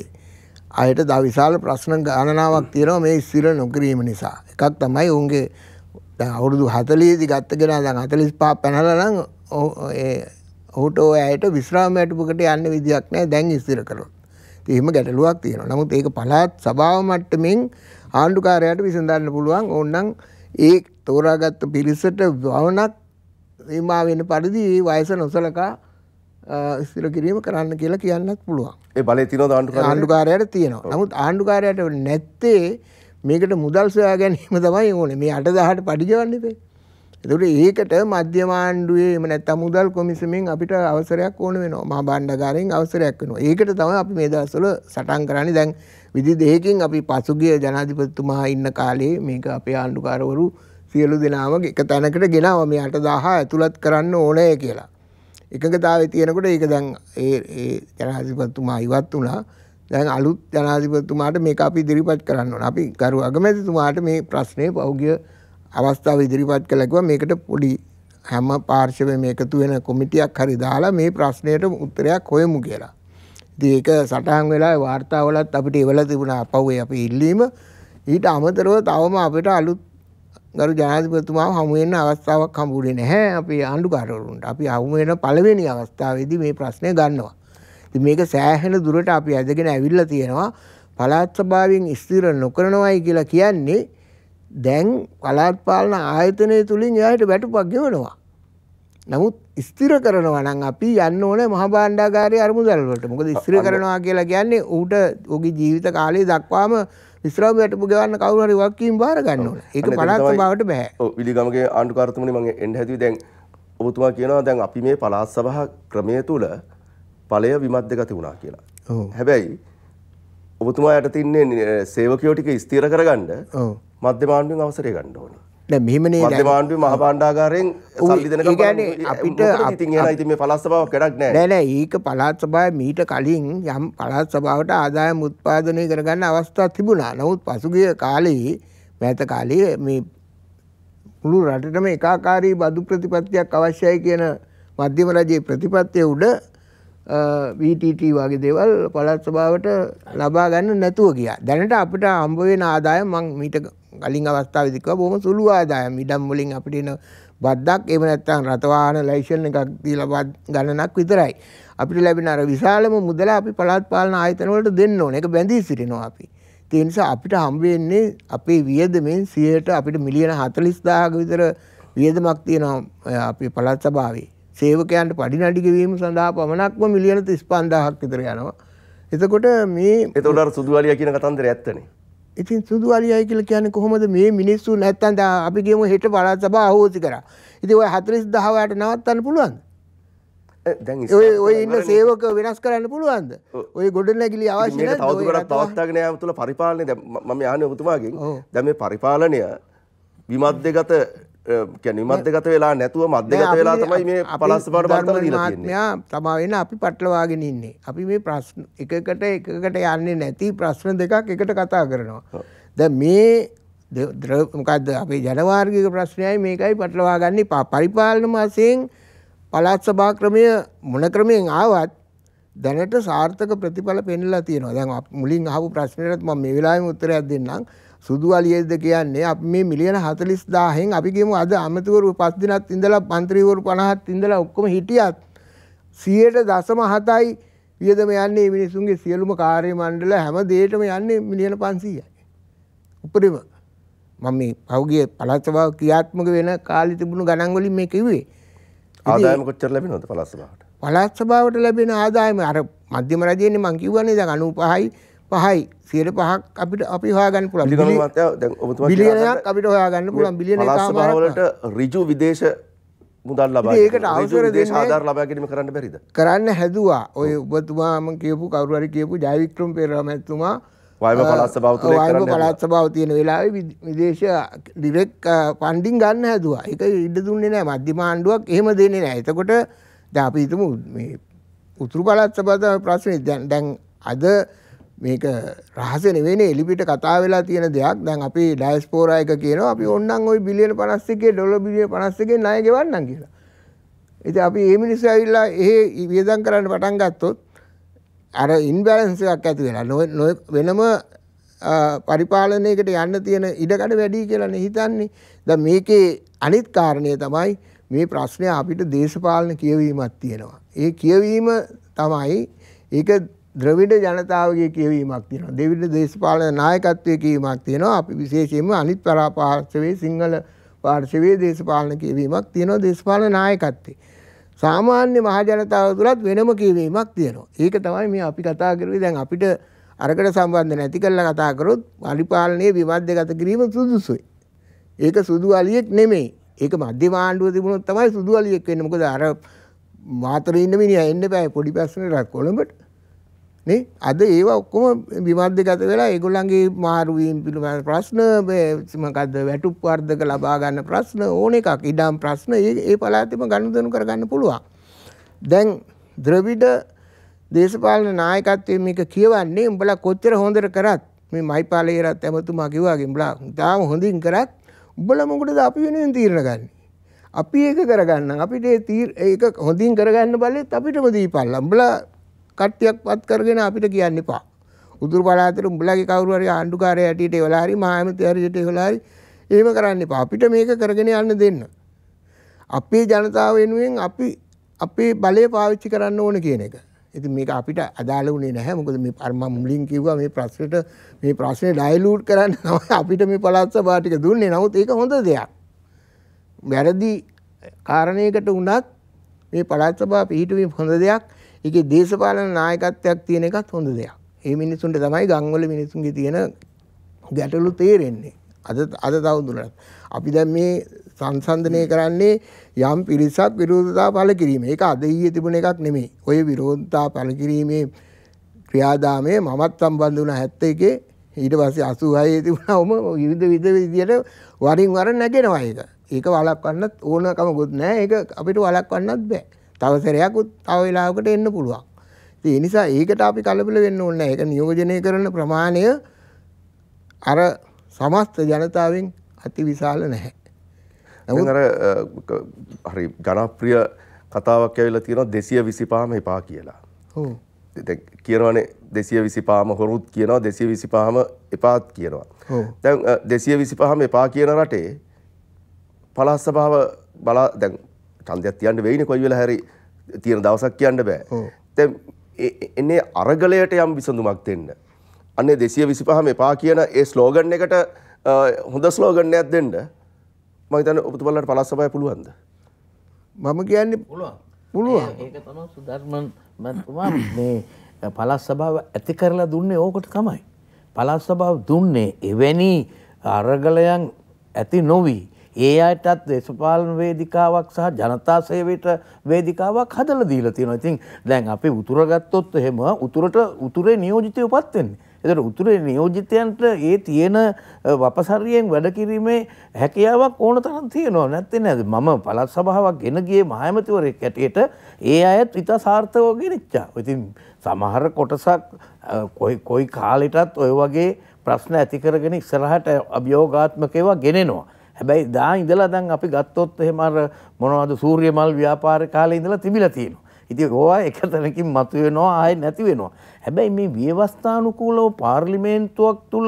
අයට දා විශාල ප්‍රශ්න ගණනාවක් තියෙනවා මේ ඉස්සිර නොකිරීම නිසා. එකක් තමයි ඔවුන්ගේ අවුරුදු හතලීදි ගත්තගෙන දැන් හතලිස් පා පැනලනම් ඔහුට ඇයට විශ්‍රාමයටපුකට යන්න විදියක් නෑ දැන් ඉස්තිර කරොත්. එහෙම ගැටලුවක් තියෙනවා. නමුත් ඒක පළාත් සභාව මට්ටමින් ආණ්ඩුකාරයාට විසඳන්න පුළුවන්. ඕනනම් ඒ තෝරාගත්ත පිරිසට වවණක් සීමා වෙන පරිදි වයස නොසලකා ස්තිර කිරීම කරන්න කියලා කියන්නත් පුළුවන් ඒ බලය තිනොද ආණ්ඩුකාරයට තියෙනවා නමුත් ආණ්ඩුකාරයට නැත්තේ මේකට මුදල් සොයා ගැනීම තමයි ඕනේ මේ අටදහට පඩිගවන්න එපේ එතකොට ඒකට මධ්‍යම ආණ්ඩුවේ එහෙම නැත්නම් මුදල් කොමිසමෙන් අපිට අවසරයක් ඕන වෙනවා මහා භාණ්ඩගාරයෙන් අවසරයක් වෙනවා ඒකට තමයි අපි මේ දවස්වල සටන් කරන්නේ දැන් විදි දෙකකින් අපි පසුගිය ජනාධිපතිතුමා ඉන්න කාලේ මේක අපේ ආණ්ඩුකාරවරු සියලු දෙනාම එක තැනකට ගෙනාව මේ 8000 ඇතුළත් කරන්න ඕනේ කියලා එකඟතාවය තියෙනකොට ඒක දැන් ඒ ඒ ජනාධිපතිතුමා ඉවත් වුණා. දැන් අලුත් ජනාධිපතිතුමාට මේක අපි ඉදිරිපත් කරන්න ඕන. අපි ගරු අගමැතිතුමාට මේ ප්‍රශ්නේ පෞද්ගලික අවස්ථාව ඉදිරිපත් කළා කිව්වා මේකට පොඩි හැම පාර්ශවයම එකතු වෙන කොමිටියක් හරි දාලා මේ ප්‍රශ්නයට උත්තරයක් හොයමු කියලා. ඉතින් ඒක සටහන් වෙලා වාර්තාවලත් අපිට ඉවලා තිබුණා අපවේ අපි ඉල්ලීම. ඊට අමතරව තවම අපිට අලුත් ගරු ජනාධිපතිතුමාව හමු වෙන්න අවස්ථාවක් හම්බුනේ නැහැ අපේ ආණ්ඩුකාරවරුන්ට. අපි හමු වෙන පළවෙනි අවස්ථාවේදී මේ ප්‍රශ්නේ ගන්නවා. ඉතින් මේක සෑහෙන දුරට අපි ඇදගෙන ඇවිල්ලා තියෙනවා. පළාත් සභාවෙන් ස්ථිර නොකරනවායි කියලා කියන්නේ දැන් පළාත් පාලන ආයතනය තුලින් එයාට වැටුපක් ගෙවනවා. නමුත් ස්ථිර කරනවා නම් අපි යන්න ඕනේ මහ භාණ්ඩාගාරයේ අරමුදල් වලට. මොකද ස්ථිර කරනවා කියලා කියන්නේ ඌට ඔහුගේ ජීවිත කාලය දක්වාම විශ්‍රාම වැටපු ගෙවන්න කවුරු හරි වගකීම් බාර ගන්න ඕනේ. ඒක පළාත් සභාවට බෑ. ඔව් විලිගමගේ ආණ්ඩුකාරතුමනි මම එන්න හැදුවේ දැන් ඔබතුමා කියනවා දැන් අපි මේ පළාත් සභා ක්‍රමය තුල ඵලය විමධ්‍යගත වුණා කියලා. ඔව්. හැබැයි ඔබතුමා යට තින්නේ සේවකයෝ ටික ස්ථිර කරගන්න ඔව්. මධ්‍යම ආණ්ඩුවෙන් අවසරය ගන්න ඕනේ. දැ මෙමනේ මාන්ඩි මහ පණ්ඩාගාරයෙන් ඒගැන අපිට ඉතින් ඉති මේ පලස් සභාව කෙඩක් නෑ නෑ ඒක පලාත් සභාව මීට කලින් යම් පලත් සභාවට ආදාය මුත්පාදනය කරගන්න අවස්ථා තිබුණා නවත් පසුගිය කාලයේ මෑත කාලයේ මේ පුළු රටටම එකාකාරී බදු ප්‍රතිපත්තියක් අවශ්‍යයි කියන මධ්‍යම රජයේ ප්‍රතිපත්තිය උඩ වීටට වගේ දේවල් පලත් සභාවට ලබා ගන්න නැතුව කියා දැනට අපිට අම්බවෙන ආදාය මං මීට කලින් අවස්ථාවේදී කිව්වා බොහොම සුළු ආදායම්. ඉඩම් වලින් අපිට එන වද්දක් එහෙම නැත්නම් රථ වාහන ලයිසන් එකක් දීලා ගණනක් විතරයි. අපිට ලැබෙන අර විශාලම මුදල අපි පළාත් පාලන ආයතන වලට දෙන්න ඕනේ. ඒක බැඳී සිටිනවා අපි. ඒ නිසා අපිට හම්බ වෙන්නේ අපේ වියදමෙන් 100ට අපිට මිලියන 40000ක විතර වියදමක් තියෙනවා අපේ පළාත් සභාවේ. සේවකයන්ට පඩි නඩි ගෙවීම සඳහා පමණක්ම මිලියන 35000ක් විතර යනවා. එතකොට මේ එතකොට සුදුවලිය කියන කතන්දරය ඇත්තනේ. ඉතින් සුදු අලියයි කියලා කියන්නේ කොහොමද මේ මිනිස්සු නැත්තම් අපි ගියමු හෙට පළාත් සභාව අහෝසි කරා. ඉතින් ඔය 40000 වට නවත්තන්න පුළුවන්ද? දැන් ඔය ඔය ඉන්න සේවක වෙනස් කරන්න පුළුවන්ද? ඔය ගොඩනැගිලි අවශ්‍ය නැද්ද? මේක තවදුරටත් පවත්වාගෙන යාම තුළ පරිපාලනය දැන් මම යහනේ ඔබතුමාගෙන් දැන් මේ පරිපාලනය විමද්දගත නිමත්දගත වෙලා නැතුව මධ්‍යගත වෙලා තමයි මේ පලස්සමට බර්තම දීලා තමා වෙන අපි පටලවාගෙන ඉන්නේ. අපි මේ ප්‍රශ්න එකකට එකකට යන්නේ නැති ප්‍රශ්න දෙකක් එකට කතා කරනවා. දැන් මේ මොකක්ද අපේ ජනවාර්ගික ප්‍රශ්නයයි මේකයි පටලවා ගන්න පා පරිපාලන මාසයෙන් පළාත් සභා ක්‍රමය මොන ක්‍රමයෙන් ආවත් දැනට සාර්ථක ප්‍රතිඵල පෙන්ලා තියෙනවා. දැන් මුලින් අහපු ප්‍රශ්නෙට මම මේ වෙලාවෙම උත්තරයක් දෙන්නම්. සුදු අලියෙක්ද කියන්නේ අපි මේ මිලියන 40000න් අපි ගියමු අද අමතිවරු 5 දිනක් ඉඳලා മന്ത്രിවරු 50ක් ඉඳලා ඔක්කොම හිටියත් 100.7යි වියදම යන්නේ මිනිසුන්ගේ සියලුම කාර්ය මණ්ඩල හැම දෙයකම යන්නේ මිලියන 500යි. උපරිම මම මේ පහුගිය පළාත් සභාව ක්‍රියාත්මක වෙන කාලේ තිබුණු ගණන් වලින් මේ කිව්වේ. ආදායම කොච්චර ලැබෙනවද පළාත් සභාවට? පළාත් සභාවට ලැබෙන ආදායම අර මධ්‍යම රජයේනේ මම කිව්වනේ දැන් 95යි පහයි සියයට පහක් අපිට අපි හොයාගන්න පුළුවන් බිලියනයක් අපිට හොයාගන්න පුළුවන් බිලියන වලට ඍජු විදේශ මුදල් ලබා ඒකට අවසර දේශ ආධාර ලබා ගැනීම කරන්න බැරිද කරන්න හැදුවා ඔය ඔබතුමාම කියපු කවුරු හරි කියපු ජයවික්‍රම පෙරමැතිතුමා වයම පළාත් සභාව තුලේ කරන්න පළාත් සභාව තියෙන වෙලාවේ විදේශ ඩිරෙක්ට් ෆන්ඩින් ගන්න හැදුවා ඒක ඉඩ දුන්නේ නැහැ මධ්‍යම ආණ්ඩුවක් එහෙම දෙන්නේ නැහැ එතකොට දැන් අපි හිතමු මේ උතුරු පළාත් සභාව ප්‍රශ්නේ දැන් දැන් අද මේක රහස නෙවෙනේ එලිපිට කතා වෙලා තියෙන දෙයක්. දැන් අපි ඩයස්පෝරා එක කියනවා අපි ඕන්නම් ওই බිලියන 51 ඩොලර් බිලියන 51 ණය ගෙවන්නම් කියලා. ඉතින් අපි මේ මිනිස්සු ඇවිල්ලා එහෙ වියදම් කරන්න පටන් ගත්තොත් අර ඉන්බැලන්ස් එකක් ඇති වෙලා වෙනම පරිපාලනයකට යන්න තියෙන ඉඩකඩ වැඩි කියලානේ හිතන්නේ. දැන් මේකේ අනිත් කාරණය තමයි මේ ප්‍රශ්නය අපිට දේශපාලන කියවීමක් තියෙනවා. ඒ කියවීම තමයි ඒක ද්‍රවිඩ ජනතාවගේ කියවීමක් තියෙනවා. දෙවිඩ දේශපාලන නායකත්වයේ කියවීමක් තියෙනවා. අපි විශේෂයෙන්ම අනිත් පරාපාර්ශවයේ සිංහල පාර්ශවයේ දේශපාලන කියවීමක් තියෙනවා දේශපාලන නායකත්වයේ. සාමාන්‍ය මහජනතාව තුලත් වෙනම කියවීමක් තියෙනවා. ඒක තමයි මේ අපි කතා කරුවේ දැන් අපිට අරකට සම්බන්ධ නැති කරලා කතා කරොත් පරිපාලනයේ විවාදගත කිරීම සුදුසුයි. ඒක සුදු අලියෙක් නෙමෙයි. ඒක මධ්‍යම ආණ්ඩුව තිබුණොත් තමයි සුදු අලියෙක් වෙන්නේ. මොකද අර මාතර ඉන්න මිනිහා එන්න බෑ පොඩි පැස්සනට කොළඹට. නේ අද ඒවා ඔක්කොම විමර්ධගත වෙලා ඒගොල්ලන්ගේ මාරුවීම් පිළිබඳ ප්‍රශ්න මොකද්ද වැටුප් වර්ධක ලබා ගන්න ප්‍රශ්න ඕන එකක් ඉඩම් ප්‍රශ්න ඒ පළාතේම ගනුදෙනු කරගන්න පුළුවන් දැන් ද්‍රවිඩ දේශපාලන නායකත්වයේ මේක කියවන්නේ උඹලා කොච්චර හොඳට කරත් මේ මයිපාලේ රත් ඇමතුමා කිව්වාගේ උඹලා තාම හොඳින් කරත් උඹලා මොකටද අපි වෙනුවෙන් තීරණ ගන්නේ අපි ඒක කරගන්න අපිට ඒක හොඳින් කරගන්න බලෙත් අපිටම දීපල්ලා උඹලා කට්ටියක් පත් කරගෙන අපිට කියන්න එපා. උතුරු පළාතේ උඹලගේ කවුරු හරි ආණ්ඩුකාරය හැටියට ඒවලා හරි මහාමති හරියට ඒවලා හරි එහෙම කරන්න එපා. අපිට මේක කරගෙන යන්න දෙන්න. අපේ ජනතාව වෙනුවෙන් අපි අපේ බලය පාවිච්චි කරන්න ඕන කියන එක. ඉතින් මේක අපිට අදාළ වුණේ නැහැ. මොකද මේ අර මම මුලින් කිව්වා මේ ප්‍රශ්නෙට මේ ප්‍රශ්නේ ඩයිලූට් කරන්න තමයි අපිට මේ පළාත් සභාව ටික දුන්නේ. නමුත් ඒක හොඳ දෙයක්. වැරදි කාරණයකට වුණත් මේ පළාත් සභාව පිහිටුවීම හොඳ දෙයක්. ඒකේ දේශපාලන නායකත්වයක් තියෙන එකත් හොඳ දෙයක්. ඒ මිනිස්සුන්ට තමයි ගම්වල මිනිස්සුන්ගේ තියෙන ගැටලු තේරෙන්නේ. අද අද තවදුරටත්. අපි දැන් මේ සංසන්දනය කරන්නේ යම් පිරිසක් විරෝධතා පළ කිරීම. ඒක අද ඊයේ තිබුණ එකක් නෙමෙයි. ওই විරෝධතා පළ කිරීමේ ක්‍රියාදාමය මමත් සම්බන්ධ වුණා 71 ඊට පස්සේ 86 තිබුණාම විවිධ විවිධ විදියට වරින් වර නැගෙනවා ඒක. ඒක වළක්වන්නත් ඕනකමකුත් නැහැ. ඒක අපිට වළක්වන්නත් බෑ. තව සැරයක් තව වෙලාවකට එන්න පුළුවන්. ඉතින් ඒ නිසා ඒකට අපි කලබල වෙන්න ඕනේ නැහැ. ඒක නියෝජනය කරන ප්‍රමාණය අර සමස්ත ජනතාවෙන් අතිවිශාල නැහැ. නමුත් අර හරි ජනප්‍රිය කතාවක් ඇවිල්ලා තියෙනවා 225ම එපා කියලා. ඔව්. කියනවනේ දෙසිය විසිපාම හොරුත් කියනවා දෙසිය විසිපාම එපාත් කියනවා. දැන් දෙසිය විසිපහම එපා කියන රටේ පලස්සභාව බලා දැන් චන්දයක් තියන්න වෙයින කොයි වෙලා හැරි තියෙන දවසක් කියන්න බෑ. දැන් එන්නේ අරගලයට යම් විසඳුමක් දෙන්න. අන්නේ 225 එපා කියන ඒ ස්ලෝගන් එකට හොඳ ස්ලෝගන් එකක් දෙන්න. මම හිතන්නේ ඔබතුමාලට පළාත් සභාවේ පුළුවන්ද? මම කියන්නේ පුළුවන්. පුළුවන්. ඒක තමයි සුධර්මන් මන්තුමා මේ පළාත් සභාව ඇති කරලා දුන්නේ ඕකට තමයි. පළාත් සභාව දුන්නේ එවැනි අරගලයන් ඇති නොවී ඒ අයටත් දේශපාලන වේදිකාවක් සහ ජනතා සේවයට වේදිකාවක් හදලා දීලා තියෙනවා. ඉතින් දැන් අපි උතුර ගත්තොත් එහෙම උතුරට උතුරේ නියෝජිතයෝ පත් වෙන්නේ. ඒතර උතුරේ නියෝජිතයන්ට ඒ තියෙන වපසරියෙන් වැඩ කිරීමේ හැකියාවක් ඕන තරම් තියෙනවා. නැත්නම් නේද? මම පළාත් සභාවක් ගෙන ගියේ මහමැතිවරයෙක් ඇටියට ඒ අයත් ඉතා සාර්ථකව ගෙනිච්චා. ඉතින් සමහර කොටසක් කොයි කොයි කාලෙටත් ඔය වගේ ප්‍රශ්න ඇති කරගෙන ඉස්සරහට අභියෝගාත්මක ඒවා ගෙනෙනවා. හැබැයි දා ඉඳලා දැන් අපි ගත්තොත් එහෙම අර මොනවද සූර්ය මල් ව්‍යාපාර කාලේ ඉඳලා තිබිලා තියෙනවා. ඉතින් ඕවා එක තැනකින් මතුවෙනවා ආයෙ නැති වෙනවා. හැබැයි මේ ව්‍යවස්ථානුකූලව පාර්ලිමේන්තුවක් තුල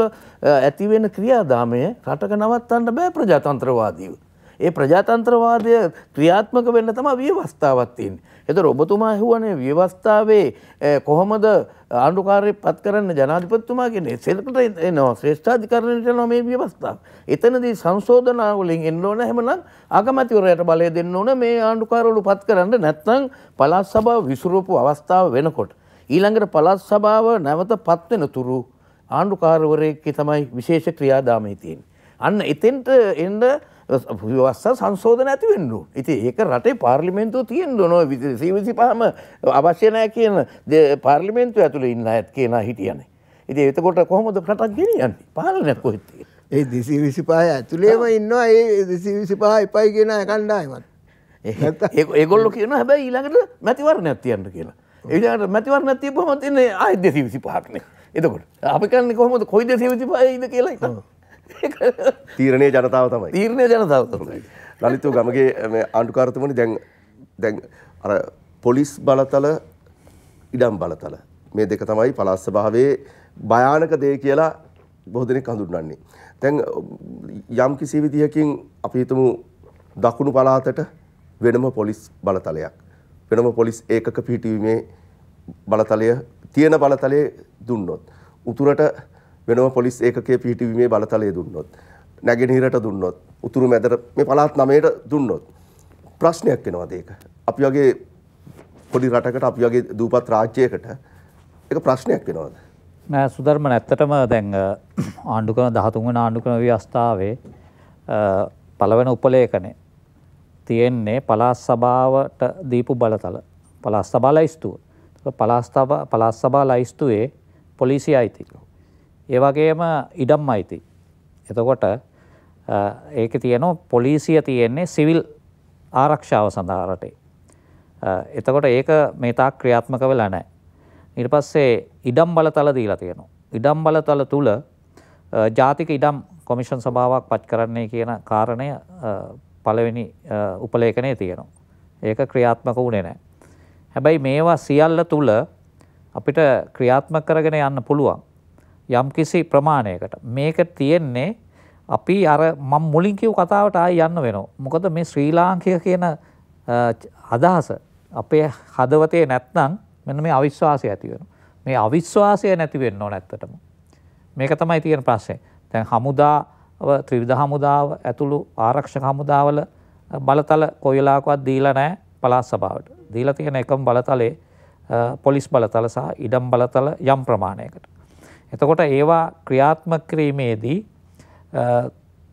ඇති වෙන ක්‍රියාදාමය රටක නවත්තන්න බෑ ප්‍රජාතන්ත්‍රවාදීව. ඒ ප්‍රජාතන්ත්‍රවාදය ක්‍රියාත්මක වෙන්න තම ව්‍යවස්ථාවත් තියන්. එත ඔබතුමා හුවනේ ව්‍යවස්ථාවේ කොහොමද ආණ්ඩුකාරය පත් කරන්න ජනාධිපත්තුමාගෙන සෙල්කට එනවා ශ්‍රේෂ්ඨාධිකරණයට නොම මේ ව්‍යවස්ථාව. එතනදී සංශෝධනාවලින් එන්න ඕන හැමනම් අගමතිවරයට බලය දෙන්න ඕන මේ ආණ්ඩුකාරවලු පත් කරන්න නැත්නම් පලස් සභාව විසුරූපු අවස්ථාව වෙනකොට. ඊළඟට පලස් සභාව නැවත පත්වෙන තුරු ආණ්ඩුකාරවරයකි තමයි විශේෂ ක්‍රියාදාමය තියෙන්. අන්න එතෙන්ට එන්ඩ වස්සා සංශෝධන ඇති වෙන්නු. ඉති ඒක රටේ පාර්ලිමෙන්න්තුව තියෙන් නො සීවිසි පහම අවශ්‍යනෑ කියන පාර්ලිමෙන්න්තු ඇතුළ ඉන්න ඇත් කියන හිටියන. ඉති එතකොට කොහොමද රටක් ගෙනියන්න පාලනයක් කොහෙත්තේ. ඒ දෙසී විසිපාය ඇතුළේම ඉන්නවා ඒ දෙසී විසිපා එපයි කියෙන කණ්ඩායමත්. ඒගොල්ලො කියන හැබැයි ඊළඟට මැතිවරණ ඇත්තියන්න කියලා. ඒට මැතිවරණ ඇතිය පොමතින්නේ ආය දෙසී විසි පහක්නේ එතකොට අපි කන්න කොහොමද කොයිද සේවිසි පායිද කියලා. තීරණය ජනතාව තමයි තීරණය ජනතාව තමයි ලලිතු ගමගේ ආණ්ඩුකාරතුමනි දැන් දැන් අර පොලිස් බලතල ඉඩම් බලතල මේ දෙක තමයි පළාත් සභාවේ භයානක දේ කියලා බොහෝ දෙනෙක් හඳුන්වන්නේ. දැන් යම් කිසි විදිහකින් අපි හිතමු දකුණු පළාතට වෙනම පොලිස් බලතලයක් වෙනම පොලිස් ඒකක පිහිටීමේ බලතලය තියෙන බලතලයේ දුන්නොත් උතුරට වෙනම පොලිස් ඒකකයේ පිහිටීමේ බලතලය දුන්නොත් නැගෙනහිරට දුන්නොත් උතුරු මැදට මේ පළාත් නමයට දුන්නොත් ප්‍රශ්නයක් වෙනවද ඒක අපි වගේ පොඩි රටකට අපි වගේ දූපත් රාජ්‍යයකට ඒක ප්‍රශ්නයක් වෙනවද නෑ සුධර්ම නැත්තටම දැන් ආණ්ඩුක්‍රම දහතුන්වන ආණ්ඩුක්‍රම ව්‍යවස්ථාවේ පළවෙන උපලේඛනය තියෙන්නේ පළාත් සභාවට දීපු බලතල පළාත් සභා ලයිස්තුව. පළාත් සභා ලයිස්තුවේ පොලිසිය අයිති. ඒ වගේම ඉඩම් අයිති. එතකොට ඒක තියනෝ පොලිසිය තියෙන්නේ සිවිල් ආරක්ෂාව සඳහාරටේ. එතකොට ඒක මේතා ක්‍රියාත්මක වෙලා නෑ. ඉට පස්සේ ඉඩම් බලතල දීලා තියෙනවා. ඉඩම් බලතල තුළ ජාතික ඉඩම් කොමිෂන් සභාවක් පච් කරන්නේ කියන කාරණය පළවෙනි උපලේඛනය තියෙනවා. ඒක ක්‍රියාත්මක වුණේ නෑ. හැබැයි මේවා සියල්ල තුළ අපිට ක්‍රියාත්මක කරගෙන යන්න පුළුවන්. යම්කිසි ප්‍රමාණයකට මේක තියෙන්නේ අපි අර මම මුලින් කිව් කතාවට ආයෙ යන්න වෙනවා. මොකද මේ ශ්‍රී ලාංකික කියන අදහස අපේ හදවතේ නැත්නම් මෙන්න මේ අවිශ්වාසය ඇති වෙනවා. මේ අවිශ්වාසය නැති වෙන්න ඕන ඇත්තටම. මේක තමයි තියෙන ප්‍රශ්නේ. දැන් හමුදාව ත්‍රිවිධ හමුදාව ඇතුළු ආරක්ෂක හමුදාවල බලතල කොයි වෙලාවකවත් දීලා නැහැ පළාත් සභාවට. දීලා තියෙන එකම බලතලේ පොලිස් බලතල සහ ඉඩම් බලතල යම් ප්‍රමාණයකට. එතකොට ඒවා ක්‍රියාත්ම කිරීමේදී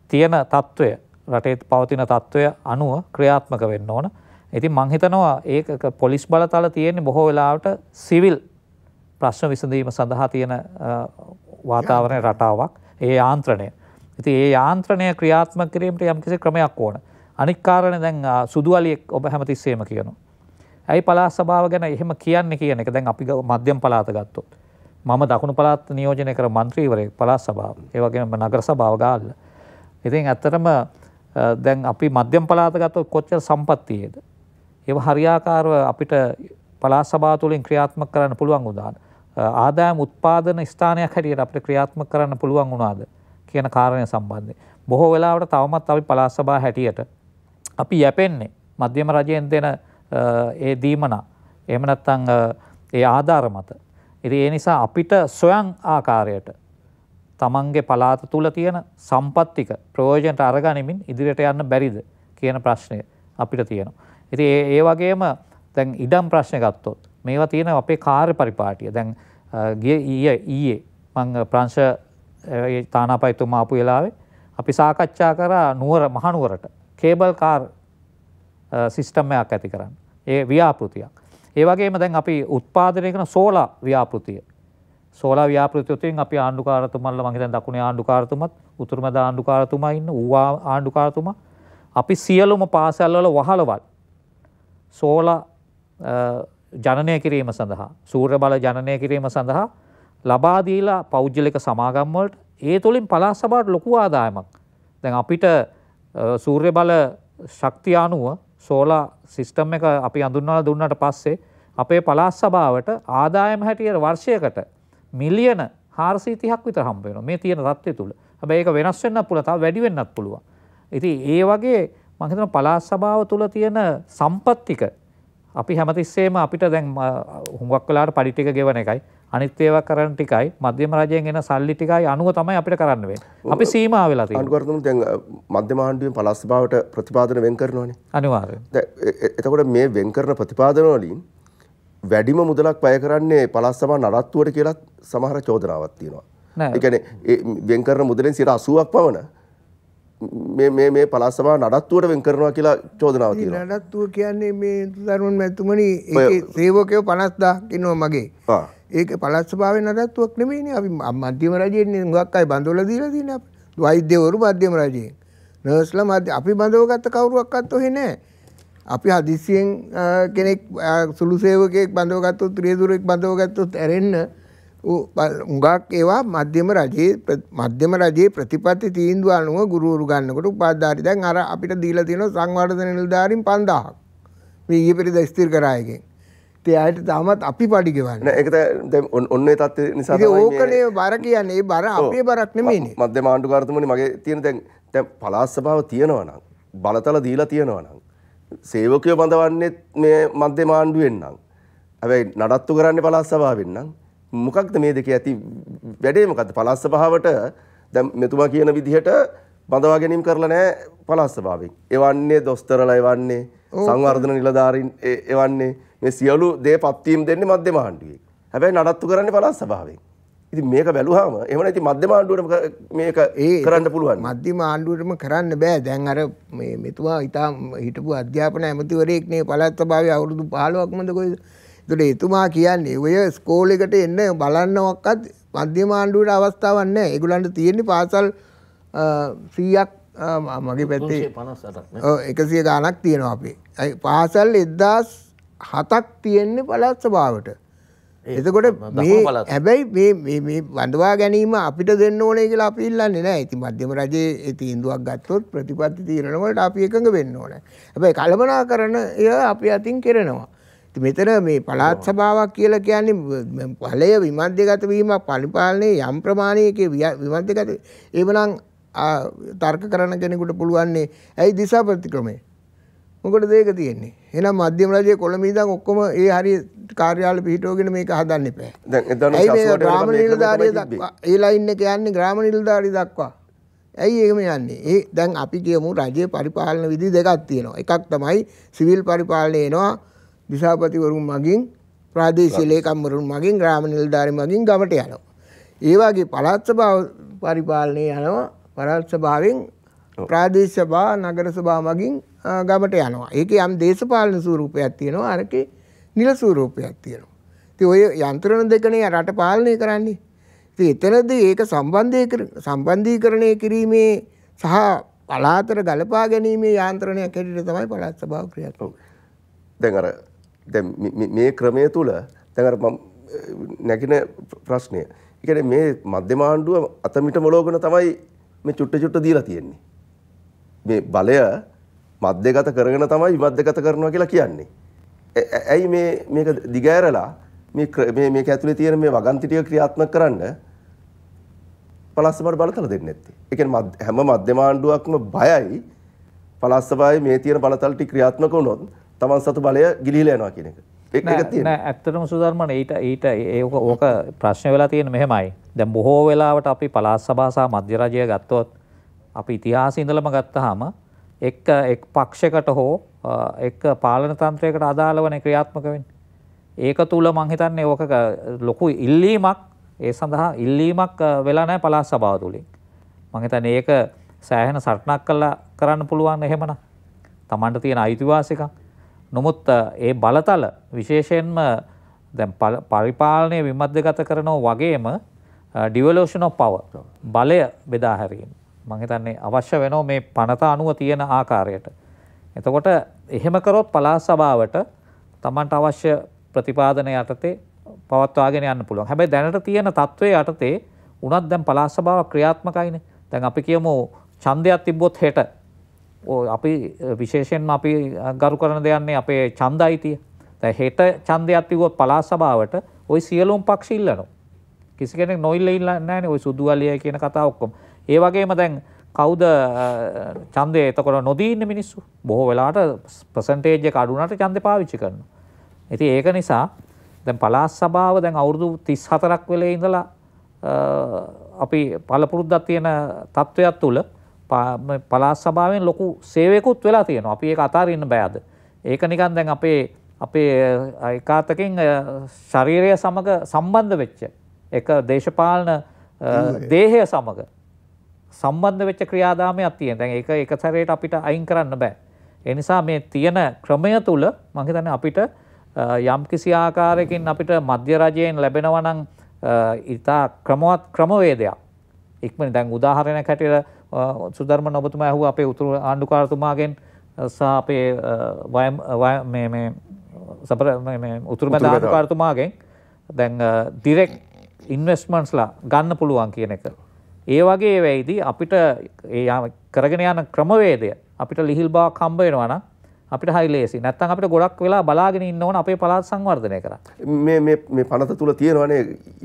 තියෙන තත්ත්වය රටේ පවතින තත්ත්වය අනුව ක්‍රියාත්මක වෙන්න ඕන. ඉතින් මං හිතනවා ඒක පොලිස් බලතල තියෙන්නේ බොහෝ වෙලාවට සිවිල් ප්‍රශ්න විසඳීම සඳහා තියෙන වාතාවරණ රටාවක් ඒ යාන්ත්‍රණය. ඉතින් ඒ යාන්ත්‍රණය ක්‍රියාත්මක කිරීමට යම්කිසි ක්‍රමයක් ඕන. අනික් කාරණේ දැන් සුදු අලියෙක් ඔබ හැමතිස්සෙම කියනවා. ඇයි පළාත් සභාව ගැන එහෙම කියන්නේ කියන එක දැන් අපි මධ්‍යම පළාත ගත්තොත්. මම දකුණු පළාත් නියෝජනය කර මන්ත්‍රීවරයෙක් පළාත් සභාව. ඒ වගේම නගර සභාව ගාල්ල. ඉතින් ඇත්තටම දැන් අපි මධ්‍යම පළාත ගත්තොත් කොච්චර සම්පත් තියෙද? ඒව හරියාකාරව අපිට පළාත් සභාව තුළින් ක්‍රියාත්මක කරන්න පුළුවන් උදාන. ආදායම් උත්පාදන ස්ථානයක් හැටියට අපිට ක්‍රියාත්මක කරන්න පුළුවන් වුණාද කියන කාරණය සම්බන්ධයෙන්. බොහෝ වෙලාවට තවමත් අපි පළාත් සභාව හැටියට අපි යැපෙන්නේ මධ්‍යම රජයෙන් දෙන ඒ දීමනා. එහෙම නැත්නම් ඒ ආධාර මත ඉති ඒ නිසා අපිට සොයන් ආකාරයට තමන්ගේ පලාත තුළ තියෙන සම්පත්තික ප්‍රෝජනට අරගනිමින් ඉදිරියට යන්න බැරිද කියන ප්‍රශ්නය අපිට තියෙනවා. ඉති ඒ වගේම දැන් ඉඩම් ප්‍රශ්න ගත්තොත් මේවා තියෙන අපේ කාර්ය පරිපාටිය දැන් ගිය ඊය ඊයේ මං ප්‍රංශ තානාපයිතුමා අපපු වෙලාවේ අපි සාකච්ඡා කරා නුවර මහනුවරට කේබල් කාර් සිිස්ටම්මයක් ඇති කරන්න ඒ ව්‍යාපෘතියක් ඒවගේම දැන් අපි උත්පාදනය කරන සෝලා ව්‍යාපෘතිය සෝලා ව්‍යාපෘතියොතින් අපි ආණ්ඩුකාරතුමල්ල මගේ දැන් දකුණේ ආණ්ඩුකාරතුමත් උතුරු මැද ආණ්ඩුකාරතුමා ඉන්න ඌවා ආණ්ඩුකාරතුමා අපි සියලුම පාසල් වල වහලවල් සෝලා ජනනය කිරීම සඳහා සූර්ය බල ජනනය කිරීම සඳහා ලබා දීලා පෞද්ගලික සමාගම් වලට ඒ තුලින් පළාත් සභාවට ලොකු ආදායමක්. දැන් අපිට සූර්ය බල ශක්තිය අනුව සෝලා සිස්ටම් එක අපි අඳුන්වලා දුන්නට පස්සේ අපේ පළාත් සභාවට ආදායම හැටියට වර්ෂයකට මිලියන 430ක් විතර හම්බ වෙනවා මේ තියෙන தත්ත්වය තුල. හැබැයි ඒක වෙනස් වෙන්නත් පුළුවන් තව වැඩි වෙන්නත් පුළුවන්. ඉතින් ඒ වගේ මම හිතනවා පළාත් සභාව තුල තියෙන සම්පත් ටික අපි හැමතිස්සෙම අපිට දැන් හුඟක් වෙලාවට පඩි ටික ගෙවන එකයි අනිත් ඒවා කරන ටිකයි මධ්‍යම රාජයෙන් එන සල්ලි ටිකයි අනුව තමයි අපිට කරන්න වෙන්නේ. අපි සීමා වෙලා තියෙනවා. අනුකරතම දැන් මධ්‍යම ආණ්ඩුවෙන් පළාත් සභාවට ප්‍රතිපාදන වෙන් කරනවානේ. අනිවාර්යයෙන්. දැන් එතකොට මේ වෙන් කරන ප්‍රතිපාදන වලින් වැඩිම මුදලක් වැය කරන්නේ පළාත් සභා නඩත්තුවට කියලා සමහර චෝදනාවක් තියෙනවා. ඒ කියන්නේ වෙන් කරන මුදලෙන් 80ක් පමණ මේ මේ මේ පළාත් සභාව නඩත්තුවට වෙන් කරනවා කියලා චෝදනාවක් තියෙනවා. නඩත්තුව කියන්නේ මේ දරුවන් මැතිතුමනි ඒකේ සේවකයෝ 50000ක් ඉන්නවා මගේ. ආ. ඒක පළාත් සභාවේ නඩත්තුවක් නෙමෙයිනේ. අපි මධ්‍යම රජයෙන් හුඟක් අය බඳවලා දීලා තියෙනවා අපිට. වෛද්‍යවරු මධ්‍යම රජයෙන්. නර්ස්ලා මධ්‍ය අපි බඳවගත්ත කවුරුවක්වත් ඔහෙ නැහැ. අපි හදිස්සියෙන් කෙනෙක් සුළු සේවකයෙක් බඳවගත්තොත් රියදුරෙක් බඳවගත්තොත් ඇරෙන්න උඟක් ඒවා මධ්‍යම රජයේ මධ්‍යම රජයේ ප්‍රතිපත්ති තීන්දුව අනුව ගුරුවරු ගන්නකොට උපාධාරි දැන් අර අපිට දීලා තියෙන සංවර්ධන නිලධාරීන් 5000ක් මේ ඊයේ පෙරේද ස්ථිර කරා එකෙන් ඒ අයට තාමත් අපි පඩි ගෙවන්න. ඒක දැන් ඔන්න ඒ තත්ත්වය නිසා තමයි මේ ඕකනේ බර කියන්නේ. ඒ බර අපේ බරක් නෙමෙයිනේ. මධ්‍යම ආණ්ඩුකාරතුමනි මගේ තියෙන දැන් දැන් පළාත් සභාව තියෙනවා නම් බලතල දීලා තියෙනවා නම් සේවකයෝ බඳවන්නේ මේ මධ්‍යම ආණ්ඩුවෙන් නම්. හැබැයි නඩත්තු කරන්නේ පළාත් සභාවෙන් නම් මොකක්ද මේ දෙකේ ඇති වැඩේ මොකද්ද? පළාත් සභාවට දැන් මෙතුමා කියන විදිහට බඳවා ගැනීම කරලා නැහැ පළාත් සභාවෙන්. එවන්නේ දොස්තරලා එවන්නේ සංවර්ධන නිලධාරීන් එවන්නේ මේ සියලු දේ පත්වීම් දෙන්නේ මධ්‍යම ආණ්ඩුවේ. හැබැයි නඩත්තු කරන්නේ පළාත් සභාවෙන්. ඉතින් මේක බැලුවාම එහෙමනම් ඉතින් මධ්‍යම ආණ්ඩුවට මේක කරන්න පුළුවන්. මධ්‍යම ආණ්ඩුවටම කරන්න බෑ. දැන් අර මේ මෙතුමා ඉතා හිටපු අධ්‍යාපන ඇමතිවරයෙක් නේ පළාත් සභාවේ අවුරුදු 15ක්මද කොයිද? ඒතකොට එතුමා කියන්නේ ඔය ස්කෝල් එකට එන්න බලන්නවක්වත් මධ්‍යම ආණ්ඩුවට අවස්ථාවක් නැහැ. ඒගොල්ලන්ට තියෙන්නේ පාසල් 100ක් මගේ පැත්තේ 158ක් නේ. ඔව් 100 ගණක් තියෙනවා අපේ. පාසල් 1000 හතක් තියෙන්නේ පළාත් සභාවට. එතකොට මේ හැබැයි මේ වඳවා ගැනීම අපිට දෙන්න ඕනේ කියලා අපි ඉල්ලන්නේ නැහැ. ඉතින් මධ්‍යම රජයේ ඒ තීන්දුවක් ගත්තොත් ප්‍රතිපත්ති තීරණ වලට අපි එකඟ වෙන්න ඕනේ. හැබැයි කලබනාකරන එය අපි අතින් කෙරෙනවා. ඉතින් මෙතන මේ පළාත් සභාවක් කියලා කියන්නේ ඵලය විමධ්‍යගත වීමක් පරිපාලනයේ යම් ප්‍රමාණයක විමධ්‍යගත. එවනම් තර්ක කරන කෙනෙකුට පුළුවන් ඇයි දිසා ප්‍රතික්‍රමය? මොකටද ඒක තියෙන්නේ? එහෙනම් මධ්‍යම රජයේ කොළඹ ඉඳන් ඔක්කොම ඒ හරි කාර්යාල පිහිටවගෙන මේක හදන්න එපා. දැන් එදවන ග්‍රාම නිලධාරිය දක්වා ඒ ලයින් එක යන්නේ ග්‍රාම නිලධාරිය දක්වා. ඇයි එහෙම යන්නේ? ඒ දැන් අපි කියමු රජයේ පරිපාලන විදි දෙකක් තියෙනවා. එකක් තමයි සිවිල් පරිපාලනය එනවා දිසාපතිවරුන් මගින් ප්‍රාදේශීය ලේකම්වරුන් මගින් ග්‍රාම නිලධාරින් මගින් ගමට යනවා. ඒ වගේ පළාත් සභාව පරිපාලනය යනවා පළාත් සභාවෙන් ප්‍රාදේශ සභා නගර සභා මගින් ගමට යනවා. ඒකේ යම් දේශපාලන ස්වරූපයක් තියෙනවා. අරකේ නිල ස්වරූපයක් තියෙනවා. ඉතින් ඔය යන්ත්‍රණ දෙකනේ රට පාලනය කරන්නේ. ඉතින් එතනදී ඒක සම්බන්ධීකරණ සම්බන්ධීකරණය කිරීමේ සහ පලාතර ගලපා ගැනීමේ යාන්ත්‍රණයක් හැටියට තමයි පළාත් සභාව ක්‍රියාත්මක වෙන්නේ. දැන් අර දැන් මේ ක්‍රමය තුල දැන් අර මම නැගින ප්‍රශ්නය. ඒ කියන්නේ මේ මධ්‍යම ආණ්ඩුව අතමිට මොලෝගන තමයි මේ චුට්ට චුට්ට දීලා තියෙන්නේ. මේ බලය මධ්‍යගත කරගෙන තමයි විමධ්‍යගත කරනවා කියලා කියන්නේ. ඇයි මේ මේක දිගෑරලා මේ මේක ඇතුලේ තියෙන මේ වගන්ති ටික ක්‍රියාත්මක කරන්න පලස්සමට බලතල දෙන්නේ නැත්තේ. ඒ කියන්නේ හැම මධ්‍යම ආණ්ඩුවක්ම බයයි පලස්සමයි මේ තියෙන බලතල ටික ක්‍රියාත්මක වුණොත් Taman සතු බලය ගිලිහිලා යනවා කියන එක. නෑ ඇත්තටම සුදර්මන ඊට ඊට ඒක ඕක ප්‍රශ්න වෙලා තියෙන මෙහෙමයි. දැන් බොහෝ වෙලාවට අපි පළාත් සභා සහ මධ්‍ය රජය ගත්තොත් අපි ඉතිහාස ඉඳලම ගත්තාම එක් එක් පක්ෂයකට හෝ එක් පාලන තන්ත්‍රයකට අදාළවනේ ක්‍රියාත්මක වෙන්නේ. ඒක තුල මං හිතන්නේ ඕක ලොකු ඉල්ලීමක් ඒ සඳහා ඉල්ලීමක් වෙලා නැහැ පළාත් සභාව තුලින්. මං හිතන්නේ ඒක සෑහෙන සටනක් කළා කරන්න පුළුවන් එහෙමනම්. Tamanට තියෙන අයිතිවාසිකම්. නමුත් ඒ බලතල විශේෂයෙන්ම දැන් පරිපාලනය විමධ්‍යගත කරනෝ වගේම ඩිවලෝෂන් ඔෆ් පවර් බලය බෙදා හැරීම මං හිතන්නේ අවශ්‍ය වෙනවා මේ පනත අනුව තියෙන ආකාරයට. එතකොට එහෙම කරොත් පළාත් සභාවට Tamanට අවශ්‍ය ප්‍රතිපාදන යටතේ පවත්වාගෙන යන්න පුළුවන්. හැබැයි දැනට තියෙන තත්ත්වයේ යටතේ උනත් දැන් පළාත් සභාව ක්‍රියාත්මකයිනේ. දැන් අපි කියමු ඡන්දයක් තිබ්බොත් හෙට අපි විශේෂයෙන්ම අපි ගරු කරන දෙයන්නේ අපේ ඡන්දයිතිය. දැන් හෙට ඡන්දයක් තිබුවොත් පළාත් සභාවට ওই සියලුම පක්ෂ ඉල්ලනවා. කිසි කෙනෙක් නොඉල්ල ඉල්ලන්නේ නැහැ නේ ওই සුදු අලිය කියන කතාව ඔක්කොම. ඒ වගේම දැන් කවුද ඡන්දය එතකොට නොදී ඉන්න මිනිස්සු බොහෝ වෙලාවට පර්සන්ටේජ් එක අඩු වුණාට ඡන්දේ පාවිච්චි කරනවා. ඉතින් ඒක නිසා දැන් පළාත් සභාව දැන් අවුරුදු 34ක් වෙලේ ඉඳලා අපි පළපුරුද්දක් තියෙන තත්වයක් තුළ පළාත් සභාවෙන් ලොකු සේවයකුත් වෙලා තියෙනවා. අපි ඒක අතාරින්න බෑද? ඒක නිකන් දැන් අපේ අපේ එකාතකින් ශරීරය සමග සම්බන්ධ වෙච්ච එක දේශපාලන දේහය සමග සම්බන්ධ වෙච්ච ක්‍රියාදාමයක් තියෙන. දැන් ඒක එක සැරේට අපිට අයින් කරන්න බෑ. ඒ නිසා මේ තියෙන ක්‍රමය තුල මම හිතන්නේ අපිට යම්කිසි ආකාරයකින් අපිට මධ්‍ය රජයෙන් ලැබෙනවා නම් ඊටා ක්‍රමවත් ක්‍රමවේදයක්. ඉක්මනින් දැන් උදාහරණයක් හැටියට සුධර්මන ඔබතුමා ඇහුවා අපේ උතුරු ආණ්ඩුකාරතුමාගෙන් සහ අපේ වයම් මේ මේ සපර මේ මේ උතුරු මැද ආණ්ඩුකාරතුමාගෙන් දැන් ඩිරෙක්ට් ඉන්වෙස්ට්මන්ට්ස්ලා ගන්න පුළුවන් කියන එක. ඒ වගේ වෙයිදී අපිට කරගෙන යන ක්‍රමවේදය අපිට ලිහිල් බවක් හම්බ වෙනවා නම් අපිට හරි ලේසි. නැත්නම් අපිට ගොඩක් වෙලා බලාගෙන ඉන්න ඕන අපේ පළාත් සංවර්ධනය කරන්න. මේ මේ මේ පනත තුල තියෙනවනේ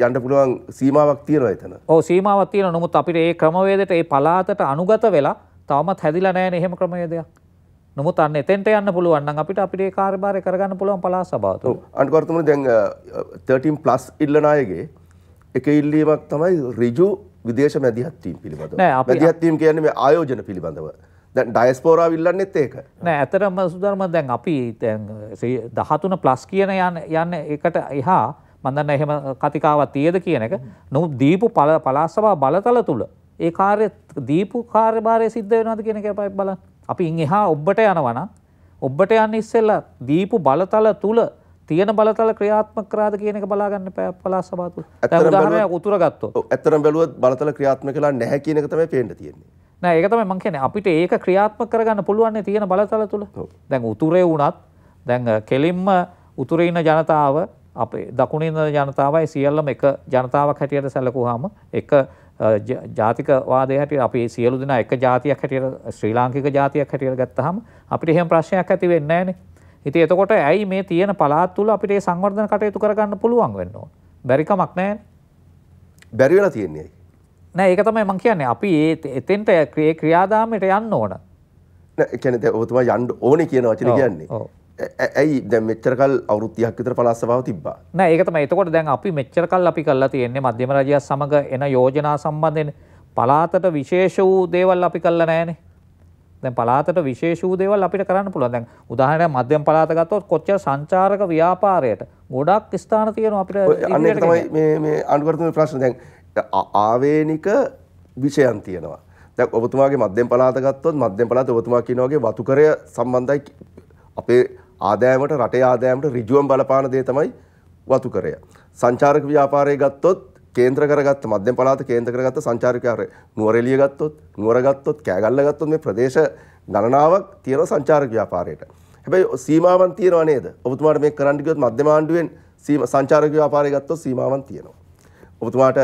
යන්න පුළුවන් සීමාවක් තියෙනවා එතන. ඔව් සීමාවක් තියෙනවා. නමුත් අපිට ඒ ක්‍රමවේදයට ඒ පළාතට අනුගත වෙලා තවමත් හැදිලා නැහැ එහෙම ක්‍රමවේදයක්. නමුත් අන්න එතෙන්ට යන්න පුළුවන් නම් අපිට අපිට ඒ කාර්යභාරය කරගන්න පුළුවන් පළාත් සභාව තුල. ඔව්. අනිවාර්යයෙන්ම දැන් 13 ප්ලස් ඉල්ලන අයගේ එක ඉල්ලීමක් තමයි ඍජු විදේශ මැදිහත්වීම් පිළිබඳ මැදිහත්වීම් කියන්නේ මේ ආයෝජන පිළිබඳව දැන් ඩයස්පෝරාව ඉල්ලන්නෙත් ඒක නෑ ඇතරම සුදර්ම දැන් අපි දැන් 13 ප්ලස් කියන යන යන එකට එහා මම දන්න එහෙම කතිකාවක් තියද කියන එක නමුත් දීපු පළාත් සභා බලතල තුල ඒ කාර්ය දීපු කාර්යභාරය සිද්ධ වෙනවද කියන එක අපි බලන්න අපි ඉන් එහා ඔබට යනවා නම් ඔබට යන්න ඉස්සෙල්ලා දීපු බලතල තුල තියෙන බලතල ක්‍රියාත්මක කරාද කියන එක බලා ගන්න පළාත් සභාව තුල. දැන් උදාහරණයක් උතුර ගත්තොත්. ඔව් ඇත්තටම බැලුවොත් බලතල ක්‍රියාත්මක කළා නැහැ කියන එක තමයි පේන්න තියෙන්නේ. නෑ ඒක තමයි මම කියන්නේ අපිට ඒක ක්‍රියාත්මක කරගන්න පුළුවන් නේ තියෙන බලතල තුල. දැන් උතුරේ වුණත් දැන් කෙලින්ම උතුරේ ඉන්න ජනතාව අපේ දකුණේ ඉන්න ජනතාවයි සියල්ලම එක ජනතාවක් හැටියට සැලකුවාම එක ජාතිකවාදය හැටියට අපි සියලු දෙනා එක ජාතියක් හැටියට ශ්‍රී ලාංකික ජාතියක් හැටියට ගත්තාම අපිට එහෙම ප්‍රශ්නයක් ඇති වෙන්නේ නැහැ නේ. ඉතින් එතකොට ඇයි මේ තියෙන පළාත් තුල අපිට මේ සංවර්ධන කටයුතු කරගන්න පුළුවන් වෙන්න ඕන? බැරි කමක් නැහැ. බැරි වෙලා තියෙන්නේ ඇයි? නෑ ඒක තමයි මම කියන්නේ. අපි ඒ එතෙන්ට ඒ ක්‍රියාදාමයට යන්න ඕන. නෑ ඒ කියන්නේ දැන් ඔතන යන්න ඕනේ කියන වචනේ කියන්නේ. ඇයි දැන් මෙච්චර කල් අවුරුදු 30ක් විතර පළාත් සභාව තිබ්බා. නෑ ඒක තමයි. එතකොට දැන් අපි මෙච්චර කල් අපි කරලා තියෙන්නේ මධ්‍යම රජය සමග එන යෝජනා සම්බන්ධයෙන් පළාතට විශේෂ වූ දේවල් අපි කරලා නෑනේ. දැන් පළාතට විශේෂ වූ දේවල් අපිට කරන්න පුළුවන්. දැන් උදාහරණයක් මධ්‍යම පළාත ගත්තොත් කොච්චර සංචාරක ව්‍යාපාරයට ගොඩක් ස්ථාන තියෙනවා අපිට අන්න ඒක තමයි මේ මේ අනුවර්තන ප්‍රශ්න දැන් ආවේනික විෂයන් තියෙනවා. දැන් ඔබතුමාගේ මධ්‍යම පළාත ගත්තොත් මධ්‍යම පළාත ඔබතුමා කියන වගේ වතුකරය සම්බන්ධයි අපේ ආදායමට රටේ ආදායමට ඍජුවම බලපාන දේ තමයි වතුකරය. සංචාරක ව්‍යාපාරය ගත්තොත් කේන්ද්‍ර කරගත්ත මධ්‍යම පළාත කේන්ද්‍ර කරගත්ත සංචාරකයන්ට නුවරඑළිය ගත්තොත් නුවර ගත්තොත් කෑගල්ල ගත්තොත් මේ ප්‍රදේශ ගණනාවක් තියෙන සංචාරක ව්‍යාපාරයට. හැබැයි සීමාවන් තියෙනව නේද? ඔබතුමාට මේක කරන්න කිව්වොත් මධ්‍යම ආණ්ඩුවෙන් සංචාරක ව්‍යාපාරය ගත්තොත් සීමාවන් තියෙනවා. ඔබතුමාට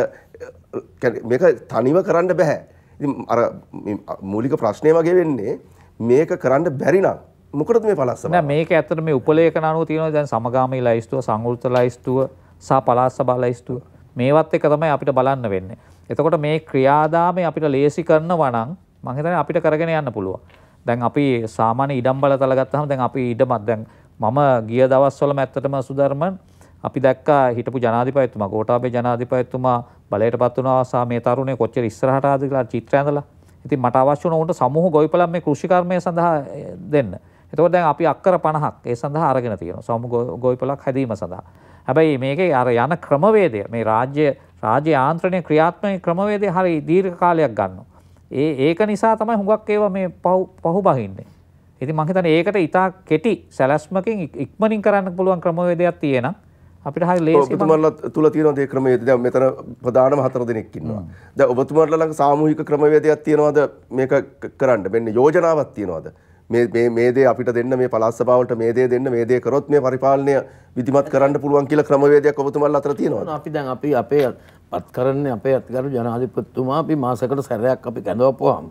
මේක තනිව කරන්න බෑ. ඉතින් අර මූලික ප්‍රශ්නේ වගේ වෙන්නේ මේක කරන්න බැරි නම් මොකටද මේ පළාත් සභාව? නෑ මේක ඇත්තට මේ උපලේඛන අනුව තියෙනවා දැන් සමගාමී ලයිස්තුව, සංවෘත ලයිස්තුව සහ පළාත් සභා ලයිස්තුව. මේවත් එක තමයි අපිට බලන්න වෙන්නේ. එතකොට මේ ක්‍රියාදාමය අපිට ලේසි කරනවා නම් මං හිතන්නේ අපිට කරගෙන යන්න පුළුවන්. දැන් අපි සාමාන්‍ය ඉඩම් බලතල ගත්තාම දැන් අපි ඉඩමක් දැන් මම ගිය දවස්වලම ඇත්තටම සුධර්මන් අපි දැක්කා හිටපු ජනාධිපතිතුමා ගෝඨාභය ජනාධිපතිතුමා බලයටපත් වුණා සා මේ තරුණේ කොච්චර ඉස්සරහට ආද කියලා චිත්‍ර ඇඳලා. ඉතින් මට අවශ්‍ය වුණා උන්ට සමූහ ගොවිපලම් මේ කෘෂිකර්මය සඳහා දෙන්න. එතකොට දැන් අපි අක්කර 50ක් ඒ සඳහා අරගෙන තියෙනවා සමු ගොවිපලක් හැදීම සඳහා. හැබැයි මේකේ අර යන ක්‍රමවේදය මේ රාජ්‍ය රාජ්‍ය ආන්ත්‍රණය ක්‍රියාත්මක ක්‍රමවේදය හරි දීර්ඝ කාලයක් ගන්නවා. ඒ ඒක නිසා තමයි හුඟක් ඒවා මේ පහු බහින්නේ. ඉතින් මං හිතන්නේ ඒකට ඊටා කෙටි සැලැස්මකින් ඉක්මනින් කරන්න පුළුවන් ක්‍රමවේදයක් තියෙනවා. අපිට හරි ලේසි ඔබතුමාලා තුල තියෙනවද ඒ ක්‍රමවේද? දැන් මෙතන ප්‍රධානම හතර දෙනෙක් ඉන්නවා. දැන් ඔබතුමාලා ළඟ සාමූහික ක්‍රමවේදයක් තියෙනවද මේක කරන්න? මෙන්න යෝජනාවක් තියෙනවද? මේ දේ අපිට දෙන්න මේ පළාත් සභාවට මේ දේ දෙන්න මේ දේ කරොත් මේ පරිපාලනය විධිමත් කරන්න පුළුවන් කියලා ක්‍රමවේදයක් ඔබතුමල් අතර තියෙනවා. අපි දැන් අපි අපේ පත්කරන්නේ අපේ අත්ගරු ජනාධිපතිතුමා අපි මාසකට සැරයක් අපි කැඳවපුවාම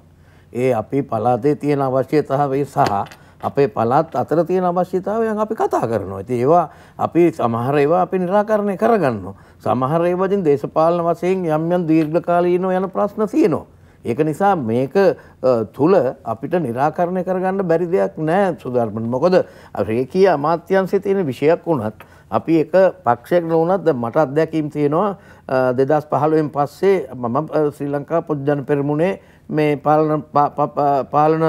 ඒ අපි පළාතේ තියෙන අවශ්‍යතාවය සහ අපේ පළාත් අතර තියෙන අවශ්‍යතාවයන් අපි කතා කරනවා. ඉතින් ඒවා අපි සමහර ඒවා අපි निराකරණය කරගන්නවා. සමහර ඒවාදින් දේශපාලන වශයෙන් යම් යම් දීර්ඝකාලීනව යන ප්‍රශ්න තියෙනවා. ඒක නිසා මේක තුළ අපිට නිරාකරණය කරගන්න බැරි දෙයක් නෑ සුධර්මන් මොකොද රේකී අමාත්‍යන්සේ තියෙන විෂයක් වුණත් අපි එක පක්ෂයක් නොවනත් මට අත්දැකීම් තියෙනවා දෙදස් පහළුවෙන් පස්සේ මම ශ්‍රී ලංකා පොද්ජන පෙරමුණේ මේ පාලන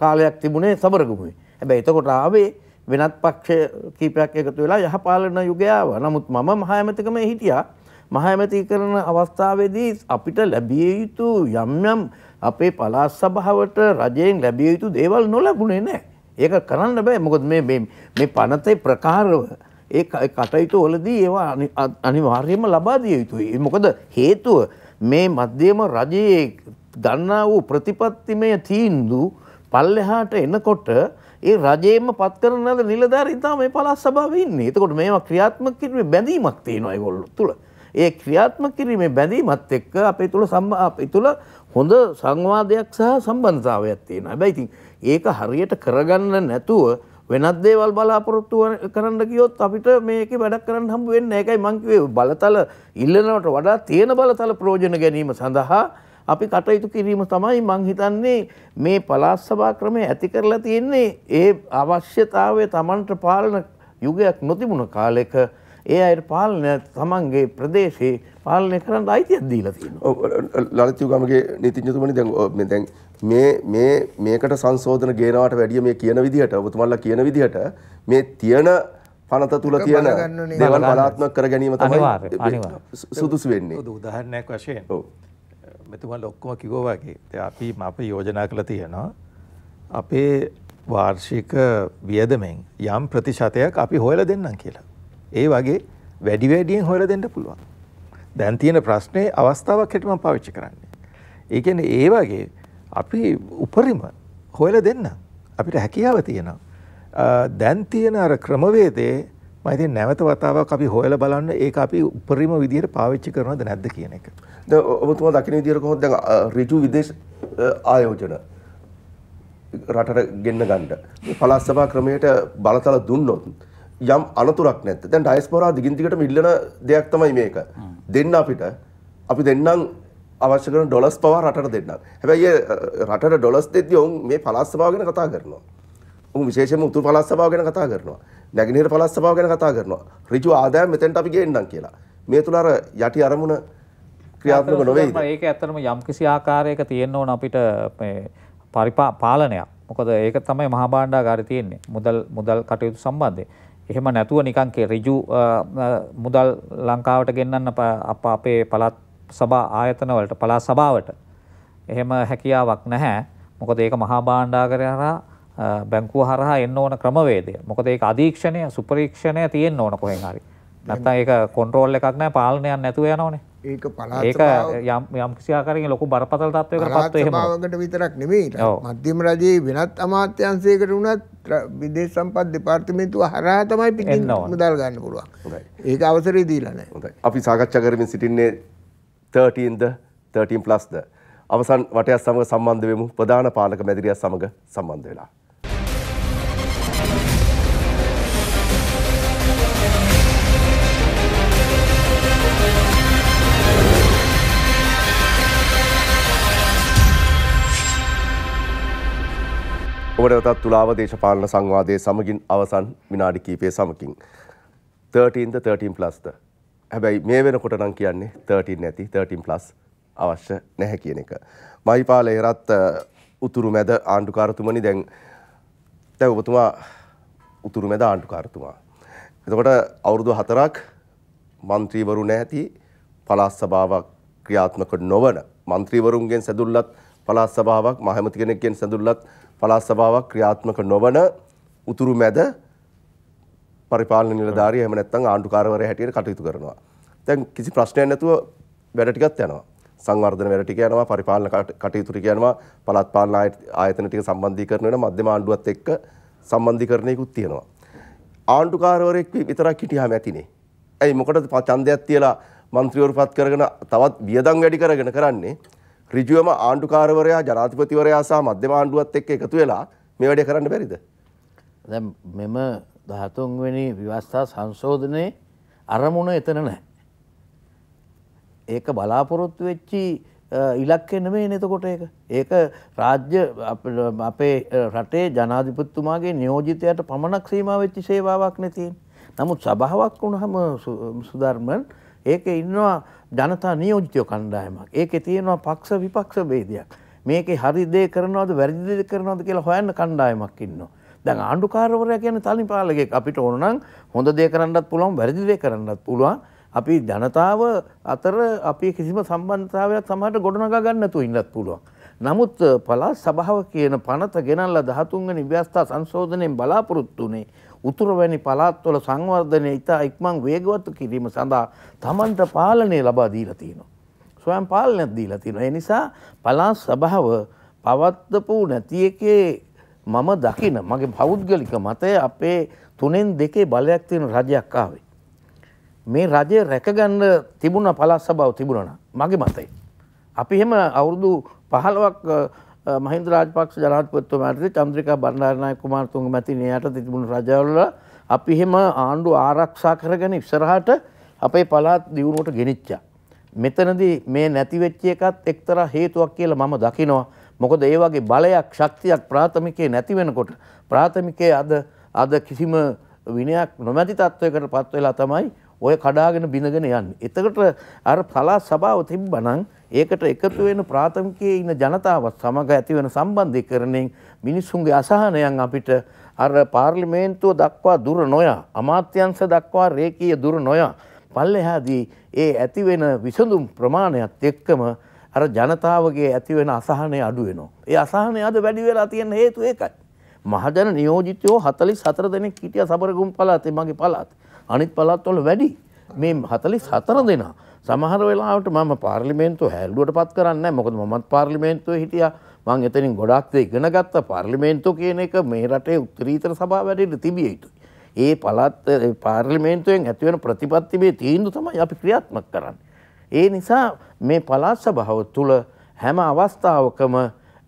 කාලයක් තිබුණේ සබරගමුයි හැබැයි එතකොට ආවේ වෙනත් පක්ෂ කීපයක් එකතු වෙලා යහ පාලන යුගයාව නමුත් මම මහාමතිකම හිටියා මහඇමති කරන අවස්ථාවේදී අපිට ලැබිය යුතු යම්යම් අපේ පලාස් සභාවට රජයෙන් ලැබිය යුතු දේවල් නොලැබුණේ නෑ. ඒක කරන්න බෑ මොකද මේ පනතේ ප්‍රකාරව ඒ කටයුතු වලදී ඒවා අනිවාර්යයෙන්ම ලබා දිය යුතුයි. මොකද හේතුව මේ මධ්‍යම රජයේ ගන්නා වූ ප්‍රතිපත්තිමය තීන්දු පල්ලෙහාට එනකොට ඒ රජයේම පත් කරන ලද නිලධාරීන් තමයි මේ පළාත් සභාවේ ඉන්නේ. එතකොට මේවා ක්‍රියාත්මක කිරීමේ බැඳීමක් තියෙනවා ඒගොල්ලෝ තුල. ඒ ක්‍රියාත්මක කිරීමේ බැඳීමත් එක්ක අපේ තුල අපේ තුල හොඳ සංවාදයක් සහ සම්බන්ධතාවයක් තියෙනවා. හැබැයි ඉතින් ඒක හරියට කරගන්න නැතුව වෙනත් දේවල් බලාපොරොත්තු කරන්න ගියොත් අපිට මේක වැඩක් කරන්න හම්බ වෙන්නේ නැහැ. ඒකයි මං කිව්වේ බලතල ඉල්ලනවට වඩා තියෙන බලතල ප්‍රයෝජන ගැනීම සඳහා අපි කටයුතු කිරීම තමයි මං හිතන්නේ මේ පළාත් සභා ක්‍රමය ඇති කරලා තියෙන්නේ ඒ අවශ්‍යතාවය Tamanට පාලන යුගයක් නොතිබුණ කාලෙක ඒ අයට පාලනය තමන්ගේ ප්‍රදේශයේ පාලනය කරන්න අයිතියක් දීලා තියෙනවා. ලලිතයුගමගේ නීතිඥතුමනි දැන් දැන් මේ මේ මේකට සංශෝධන ගේනවට වැඩිය මේ කියන විදිහට ඔබතුමාලා කියන විදිහට මේ තියෙන පනත තුළ තියෙන දේවල් බලාත්මක කර ගැනීම තමයි සුදුසු වෙන්නේ. උදාහරණයක් වශයෙන් මෙතුමා ඔක්කොම කිව්වා වගේ අපි අප යෝජනා කළ තියෙනවා අපේ වාර්ෂික වියදමෙන් යම් ප්‍රතිශතයක් අපි හොයලා දෙන්නම් කියලා. ඒ වගේ වැඩි වැඩියෙන් හොයලා දෙන්න පුළුවන්. දැන් තියෙන ප්‍රශ්නේ අවස්ථාවක් හැටියට මම පාවිච්චි කරන්නේ. ඒ කියන්නේ ඒ වගේ අපි උපරිම හොයලා දෙන්න අපිට හැකියාව තියෙනවා. දැන් තියෙන අර ක්‍රමවේදයේ මම ඉතින් නැවත වතාවක් අපි හොයලා බලන්න ඒක අපි උපරිම විදිහට පාවිච්චි කරනවද නැද්ද කියන එක. දැන් ඔබතුමා දකින විදිහට කොහොමද දැන් ඍතු විදේශ ආයෝජන රටට ගෙන්න ගන්න. පළාත් සභා ක්‍රමයට බලතල දුන්නොත් යම් අනතුරක් නැත්ත දැන් ඩයිස්පොරා දිගින් දිගට මිල්ලන දෙයක් තමයි මේක දෙන්න අපිට අපි දෙන්නම් අවශ්‍ය කරන ඩොලස් පවා රටට දෙන්නම් හැබැයි රටට ඩොලස් දෙද්දී ඔවුන් මේ පළාත් සභාව ගැන කතා කරනවා ඔවුන් විශේෂයෙන්ම උතුරු පළාත් සභාව ගැන කතා කරනවා නැගෙනහිර පළාත් සභාව ගැන කතා කරනවා ඍජු ආදායම් මෙතෙන්ට අපි ගේන්නම් කියලා මේ තුල අර යටි අරමුණ ක්‍රියාත්මක නොවේද ඒක ඇත්තටම යම්කිසි ආකාරයක තියෙන්න ඕන අපිට මේ පරිපා පාලනයක් මොකද ඒක තමයි මහා භාණ්ඩාගාරය තියෙන්නේ මුදල් මුදල් කටයුතු සම්බන්ධයෙන් එහෙම නැතුව නිකන් ඍජු මුදල් ලංකාවට ගෙන්නන්න අප අපේ පළාත් සභා ආයතන වලට පළාත් සභාවට එහෙම හැකියාවක් නැහැ. මොකද ඒක මහා භාණ්ඩාගාරය හරහා බැංකුව හරහා එන්න ඕන ක්‍රමවේදය. මොකද ඒක අධීක්ෂණය, සුපරීක්ෂණය තියෙන්න ඕන කොහෙන් හරි. නැත්නම් ඒක කන්ට්‍රෝල් එකක් නැහැ, පාලනයක් නැතුව යනෝනේ. ඒක පලා ඒක යම් යම් සියාකරින් ලොකු බරපතල තත්වයකට පත්ව එහෙමකට විතරක් නෙමෙයි මධ්‍යම රජයේ වෙනත් අමාත්‍යංශයකට වුණත් විදේශ සම්පත් දෙපාර්තමේන්තුව හරහා තමයි පිටින් මුදල් ගන්න පුළුවන් ඒක අවසරය දීලා නැහැ අපි සාකච්ඡා කරමින් සිටින්නේ 13th 13 plus ද අවසන් වටයත් සමග සම්බන්ධ වෙමු ප්‍රධාන පාලක මැදිරියත් සමග සම්බන්ධ වෙලා ඔබටතත් තුලාව දේශපාලන සංවාදය සමගින් අවසන් විනාඩි කීපය සමකින්. 13ද 13+ද. හැබැයි මේ වෙනකොට නම් කියන්නේ 13 නැති 13+ අවශ්‍ය නැහැ කියන එක. මහිපාල හේරත් උතුරු මැද ආණ්ඩුකාරතුමනි දැන් දැන් ඔබතුමා උතුරු මැද ආණ්ඩුකාරතුමා. එතකොට අවුරුදු 4ක් മന്ത്രിවරු නැති පළාත් සභාවක් ක්‍රියාත්මක නොවන മന്ത്രിවරුන්ගෙන් සැදුල්ලත් පළාත් සභාවක් මහමැති කෙනෙක්ගෙන් සැදුල්ලත් පළාත් සභාවක් ක්‍රියාත්මක නොවන උතුරු මැද පරිපාලන නිලධාරිය එහෙම නැත්නම් ආණ්ඩුකාරවරය හැටියට කටයුතු කරනවා. දැන් කිසි ප්‍රශ්නයක් නැතුව වැඩ ටිකත් යනවා. සංවර්ධන වැඩ ටික යනවා, පරිපාලන කටයුතු ටික යනවා, පළාත් පාලන ආයතන ටික සම්බන්ධීකරණය වෙන මධ්‍යම ආණ්ඩුවත් එක්ක සම්බන්ධීකරණයකුත් තියෙනවා. ආණ්ඩුකාරවරයෙක් විතරක් හිටියාම ඇතිනේ. ඇයි මොකටද ඡන්දයක් තියලා മന്ത്രിවරු පත් කරගෙන තවත් වියදම් වැඩි කරගෙන කරන්නේ? ඍජුවම ආණ්ඩුකාරවරයා ජනාධිපතිවරයා සහ මධ්‍යම ආණ්ඩුවත් එක්ක එකතු වෙලා මේ වැඩේ කරන්න බැරිද? දැන් මෙම 13 වෙනි ව්‍යවස්ථා සංශෝධනයේ අරමුණ එතන නැහැ. ඒක බලාපොරොත්තු වෙච්චි ඉලක්කය නෙමෙයි එතකොට ඒක. ඒක රාජ්‍ය අපේ රටේ ජනාධිපතිතුමාගේ නියෝජිතයට පමණක් සීමා වෙච්ච සේවාවක් නේ තියෙන්නේ. නමුත් සභාවක් වුණාම සුධර්මන් ඒකේ ඉන්නවා ජනතා නියෝජිතය කණ්ඩායමක් ඒකේ තියෙනවා පක්ෂ විපක්ෂ ભેදයක් මේකේ හරි දේ කරනවද වැරදි දේ කරනවද කියලා හොයන්න කණ්ඩායමක් ඉන්නවා දැන් ආණ්ඩුකාරවරයා කියන්නේ තනිපාලකෙක් අපිට ඕන නම් හොඳ දේ කරන්නත් පුළුවන් වැරදි දේ කරන්නත් පුළුවන් අපි ජනතාව අතර අපි කිසිම සම්බන්ධතාවයක් සමහරට ගොඩනගා ගන්නතු ඉන්නත් පුළුවන්. නමුත් පළාත් සභාව කියන පනත ගෙනල්ලා 13 වෙනි ව්‍යවස්ථා සංශෝධනයෙන් බලාපොරොත්තු වුනේ උතුර වැනි පළාත්වල සංවර්ධනය ඉතා ඉක්මන් වේගවත් කිරීම සඳහා තමන්ට පාලනය ලබා දීලා තියෙනවා. ස්වයං පාලනයක් දීලා තියෙනවා. ඒ නිසා පළාත් සභාව පවත්වපු නැති එකේ මම දකින මගේ පෞද්ගලික මතය අපේ තුනෙන් දෙකේ බලයක් තියෙන රජයක් ආවේ. මේ රජය රැකගන්න තිබුණ පළාත් සභාව තිබුණා මගේ මතයි. අපි එහෙම අවුරුදු 15ක් මහින්ද රාජපක්ෂ ජනාධිපතිතුමාට චන්ද්‍රිකා බණ්ඩාරනායක කුමාරතුංග මැතිණිය යටතේ තිබුණු රජවල අපි එහෙම ආණ්ඩුව ආරක්ෂා කරගෙන ඉස්සරහට අපේ පළාත් දියුණුවට ගෙනිච්චා. මෙතනදී මේ නැති වෙච්ච එකත් එක්තරා හේතුවක් කියලා මම දකිනවා. මොකද ඒ වගේ බලයක් ශක්තියක් ප්‍රාථමිකයේ නැති වෙනකොට ප්‍රාථමිකයේ අද අද කිසිම විනයක් නොමැති තත්වයකට පත් වෙලා තමයි ඔය කඩාගෙන බිඳගෙන යන්නේ. එතකොට අර පළාත් සභාව තිබ්බනම් ඒකට එකතු වෙන ප්‍රාථමිකයේ ඉන්න ජනතාවත් සමග ඇති වෙන සම්බන්ධීකරණයෙන් මිනිස්සුන්ගේ අසහනයන් අපිට අර පාර්ලිමේන්තුව දක්වා දුර නොයා අමාත්‍යංශ දක්වා රේකීය දුර නොයා පල්ලෙහාදී ඒ ඇති වෙන විසඳුම් ප්‍රමාණයත් එක්කම අර ජනතාවගේ ඇති වෙන අසහනය අඩු වෙනවා. ඒ අසහනය අද වැඩි වෙලා තියෙන හේතුව ඒකයි. මහජන නියෝජිතයෝ 44 දෙනෙක් හිටියා සබරගම් පළාතේ මගේ පළාතේ. අනිත් පළාත්වල වැඩි. මේ 44 දෙනා සමහර වෙලාවට මම පාර්ලිමේන්තුව හැල්ලුවට පත් කරන්න මොකද මත් පාර්ලිමේන්තුව හිටිය මං එතනින් ගොඩක්ද ඉගෙන ගත්ත පාර්ලිමේන්තුව කියන එක මේ රටේ උත්තරීතර සභා වැඩට තිබිය යුතුයි. ඒ පළත් පාර්ලිමේන්තුවෙන් ඇතිවෙන ප්‍රතිපත්තිබේ තීන්දු තමයි අපි ක්‍රියාත්මක කරන්න. ඒ නිසා මේ පළාත් සභාව තුළ හැම අවස්ථාවකම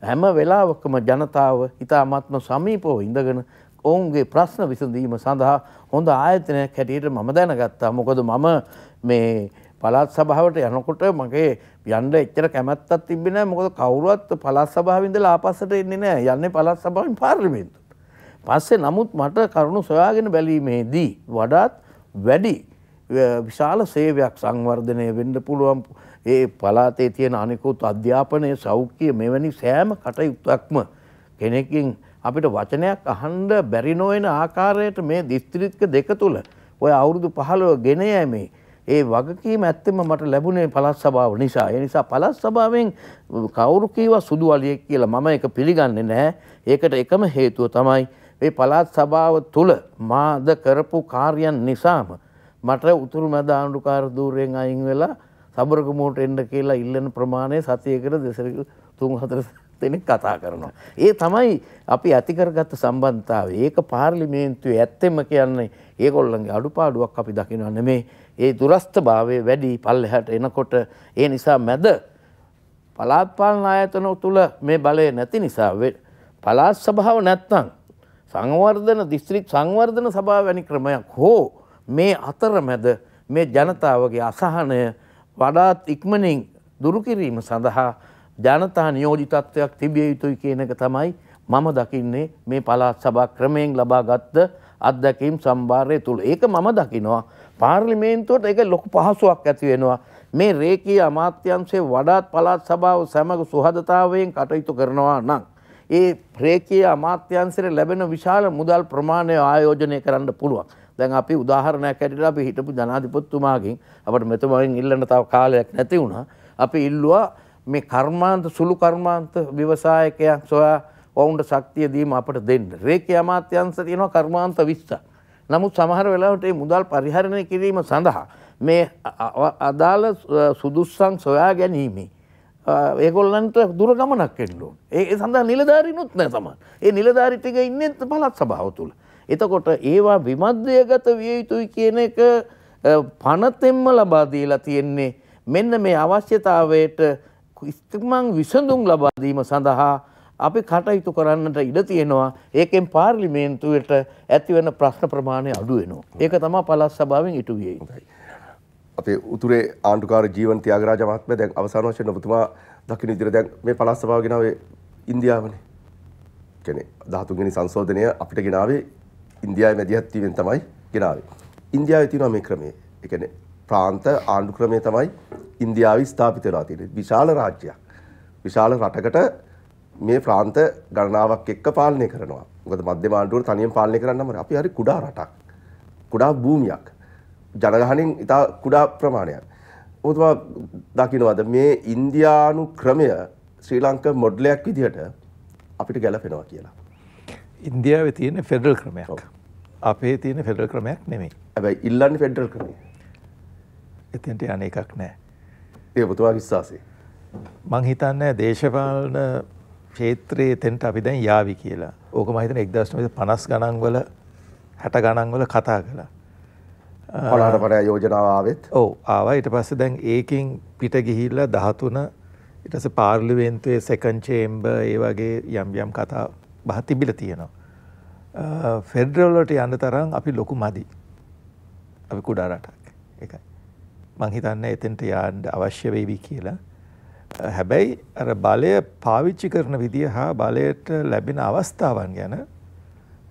හැම වෙලාවකම ජනතාව ඉතාමත්ම සමීපව ඉඳගෙන ඔවුන්ගේ ප්‍රශ්න විසඳීම සඳහා හොඳ ආයතනයක් හැටියට මම දැනගත්තා මොකද මම මේ පළාත් සභාවට යනකොට මගේ යන්න එච්චර කැමැත්තක් තිබ්බේ නැහැ මොකද කවුරුවත් පළාත් සභාවේ ඉඳලා ආපස්සට එන්නේ නැහැ යන්නේ පළාත් සභාවෙන් පාර්ලිමේන්තුවට. පස්සේ නමුත් මට කරුණු සොයාගෙන බැලීමේදී වඩාත් වැඩි විශාල සේවයක් සංවර්ධනය වෙන්න පුළුවන් ඒ පළාතේ තියෙන අනිකුත් අධ්‍යාපනය සෞඛ්‍ය මෙවැනි සෑම කටයුත්තක්ම කෙනෙකින් අපිට වචනයක් අහන්ඩ බැරි නොවෙන ආකාරයට මේ දිස්ත්‍රිත්ක දෙක තුළ ඔය අවුරුදු පහළව ගෙන යෑමේ ඒ වගකීම ඇත්තම මට ලැබුණේ පළාත් සභාව නිසා. ඒ නිසා පළාත් සභාවෙන් කවුරු කීවා සුදු අලියෙක් කියලා මම ඒක පිළිගන්නේ නැහැ. ඒකට එකම හේතුව තමයි මේ පළාත් සභාව තුල මාද කරපු කාර්යයන් නිසාම මට උතුරු මැද ආණ්ඩුකාර ධූරයෙන් අයින් වෙලා සබරගමුවට එන්න කියලා ඉල්ලන ප්‍රමාණය සතියකට දෙසරක තුන් හතර දෙනෙක් කතා කරනවා. ඒ තමයි අපි ඇති කරගත්ත සම්බන්ධතාවය. ඒක පාර්ලිමේන්තුවේ ඇත්තෙම කියන්නේ ඒගොල්ලන්ගේ අඩුපාඩුවක් අපි දකිනවා නෙමෙයි. ඒ දුරස්ථභාවය වැඩි පල්ලෙහාට එනකොට ඒ නිසා මැද පළාත් පාලන ආයතන තුල මේ බලය නැති නිසා පළාත් සභාව නැත්නම් සංවර්ධන දිස්ත්‍රික් සංවර්ධන සභාව වැනි ක්‍රමයක් හෝ මේ අතරමැද මේ ජනතාවගේ අසහනය වඩාත් ඉක්මනින් දුරු කිරීම සඳහා ජනතා නියෝජිතත්වයක් තිබිය යුතුයි කියන එක තමයි මම දකින්නේ මේ පළාත් සභා ක්‍රමයෙන් ලබාගත් අත්දැකීම් සම්භාරය තුළ ඒක මම දකිනවා පාර්ලිමේන්තුවට එක ලොකු පහසුවක් ඇති වෙනවා. මේ රේකී අමාත්‍යංශයේ වඩාත් පළාත් සභාව සමග සුහදතාවයෙන් කටයුතු කරනවා නම් ඒ රේකී අමාත්‍යංශයේ ලැබෙන විශාල මුදල් ප්‍රමාණය ආයෝජනය කරන්න පුළුවන්. දැන් අපි උදාහරණයක් ඇරලා අපි හිටපු ජනාධිපතිතුමාගෙන් අපිට මෙතුමගෙන් ඉල්ලන්න තව කාලයක් නැති වුණා. අපි ඉල්ලුවා මේ කර්මාන්ත සුළු කර්මාන්ත ව්‍යවසායකයන් සොයා ඔවුන්ට ශක්තිය දීම අපට දෙන්න. රේකී අමාත්‍යංශ තියෙනවා කර්මාන්ත 20ක්. නමුත් සමහර වෙලාවට මේ මුදල් පරිහරණය කිරීම සඳහා මේ අදාළ සුදුස්සන් සොයා ගැනීම ඒගොල්ලන්ට දුර ගමනක් එන්න ඕන. ඒ සඳහා නිලධාරීනුත් නැහැ සමහර. ඒ නිලධාරි ටික ඉන්නේ පළාත් සභාව තුල. එතකොට ඒවා විමධ්‍යගත විය යුතුයි කියන එක පනතෙන්ම ලබා දීලා තියෙන්නේ මෙන්න මේ අවශ්‍යතාවයට ඉස්තමන් විසඳුම් ලබා දීම සඳහා අපි කටයුතු කරන්නට ඉඩ තියෙනවා ඒකෙන් පාර්ලිමේන්තුවට ඇතිවන ප්‍රශ්න ප්‍රමාණය අඩු වෙනවා. ඒක තමයි පළාත් සභාවෙන් ඉටුවිය යුතුයි. අපේ උතුරේ ආණ්ඩුකාර ජීවන් තියාගරාජ මහත්මයා දැන් අවසාන වශයෙන් ඔබතුමා දකින්න ඉදිරිය දැන් මේ පළාත් සභාව ගෙනාවේ ඉන්දියාවනේ. කියන්නේ 13 වෙනි සංශෝධනය අපිට ගෙනාවේ ඉන්දියාවේ මැදිහත් වීමෙන් තමයි ගෙනාවේ. ඉන්දියාවේ තියෙනවා මේ ක්‍රමය. ඒ කියන්නේ ප්‍රාන්ත ආණ්ඩු ක්‍රමය තමයි ඉන්දියාවේ ස්ථාපිත වෙලා තියෙන්නේ. විශාල රාජ්‍යයක්. විශාල රටකට මේ ප්‍රාන්ත ගණනාවක් එක්ක පාලනය කරනවා. මොකද මධ්‍යම ආණ්ඩුව තනියෙන් පාලනය කරන්න බෑ. අපි හරි කුඩා රටක්. කුඩා භූමියක්. ජනගහණයෙන් ඉතා කුඩා ප්‍රමාණයක්. ඔබතුමා දකින්නවාද මේ ඉන්දියානු ක්‍රමය ශ්‍රී ලංක මොඩලයක් විදිහට අපිට ගැලපෙනවා කියලා. ඉන්දියාවේ තියෙන ෆෙඩරල් ක්‍රමයක්. අපේ තියෙන ෆෙඩරල් ක්‍රමයක් නෙමෙයි. හැබැයි ඉල්ලන්නේ ෆෙඩරල් ක්‍රමය. එතනට යන එකක් නෑ. ඒ ඔබතුමා විශ්වාසයි. මං හිතන්නේ දේශපාලන ක්ෂේත්‍රයේ තෙන්ට අපි දැන් යාවි කියලා. ඕක මම හිතන 1950 ගණන් වල 60 ගණන් වල කතා කළා. පළාත පරය යෝජනාව ආවෙත්. ඔව් ආවා. ඊට පස්සේ දැන් ඒකෙන් පිට ගිහිල්ලා 13 ඊට පස්සේ පාර්ලිමේන්තුවේ සෙකන්ඩ් චේම්බර් ඒ වගේ යම් යම් කතා බහ තිබිලා තියෙනවා. ෆෙඩරල් වලට යන්න තරම් අපි ලොකු මදි. අපි කුඩා රටක්. ඒකයි. මං හිතන්නේ එතෙන්ට යන්න අවශ්‍ය වෙවි කියලා. හැබැයි අර බලය පාවිච්චි කරන විදිහ හා බලයට ලැබෙන අවස්ථාවන් ගැන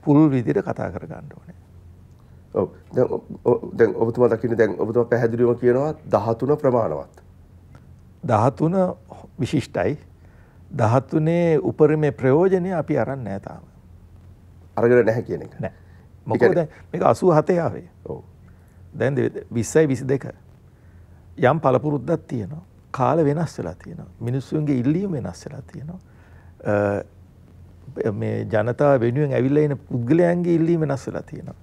පුල් විදිහට කතා කර ගන්න ඕනේ. ඔව්. දැන් ඔබතුමා දකින්නේ දැන් ඔබතුමා පැහැදිලිවම කියනවා 13 ප්‍රමාණවත්. 13 විශිෂ්ටයි. 13ේ උපරිම ප්‍රයෝජනය අපි අරන් නැහැ තාම. අරගෙන නැහැ කියන එක. නෑ. මොකද මේක 87 ආවේ. ඔව්. දැන් 20යි 22. යම් පළපුරුද්දක් තියෙනවා. කාල වෙනස් වෙලා තියෙනවා. මිනිස්සුන්ගේ ඉල්ලීම් වෙනස් වෙලා තියෙනවා. මේ ජනතාව වෙනුවෙන් ඇවිල්ලා එන පුද්ගලයන්ගේ ඉල්ලීම් වෙනස් වෙලා තියෙනවා.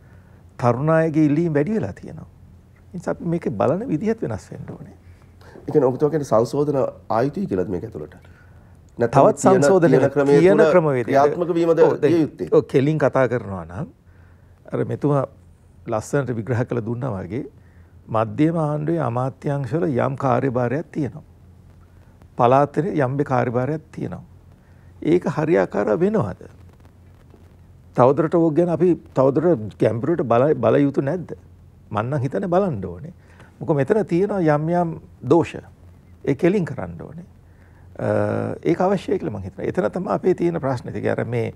තරුණ අයගේ ඉල්ලීම් වැඩි වෙලා තියෙනවා. ඒ නිසා අපි මේක බලන විදිහත් වෙනස් වෙන්න ඕනේ. ඒ කියන්නේ ඔබතුමා කියන්නේ සංශෝධන ආයුතුයි කියලාද මේක ඇතුළට? තවත් සංශෝධන ක්‍රමයේ කියන ක්‍රමවේදය ක්‍රියාත්මක වීමද දිය යුත්තේ. ඔව් කෙලින් කතා කරනවා නම් අර මෙතුමා ලස්සනට විග්‍රහ කළ දුන්නා වගේ මධ්‍යම ආණ්ඩුවේ අමාත්‍යංශවල යම් කාර්යභාරයක් තියෙනවා. පලාතේ යම්බි කාර්යභාරයක් තියෙනවා. ඒක හරියාකාර වෙනවද? තවදුරට ඕක ගැන අපි තවදුරට ගැඹුරට බල යුතු නැද්ද? මම නම් හිතන්නේ බලන්න ඕනේ. මොකද මෙතන තියෙනවා යම් යම් දෝෂ. ඒ කෙලින් කරන්න ඕනේ. ඒක අවශ්‍යයි කියලා මම හිතනවා. එතන තමයි අපේ තියෙන ප්‍රශ්නේ. ඒක අර මේ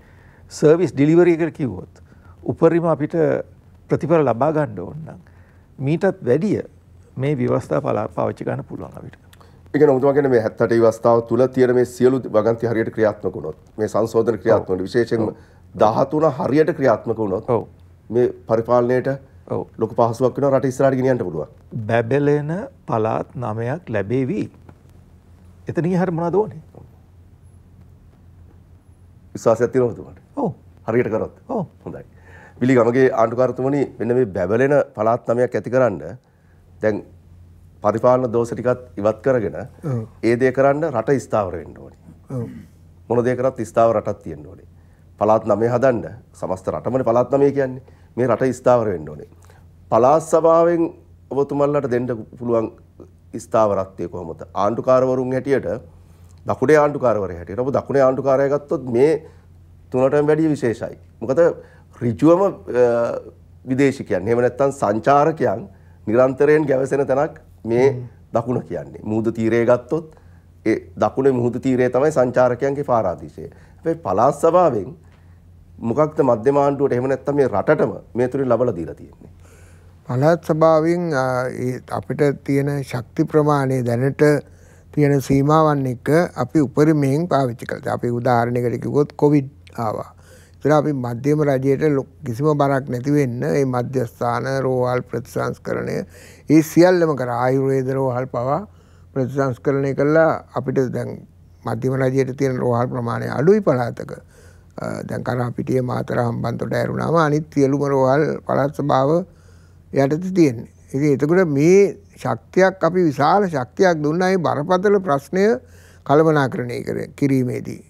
සර්විස් ඩිලිවරි එක කිව්වොත් උපරිම අපිට ප්‍රතිඵල ලබා ගන්න ඕන නම් මීටත් වැඩිය මේ විවස්ථා පලා පාවිච්චි ගන්න පුළුවන් අපිට. ඒක නමුතුමා කියන්නේ මේ 78 විවස්ථාව තුල තියෙන මේ සියලු වගන්ති හරියට ක්‍රියාත්මක වුණොත් මේ සංශෝධන ක්‍රියාත්මක වුණොත් විශේෂයෙන්ම 13 හරියට ක්‍රියාත්මක වුණොත් ඔව් මේ පරිපාලනයට ලොක පහසුවක් වෙන රට ඉස්රට ගෙනියන්ට පුළුවන් බැබලෙන පලාත් නමයක් ලැබේවී එතන හර මනා දෝනේ විශවාසයක් තියෙනවද ඔව් හරියට කරොත් ඔව් හොඳයි බිලි ගමගේ ආණ්ඩුකාරතුමනි මෙන්න මේ බැබලෙන පළාත් නමයක් ඇති කරන්න දැන් පරිපාලන දෝෂ ටිකත් ඉවත් කරගෙන ඒ දේ කරන්න රට ස්ථාවර වෙන්න ඕනේ. මොන දේ කරත් ස්ථාවර රටක් තියෙන්න ඕනේ. පළාත් නමය හදන්න සමස්ත රටමනේ පළාත් නමය කියන්නේ. මේ රට ස්ථාවර වෙන්න ඕනේ. පළාත් සභාවෙන් ඔබතුමන්ලට දෙන්න පුළුවන් ස්ථාවරත්වය කොහොමද? ආණ්ඩුකාරවරුන් හැටියට දකුණේ ආණ්ඩුකාරවරය හැටියට ඔබ දකුණේ ආණ්ඩුකාරය ගත්තොත් මේ තුනටම වැඩිය විශේෂයි. මොකද ඍජුවම විදේශිකයන් එහෙම නැත්නම් සංචාරකයන් නිරන්තරයෙන් ගැවසෙන තැනක් මේ දකුණ කියන්නේ. මුහුද තීරය ගත්තොත් ඒ දකුණේ මුහුද තීරය තමයි සංචාරකයන්ගේ පාරාදීසය. හැබැයි පළාත් සභාවෙන් මොකක්ද මධ්‍යම ආණ්ඩුවට එහෙම නැත්නම් මේ රටටම මේ තුලින් ලබලා දීලා තියෙන්නේ. පළාත් සභාවෙන් අපිට තියෙන ශක්ති ප්‍රමාණය දැනට තියෙන සීමාවන් එක්ක අපි උපරිමයෙන් පාවිච්චි කළා. අපි උදාහරණයකට කිව්වොත් කොවිඩ් ආවා. ඒතර අපි මධ්‍යම රජයට කිසිම බරක් නැති වෙන්න මේ මධ්‍යස්ථාන රෝහල් ප්‍රතිසංස්කරණය ඒ සියල්ලම කරා ආයුර්වේද රෝහල් පවා ප්‍රතිසංස්කරණය කළා අපිට දැන් මධ්‍යම රජයට තියෙන රෝහල් ප්‍රමාණය අඩුයි පළාතක. දැන් කරාපිටිය මාතර හම්බන්තොට ඇරුණාම අනිත් සියලුම රෝහල් පළාත් සභාව යටතේ තියෙන්නේ. ඉතින් එතකොට මේ ශක්තියක් අපි විශාල ශක්තියක් දුන්නා මේ බරපතල ප්‍රශ්නය කළමනාකරණය කිරීමේදී.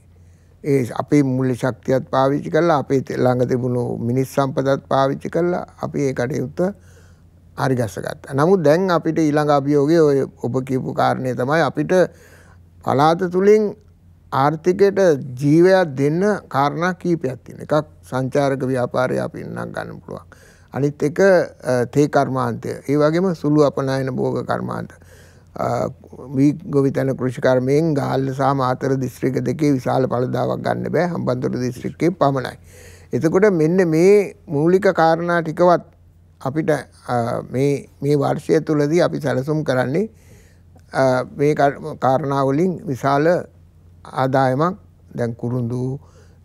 ඒ අපේ මුල්‍ය ශක්තියත් පාවිච්චි කරලා අපේ ළඟ තිබුණු මිනිස් සම්පතත් පාවිච්චි කරලා අපි ඒ කටයුත්ත හරි ගස්සගත්තා. නමුත් දැන් අපිට ඊළඟ අභියෝගය ඔය ඔබ කියපු කාරණේ තමයි අපිට පළාත තුලින් ආර්ථිකයට ජීවයක් දෙන්න කාරණා කීපයක් තියෙනවා. එකක් සංචාරක ව්‍යාපාරය අපි ඉන්නක් ගන්න පුළුවන්. අනිත් එක තේ කර්මාන්තය. ඒ වගේම සුළු අපනයන භෝග කර්මාන්ත. මී ගොවිතැන කෘෂිකර්මයෙන් ගාල්ල සහ මාතර දිස්ත්‍රික්ක දෙකේ විශාල පළදාවක් ගන්න බෑ හම්බන්තොට දිස්ත්‍රික්කේ පමණයි. එතකොට මෙන්න මේ මූලික කාරණා ටිකවත් අපිට මේ මේ වර්ෂය තුලදී අපි සැලසුම් කරන්නේ මේ කාරණා වලින් විශාල ආදායමක් දැන් කුරුඳු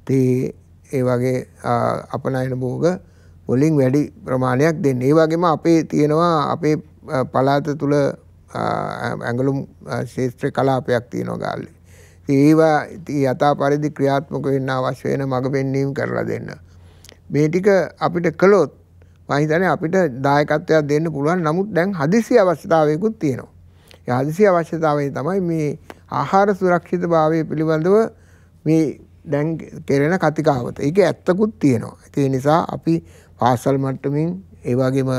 තේ ඒ වගේ අපනයන භෝග වලින් වැඩි ප්‍රමාණයක් දෙන්න. ඒ වගේම අපේ තියෙනවා අපේ පළාත තුල ඇඟලුම් ශේෂත්‍ර කලාපයක් තියෙනවා ගාල්ලේ. ඒවා යථා පරිදි ක්‍රියාත්මක වෙන්න අවශ්‍ය වෙන මඟ පෙන්වීම කරලා දෙන්න. මේ ටික අපිට කළොත් මම හිතන්නේ අපිට දායකත්වයක් දෙන්න පුළුවන්. නමුත් දැන් හදිසි අවස්ථාවයකුත් තියෙනවා. ඒ හදිසි අවශ්‍යතාවය තමයි මේ ආහාර සුරක්ෂිතභාවය පිළිබඳව මේ දැන් කෙරෙන කතිකාවත. ඒක ඇත්තකුත් තියෙනවා. ඒ නිසා අපි පාසල් මට්ටමින් ඒ වගේම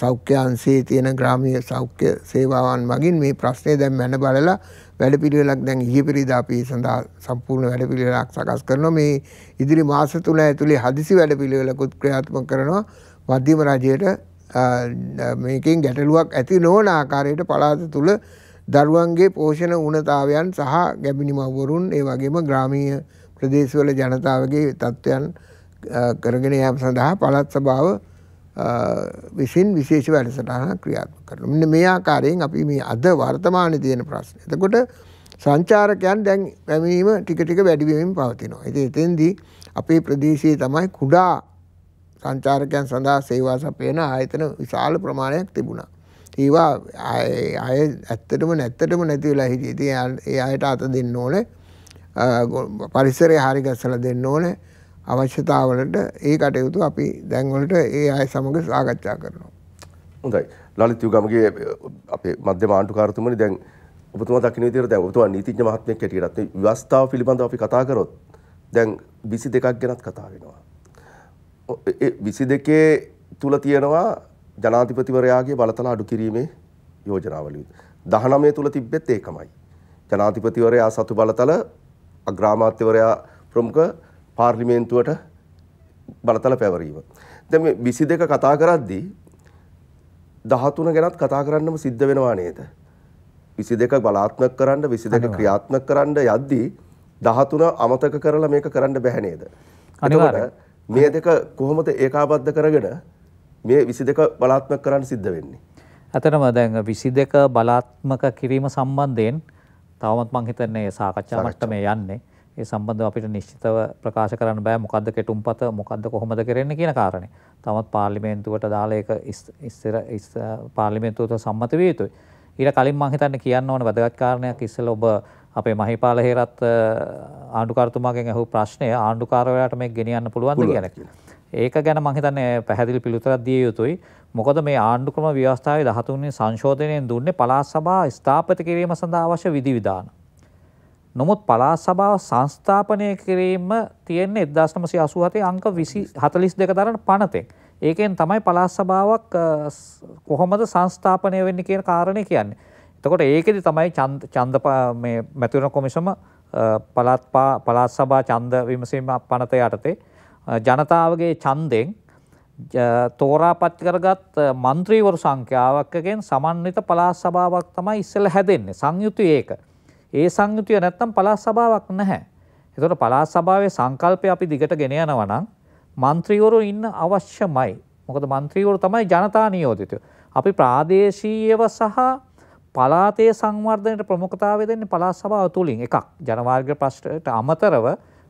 සෞඛ්‍යංශයේ තියෙන ග්‍රාමීය සෞඛ්‍ය සේවාවන් මගින් මේ ප්‍රශ්නේ දැන් මැන බලලා වැඩපිළිවෙලක් දැන් ඊයේ පෙරේදා අපි සඳහා සම්පූර්ණ වැඩපිළිවෙලක් සකස් කරනවා මේ ඉදිරි මාස තුන ඇතුලේ හදිසි වැඩපිළිවෙලකුත් ක්‍රියාත්මක කරනවා මධ්‍යම රජයට මේකෙන් ගැටලුවක් ඇති නොවන ආකාරයට පළාත තුල දරුවන්ගේ පෝෂණ උනතාවයන් සහ ගැබිනි මව්වරුන් ඒ වගේම ග්‍රාමීය ප්‍රදේශවල ජනතාවගේ තත්ත්වයන් කරගෙන යාම සඳහා පළාත් සභාව විසින් විශේෂ වැඩසටහන ක්‍රියාත්මක කරනවා. මෙන්න මේ ආකාරයෙන් අපි මේ අද වර්තමානයේ තියෙන ප්‍රශ්න. එතකොට සංචාරකයන් දැන් පැමිණීම ටික ටික වැඩි වෙමින් පවතිනවා. ඉතින් එතෙන්දී අපේ ප්‍රදේශයේ තමයි කුඩා සංචාරකයන් සඳහා සේවා සපයන ආයතන විශාල ප්‍රමාණයක් තිබුණා. ඒවා අය ඇත්තටම නැත්තටම නැති වෙලා හිටියේ. ඉතින් ඒ අයට අත දෙන්න ඕනේ. පරිසරය හරි ගස්සලා දෙන්න ඕනේ. අවශ්‍යතාවලට ඒ කටයුතු අපි දැන්වලට ඒ අය සමඟ සාකච්ඡා කරනවා. හොඳයි ලලිත් යුගමගේ අපේ මධ්‍යම ආණ්ඩුකාරතුමනි දැන් ඔබතුමා දකින්න විදිහට දැන් ඔබතුමා නීතිඥ මහත්මයෙක් හැටියට විවස්ථාව පිළිබඳව අපි කතා කරොත් දැන් 22ක් ගැනත් කතා වෙනවා. ඒ 22 තුල තියෙනවා ජනාධිපතිවරයාගේ බලතල අඩු කිරීමේ යෝජනාවලිය. 19 තුල තිබෙත් ඒකමයි. ජනාධිපතිවරයා සතු බලතල අග්‍රාමාත්‍යවරයා ප්‍රමුඛ පාර්ලිමේන්තුවට බලතල පැවරීම. දැන් මේ 22 කතා කරද්දී 13 ගැනත් කතා කරන්නම සිද්ධ වෙනවා නේද? 22 බලාත්මක කරන්න 22 ක්‍රියාත්මක කරන්න යද්දී 13 අමතක කරලා මේක කරන්න බැහැ නේද? මේ දෙක කොහොමද ඒකාබද්ධ කරගෙන මේ 22 බලාත්මක කරන්න සිද්ධ වෙන්නේ? ඇතනම දැන් 22 බලාත්මක කිරීම සම්බන්ධයෙන් තවමත් මං හිතන්නේ සාකච්ඡා මට්ටමේ යන්නේ. ඒ සම්බන්ධව අපිට නිශ්චිතව ප්‍රකාශ කරන්න බෑ මොකද්ද කෙටුම්පත මොකද්ද කොහොමද කරන්නේ කියන කාරණේ. තවත් පාර්ලිමේන්තුවට දාලා ඒක ඉස්සර පාර්ලිමේන්තුවට සම්මත විය යුතුයි. ඊට කලින් මම හිතන්නේ කියන්න ඕන වැදගත් කාරණයක් ඉස්සෙල්ලා ඔබ අපේ මහේපාල හේරත් ආණ්ඩුකාරතුමාගෙන් අහපු ප්‍රශ්නය ආණ්ඩුකාරවරයාට මේක ගෙනියන්න පුළුවන්ද කියන එක. ඒක ගැන මම හිතන්නේ පැහැදිලි පිළිතුරක් දිය යුතුයි. මොකද මේ ආණ්ඩුක්‍රම ව්‍යවස්ථාවේ 13 වෙනි සංශෝධනයෙන් දුන්නේ පළාත් සභා ස්ථාපිත කිරීම සඳහා අවශ්‍ය විධිවිධාන. නමුත් පළාත් සභාව සංස්ථාපනය කිරීම තියෙන්නේ 1987 අංක 20 42 දරන පනතෙන්. ඒකෙන් තමයි පළාත් සභාවක් කොහොමද සංස්ථාපනය වෙන්නේ කියන කාරණේ කියන්නේ. එතකොට ඒකෙදි තමයි ඡන්ද මේ මැතිවරණ කොමිසම පළාත් පළාත් සභා ඡන්ද විමසීම පනත යටතේ ජනතාවගේ ඡන්දෙන් තෝරාපත් කරගත් മന്ത്രിවරු සංඛ්‍යාවකගෙන් සමන්විත පළාත් සභාවක් තමයි ඉස්සෙල්ලා හැදෙන්නේ. සංයුති ඒක. ඒ සංයුතිය නැත්තම් පළාත් සභාවක් නැහැ. එතකොට පළාත් සභාවේ සංකල්පය අපි දිගට ගෙන යනවා නම් മന്ത്രിවරු ඉන්න අවශ්‍යමයි. මොකද മന്ത്രിවරු තමයි ජනතා නියෝජිතයෝ. අපි ප්‍රාදේශීයව සහ පළාතේ සංවර්ධනයට ප්‍රමුඛතාවය දෙන්නේ පළාත් සභාව තුලින් එකක්. ජනවාර්ගික ප්‍රශ්නට අමතරව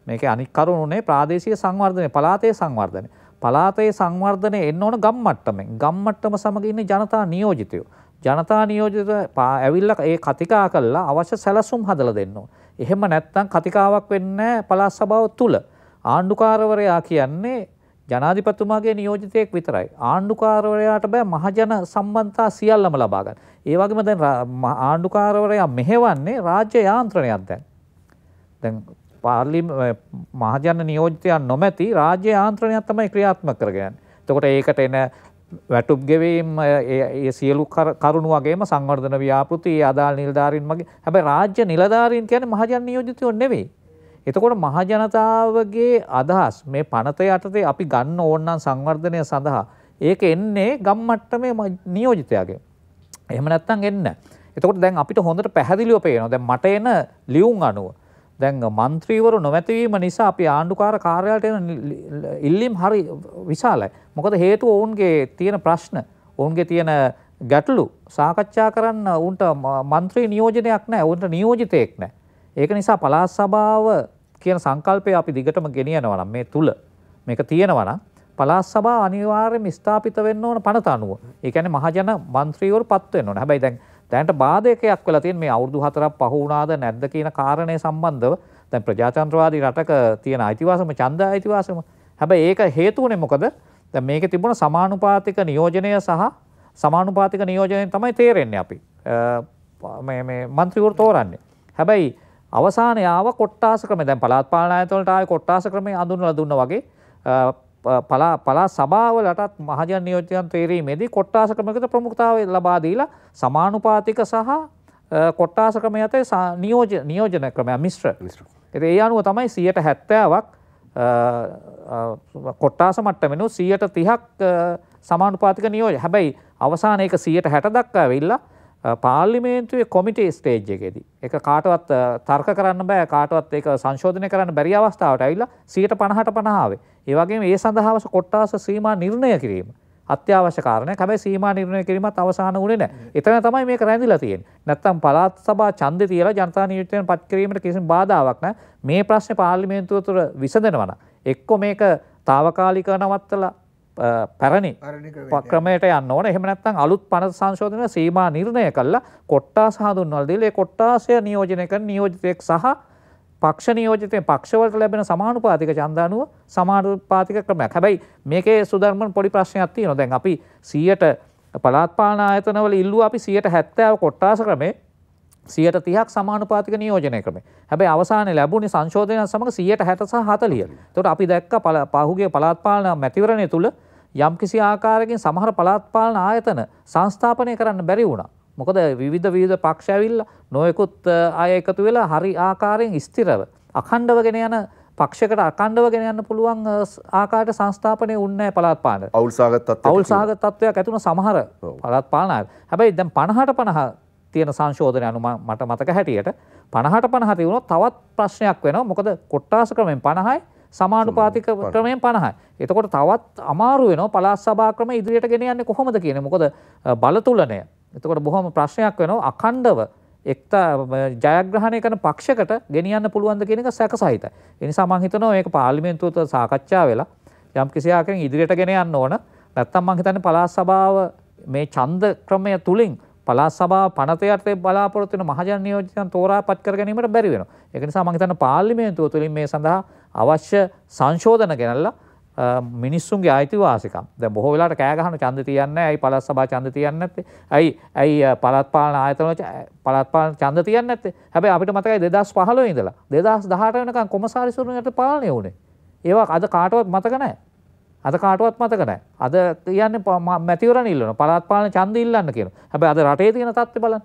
මේකේ අනික් කරුණු උනේ ප්‍රාදේශීය සංවර්ධනය, පළාතේ සංවර්ධනය. පළාතේ සංවර්ධනය එන්න ඕන ගම් මට්ටමෙන්. ගම් මට්ටම සමග ඉන්නේ ජනතා නියෝජිතයෝ. ජනතා නියෝජිත ඇවිල්ල ඒ කතිකා කරලා අවශ්‍ය සැලසුම් හදල දෙන්නවා. එහෙම නැත්තං කතිකාවක් වෙන්න පලාස් සභාව තුළ. ආණ්ඩුකාරවරයා කියන්නේ ජනාධිපතුමාගේ නියෝජිතයෙක් විතරයි. ආණ්ඩුකාරවරයාට බෑ මහජන සම්බන්තා සියල්ලම ලබාගන්න. ඒවගේම දැන් ආණ්ඩුකාරවරයා මෙහෙවන්නේ රාජ්‍ය යාන්ත්‍රණයක් දැන්. දැන් පාර්ලි මහජන නියෝජිතයන් නොමැති රාජ්‍ය යාන්ත්‍රණයක් තමයි ක්‍රියාත්ම කරගන්න. තකොට ඒකට එන වැටුප් ගෙවීම් ඒ සියලු කරුණු වගේම සංවර්ධන ව්‍යාපෘති ඒ අදාළ නිලධාරීන් මගේ හැබැයි රාජ්‍ය නිලධාරීන් කියන්නේ මහජන නියෝජිතයෝ නෙවෙයි. එතකොට මහජනතාවගේ අදහස් මේ පනත යටතේ අපි ගන්න ඕන සංවර්ධනය සඳහා ඒක එන්නේ ගම් මට්ටමේ නියෝජිතයාගේ. එහෙම නැත්නම් එන්නේ එතකොට දැන් අපිට හොඳට පැහැදිලිව පේනවා. දැන් මට එන ලියුම් අනුව දැන් මන්ත්‍රීවරු නොමැතිවීම නිසා අපි ආණ්ඩුකාර කාර්යාලයට එන ඉල්ලීම් හරි විශාලයි. මොකද හේතුව ඔවුන්ගේ තියෙන ප්‍රශ්න, ඔවුන්ගේ තියෙන ගැටලු සාකච්ඡා කරන්න උන්ට මන්ත්‍රී නියෝජනයක් නැහැ, උන්ට නියෝජිතයෙක් නැහැ. ඒක නිසා පළාත් සභාව කියන සංකල්පය අපි දිගටම ගෙනියනවා නම් මේ තුල මේක තියෙනවා නම් පළාත් සභා අනිවාර්යයෙන්ම ස්ථාපිත වෙන්න ඕන පනත අනුව. ඒ කියන්නේ මහජන මන්ත්‍රීවරු පත් වෙන්න ඕන. හැබැයි දැන් දැනට බාධකයක් වෙලා තියෙන මේ අවුරුදු 4ක් පහ වුණාද නැද්ද කියන කාරණය සම්බන්ධව දැන් ප්‍රජාතන්ත්‍රවාදී රටක තියෙන අයිතිවාසිකම ඡන්ද අයිතිවාසිකම හැබැයි ඒක හේතුවනේ මොකද දැන් මේකේ තිබුණ සමානුපාතික නියෝජනය සහ සමානුපාතික නියෝජනයෙන් තමයි තේරෙන්නේ අපි මේ මේ മന്ത്രിවරු තෝරන්නේ හැබැයි අවසානයේ ආව කොට්ටාස ක්‍රමය දැන් පළාත් පාලන ආයතන වලට ආවේ කොට්ටාස ක්‍රමය අඳුනලා දුන්නා වගේ පලා පලා සභාවලටත් මහජන නියෝජ්‍යයන් තේරීමේදී කොට්ටාස ක්‍රමයකට ප්‍රමුඛතාවය ලබා දීලා සමානුපාතික සහ කොට්ටාස ක්‍රම යතේ නියෝජ නියෝජන ක්‍රමය මිශ්‍ර. ඉතින් ඒ අනුව තමයි 170ක් කොට්ටාස මට්ටමෙනු 130ක් සමානුපාතික නියෝජ. හැබැයි අවසාන එක 160 දක්වා වෙilla පාර්ලිමේන්තුවේ කොමිටි ස්ටේජ් එකේදී එක කාටවත් තර්ක කරන්න බෑ කාටවත් ඒක සංශෝධනය කරන්න බැරි අවස්ථාවට ඇවිල්ලා 150ට 50 ආවේ. ඒ වගේම ඒ සඳහාවස කොට්ටාස සීමා නිර්ණය කිරීම අත්‍යවශ්‍ය කාරණයක්. හැබැයි සීමා නිර්ණය කිරීමත් අවසාන වුණේ නැහැ. එතන තමයි මේක රැඳිලා තියෙන්නේ. නැත්තම් පළාත් සභා ඡන්දේ තියලා ජනතා නියුක්තියෙන් පත් කිරීමට කිසිම බාධාවක් නැහැ. මේ ප්‍රශ්නේ පාර්ලිමේන්තුව තුළ විසඳෙනවා නම් එක්කෝ මේක తాවකාලිකව නවත්තලා පැරණි ක්‍රමයට යන්න ඕන එහෙම නැත්නම් අලුත් පනත සංශෝධන සීමා නිර්ණය කළා කොට්ටාස හඳුන්වලා දීලා ඒ කොට්ටාසය නියෝජනය කරන නියෝජිතයෙක් සහ පක්ෂ නියෝජිතේ පක්ෂවලට ලැබෙන සමානුපාතික ඡන්ද අනුව සමානුපාතික ක්‍රමයක්. හැබැයි මේකේ සුධර්මන් පොඩි ප්‍රශ්නයක් තියෙනවා. දැන් අපි 100ට පළාත් පාලන ආයතනවල ඉල්ලුවා අපි 170 කොට්ටාස ක්‍රමේ 130ක් සමානුපාතික නියෝජනය ක්‍රමේ. හැබැයි අවසානයේ ලැබුණේ සංශෝධනය සමග 160 සහ 40. එතකොට අපි දැක්ක පහුගිය පළාත් පාලන මැතිවරණය තුල යම්කිසි ආකාරයකින් සමහර පළාත් පාලන ආයතන සංස්ථාපනය කරන්න බැරි වුණා. මොකද විවිධ විධ පක්ෂඇවිල් නොයකුත් අය එකතු වෙලා හරි ආකාරයෙන් ස්තිරව. අකණ්ඩවගෙන යන පක්ෂකට අකණ්ඩවගෙන යන්න පුළුවන් ආකාට සංස්ථාපනය උන්නෑ පළත් පාන අවුල්සාගත් අවුල්සාග තත්වයක් ඇතුන සමහර පලත් පානය හැබැයි දැම් පණහට පණහ තියෙන සංශෝධනය අනුම මට මතක හැටියට පණහට පණහති වුණ තවත් ප්‍රශ්නයක් වෙන මොකද කොට්ටාස කරමෙන් පණහයි සමානුපාතික ක්‍රමයෙන් පණහයි. එතකොට තවත් අමාරුවෙන පලාස් සභාක්‍රම ඉදිරියට ගෙනයන්නේ කොහොමද කියන මොකද බලතුලනය එතකොට බොහොම ප්‍රශ්නයක් වෙනවා අඛණ්ඩව එක්තා ජයග්‍රහණය කරන පක්ෂකට ගෙනියන්න පුළුවන්ද කියන එක සැක සහිත. එනිසා මං හිතනවා මේක පාර්ලිමේන්තුවත සාකච්ඡා වෙලා යම් කිසි ආකාරයකින් ඉදිරියට ගෙන යන්න ඕන. නැත්තම් මං හිතන්නේ පළාත් සභාව මේ ඡන්ද ක්‍රමය තුලින් පළාත් සභාව පනත යටතේ බලාපොරොත්තු වෙන මහජන නියෝජිතයන් තෝරාපත් කර ගැනීමට බැරි වෙනවා. ඒක නිසා මං හිතන්නේ පාර්ලිමේන්තුව තුලින් මේ සඳහා අවශ්‍ය සංශෝධන ගෙනල්ලා මිනිස්සුන්ගේ අයිතිවාසිකම්. දැන් බොහෝ වෙලාවට කෑ ගහන ඡන්ද තියන්නේ නැහැ. ඇයි පළාත් සභා ඡන්ද තියන්නේ නැත්තේ? ඇයි ඇයි පළාත් පාලන ආයතන පළාත් පාලන ඡන්ද තියන්නේ නැත්තේ? හැබැයි අපිට මතකයි 2015 ඉඳලා 2018 වෙනකන් කොමසාරිසුරුන් යට පාලනය වුණේ. ඒවා අද කාටවත් මතක නැහැ. අද කාටවත් මතක නැහැ. අද කියන්නේ මැතිවරණ ඉල්ලන පළාත් පාලන ඡන්ද ඉල්ලන්න කියන. හැබැයි අද රටේ තියෙන තත්ත්වය බලන්න.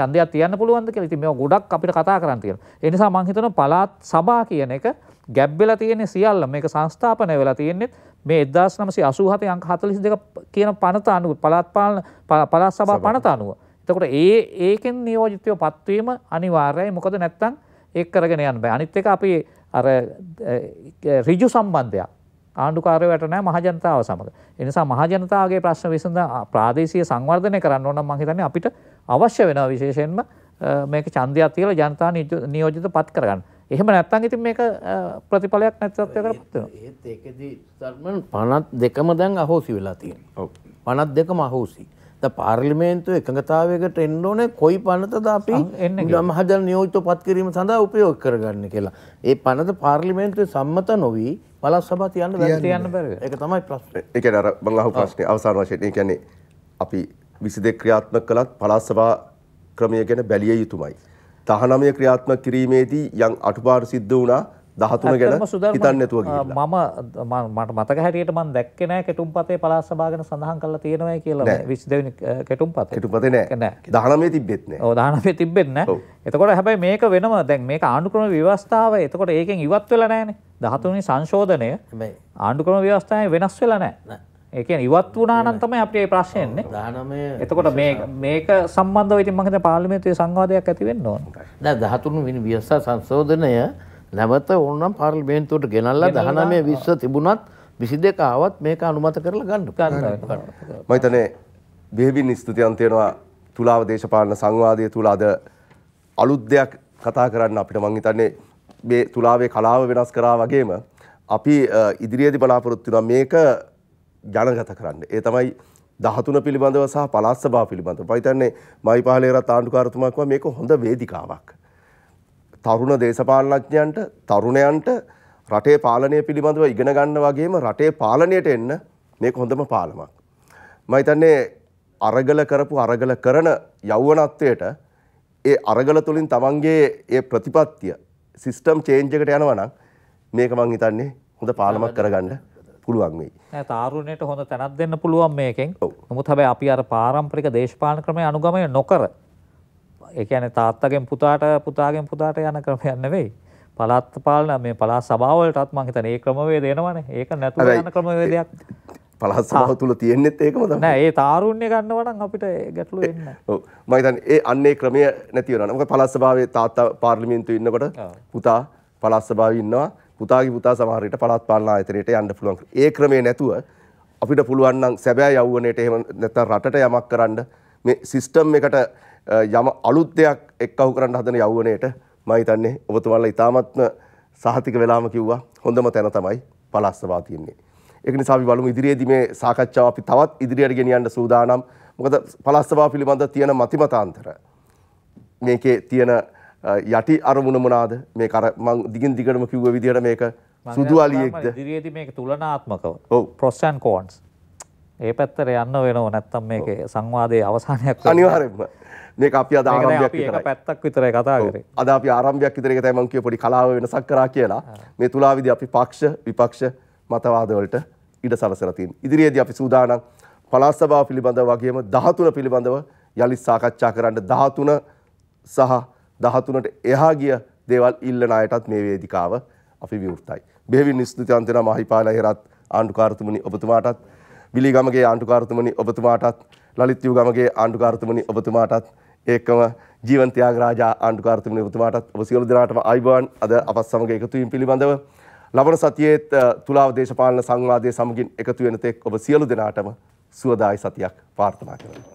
ඡන්දයක් තියන්න පුළුවන්ද කියලා. ඉතින් මේවා ගොඩක් අපිට කතා කරන්න තියෙනවා. ඒ නිසා මම හිතනවා පළාත් සභා කියන එක ගැබ්වෙලා තියෙන්නේ සියල්ල මේක සංස්ථාපනය වෙලා තියෙන්නේ මේ 1987 අංක 42 කියන පනත අනුව පළාත් පාලන පළාත් සභා පනත අනුව. එතකොට ඒ ඒකෙන් නියෝජිතයෝ පත්වීම අනිවාර්යයි. මොකද නැත්තම් ඒක කරගෙන යන්න බෑ. අනිත් එක අපි අර ඍජු සම්බන්ධයක් ආණ්ඩුකාරයවට නෑ මහජනතාව සමග. ඒ නිසා මහජනතාවගේ ප්‍රශ්න විසඳ ප්‍රාදේශීය සංවර්ධනය කරන්න ඕන නම් මම හිතන්නේ අපිට අවශ්‍ය වෙනවා විශේෂයෙන්ම මේක ඡන්දයක් තියලා ජනතා නියෝජිත පත් කරගන්න. එහෙම නැත්තම් ඉතින් මේක ප්‍රතිඵලයක් නැති තත්ත්වයකට පත් වෙනවා. ඒත් ඒකෙදි සර්මන් 52ම දැන් අහෝසි වෙලා තියෙනවා. ඔව්. 52ම අහෝසි. ද පාර්ලිමේන්තුව එකඟතාවයකට එන්න ඕනේ කොයි පනතද අපි මහජන නියෝජිතව පත් කිරීම සඳහා උපයෝග කරගන්න කියලා. ඒ පනත පාර්ලිමේන්තුවේ සම්මත නොවි පළාත් සභාව තියන්න බැරි තියන්න බැරි. ඒක තමයි ප්‍රශ්නේ. ඒ කියන්නේ අර බලහුව ප්‍රශ්නේ අවසාන වශයෙන් ඒ කියන්නේ අපි 22 ක්‍රියාත්මක කළත් පළාත් සභා ක්‍රමය ගැන බැලිය යුතුමයි. 19 ක්‍රියාත්මක කිරීමේදී යම් අටුපාඩු සිද්ධ වුණා 13 ගැන හිතන්නේ නැතුව ගිහිල්ලා. මම මට මතක හැටියට මම දැක්කේ නැහැ කෙටුම්පතේ පළාත් සභාව ගැන සඳහන් කරලා තියෙනවා කියලා 22 වෙනි කෙටුම්පතේ. කෙටුම්පතේ නැහැ. 19 තිබෙත් නැහැ. ඔව් 19 තිබෙත් නැහැ. එතකොට හැබැයි මේක වෙනම දැන් මේක ආණ්ඩුක්‍රම ව්‍යවස්ථාව එතකොට ඒකෙන් ඉවත් වෙලා නැහැනේ. 13 වෙනි සංශෝධනය ආණ්ඩුක්‍රම ව්‍යවස්ථාවේ වෙනස් වෙලා නැහැ. ඒකන ඉවත් වනානන් තමයි අපේ ප්‍රශ්යෙන්නේ දානමය එතකොට මේක සම්බන්ධව ඉතින් මහිත පාලිමේතුවේ සංවාදයක් ඇතිවෙන්න ඕන දැන් 13 වෙනි ව්‍යවස්ථා සංශෝධනය නැවත ඕනනම් පාර්ලිමේන්තුවට ගෙනල්ලා 19 20 තිබුණත් 22 ආවත් මේක අනුමත කරලා ගන්න මම හිතන්නේ බෙහෙවින් ස්තුතියන් තියෙනවා තුලාව දේශපාලන සංවාදයේ තුල අද අලුත් දෙයක් කතා කරන්න අපිට මම හිතන්නේ මේ තුලාවේ කලාව වෙනස් කරා වගේම අපි ඉදිරියේදී බලාපොරොත්තු වෙනවා මේක ජනගත කරන්න. ඒ තමයි දහතුන පිළිබඳව සහ පළාත් සභාව පිළිබඳව. මම හිතන්නේ මයිපහලේ රට ආණ්ඩුකාරතුමාක් වගේ මේක හොඳ වේදිකාවක්. තරුණ දේශපාලනඥයන්ට තරුණයන්ට රටේ පාලනය පිළිබඳව ඉගෙන ගන්න වගේම රටේ පාලනයට එන්න මේක හොඳම පාලමක්. මම හිතන්නේ අරගල කරපු අරගල කරන යෞවනත්වයට ඒ අරගල තුලින් තමන්ගේ ඒ ප්‍රතිපත්තිය සිස්ටම් චේන්ජ් එකට යනවා නම් මේක මම හිතන්නේ හොඳ පාලමක් කරගන්න පුළුවන් වෙයි. තාරුණයට හොඳ තැනක් දෙන්න පුළුවන් මේකෙන්. නමුත් හැබැයි අපි අර පාරම්පරික දේශපාලන ක්‍රමය අනුගමනය නොකර ඒ කියන්නේ තාත්තගෙන් පුතාට පුතාගෙන් පුතාට යන ක්‍රමයක් නෙවෙයි. පළාත් පාලන මේ පළාත් සභාවලටත් මම හිතන්නේ ඒ ක්‍රමවේද එනවනේ. ඒක නැතුව යන ක්‍රමවේදයක්. පළාත් සභාව තුල තියෙන්නෙත් ඒකම තමයි. නෑ ඒ තාරුණ්‍ය ගන්නව නම් අපිට ගැටලු එන්නේ නෑ. ඔව් මම හිතන්නේ ඒ අන්නේ ක්‍රමය නැති වෙනවා. මොකද පළාත් සභාවේ තාත්තා පාර්ලිමේන්තුවේ ඉන්නකොට පුතා පළාත් සභාවේ ඉන්නවා. පුතාගේ පුතා සමහර විට පළාත් පාලන ආයතනයට යන්න පුළුවන්. ඒ ක්‍රමේ නැතුව අපිට පුළුවන් නම් සැබෑ යෞවනයට එහෙම නැත්නම් රටට යමක් කරන්න මේ සිස්ටම් එකට යම අලුත් දෙයක් එක්කහු කරන්න හදන යෞවනයට මම හිතන්නේ ඔබතුමාලා ඉතාමත්ම සහතික වෙලාම කිව්වා හොඳම තැන තමයි පලස්සවා තියෙන්නේ. ඒක නිසා අපි බලමු ඉදිරියේදී මේ සාකච්ඡාව අපි තවත් ඉදිරියට ගෙනියන්න සූදානම්. මොකද පලස්සවා පිළිබඳ තියෙන මතිමතාන්තර මේකේ තියෙන යටි අරමුණ මොනාද මේ කර මං දිගින් දිගටම කිව්ව විදිහට මේක සුදු අලියෙක්ද ඉදිරියේදී මේක තුලනාත්මකව ප්‍රොස් ඇන් කෝන්ස් ඒ පැත්තට යන්න වෙනව නැත්තම් මේකේ සංවාදයේ අවසානයක් අනිවාර්යෙන්ම මේක අපි අද ආරම්භයක් විතරයි පැත්තක් විතරයි කතා කරේ අද අපි ආරම්භයක් විතරේ තමයි මම කියපු පොඩි කලාව වෙනසක් කරා කියලා මේ තුලාවිදී අපි පක්ෂ විපක්ෂ මතවාද වලට ඉඩ සලසලා තියෙනවා ඉදිරියේදී අපි සූදානම් පළාත් සභාව පිළිබඳව වගේම 13 පිළිබඳව යලි සාකච්ඡා කරන්න 13 සහ දහතුනට එහා ගිය දේවල් ඉල්ලන අයටත් මේ වේදිකාව අපි විවෘතයි. බෙහෙවින් ස්තුතියන්තෙන මහිපාල හෙරත් ආණ්ඩුකාරතුමනි ඔබතුමාටත් විලිගමගේ ආණ්ඩුකාරතුමනි ඔබතුමාටත් ලලිත්යු ගමගේ ආණ්ඩුකාරතුමනි ඔබතුමාටත් ඒකම ජීවන් ත්‍යාගරාජා ආණ්ඩුකාරතුමනි ඔබතුමාටත් ඔබ සියලු දෙනාටම අයිබෝන් අද අපත් සමග එකතු වීම පිළිබඳව ලබන සතියේ තුලාව දේශපාලන සංවාදයේ සමගින් එකතු වෙන තෙක් ඔබ සියලු දෙනාටම සුවදායි සතියක් ප්‍රාර්ථනා කරනවා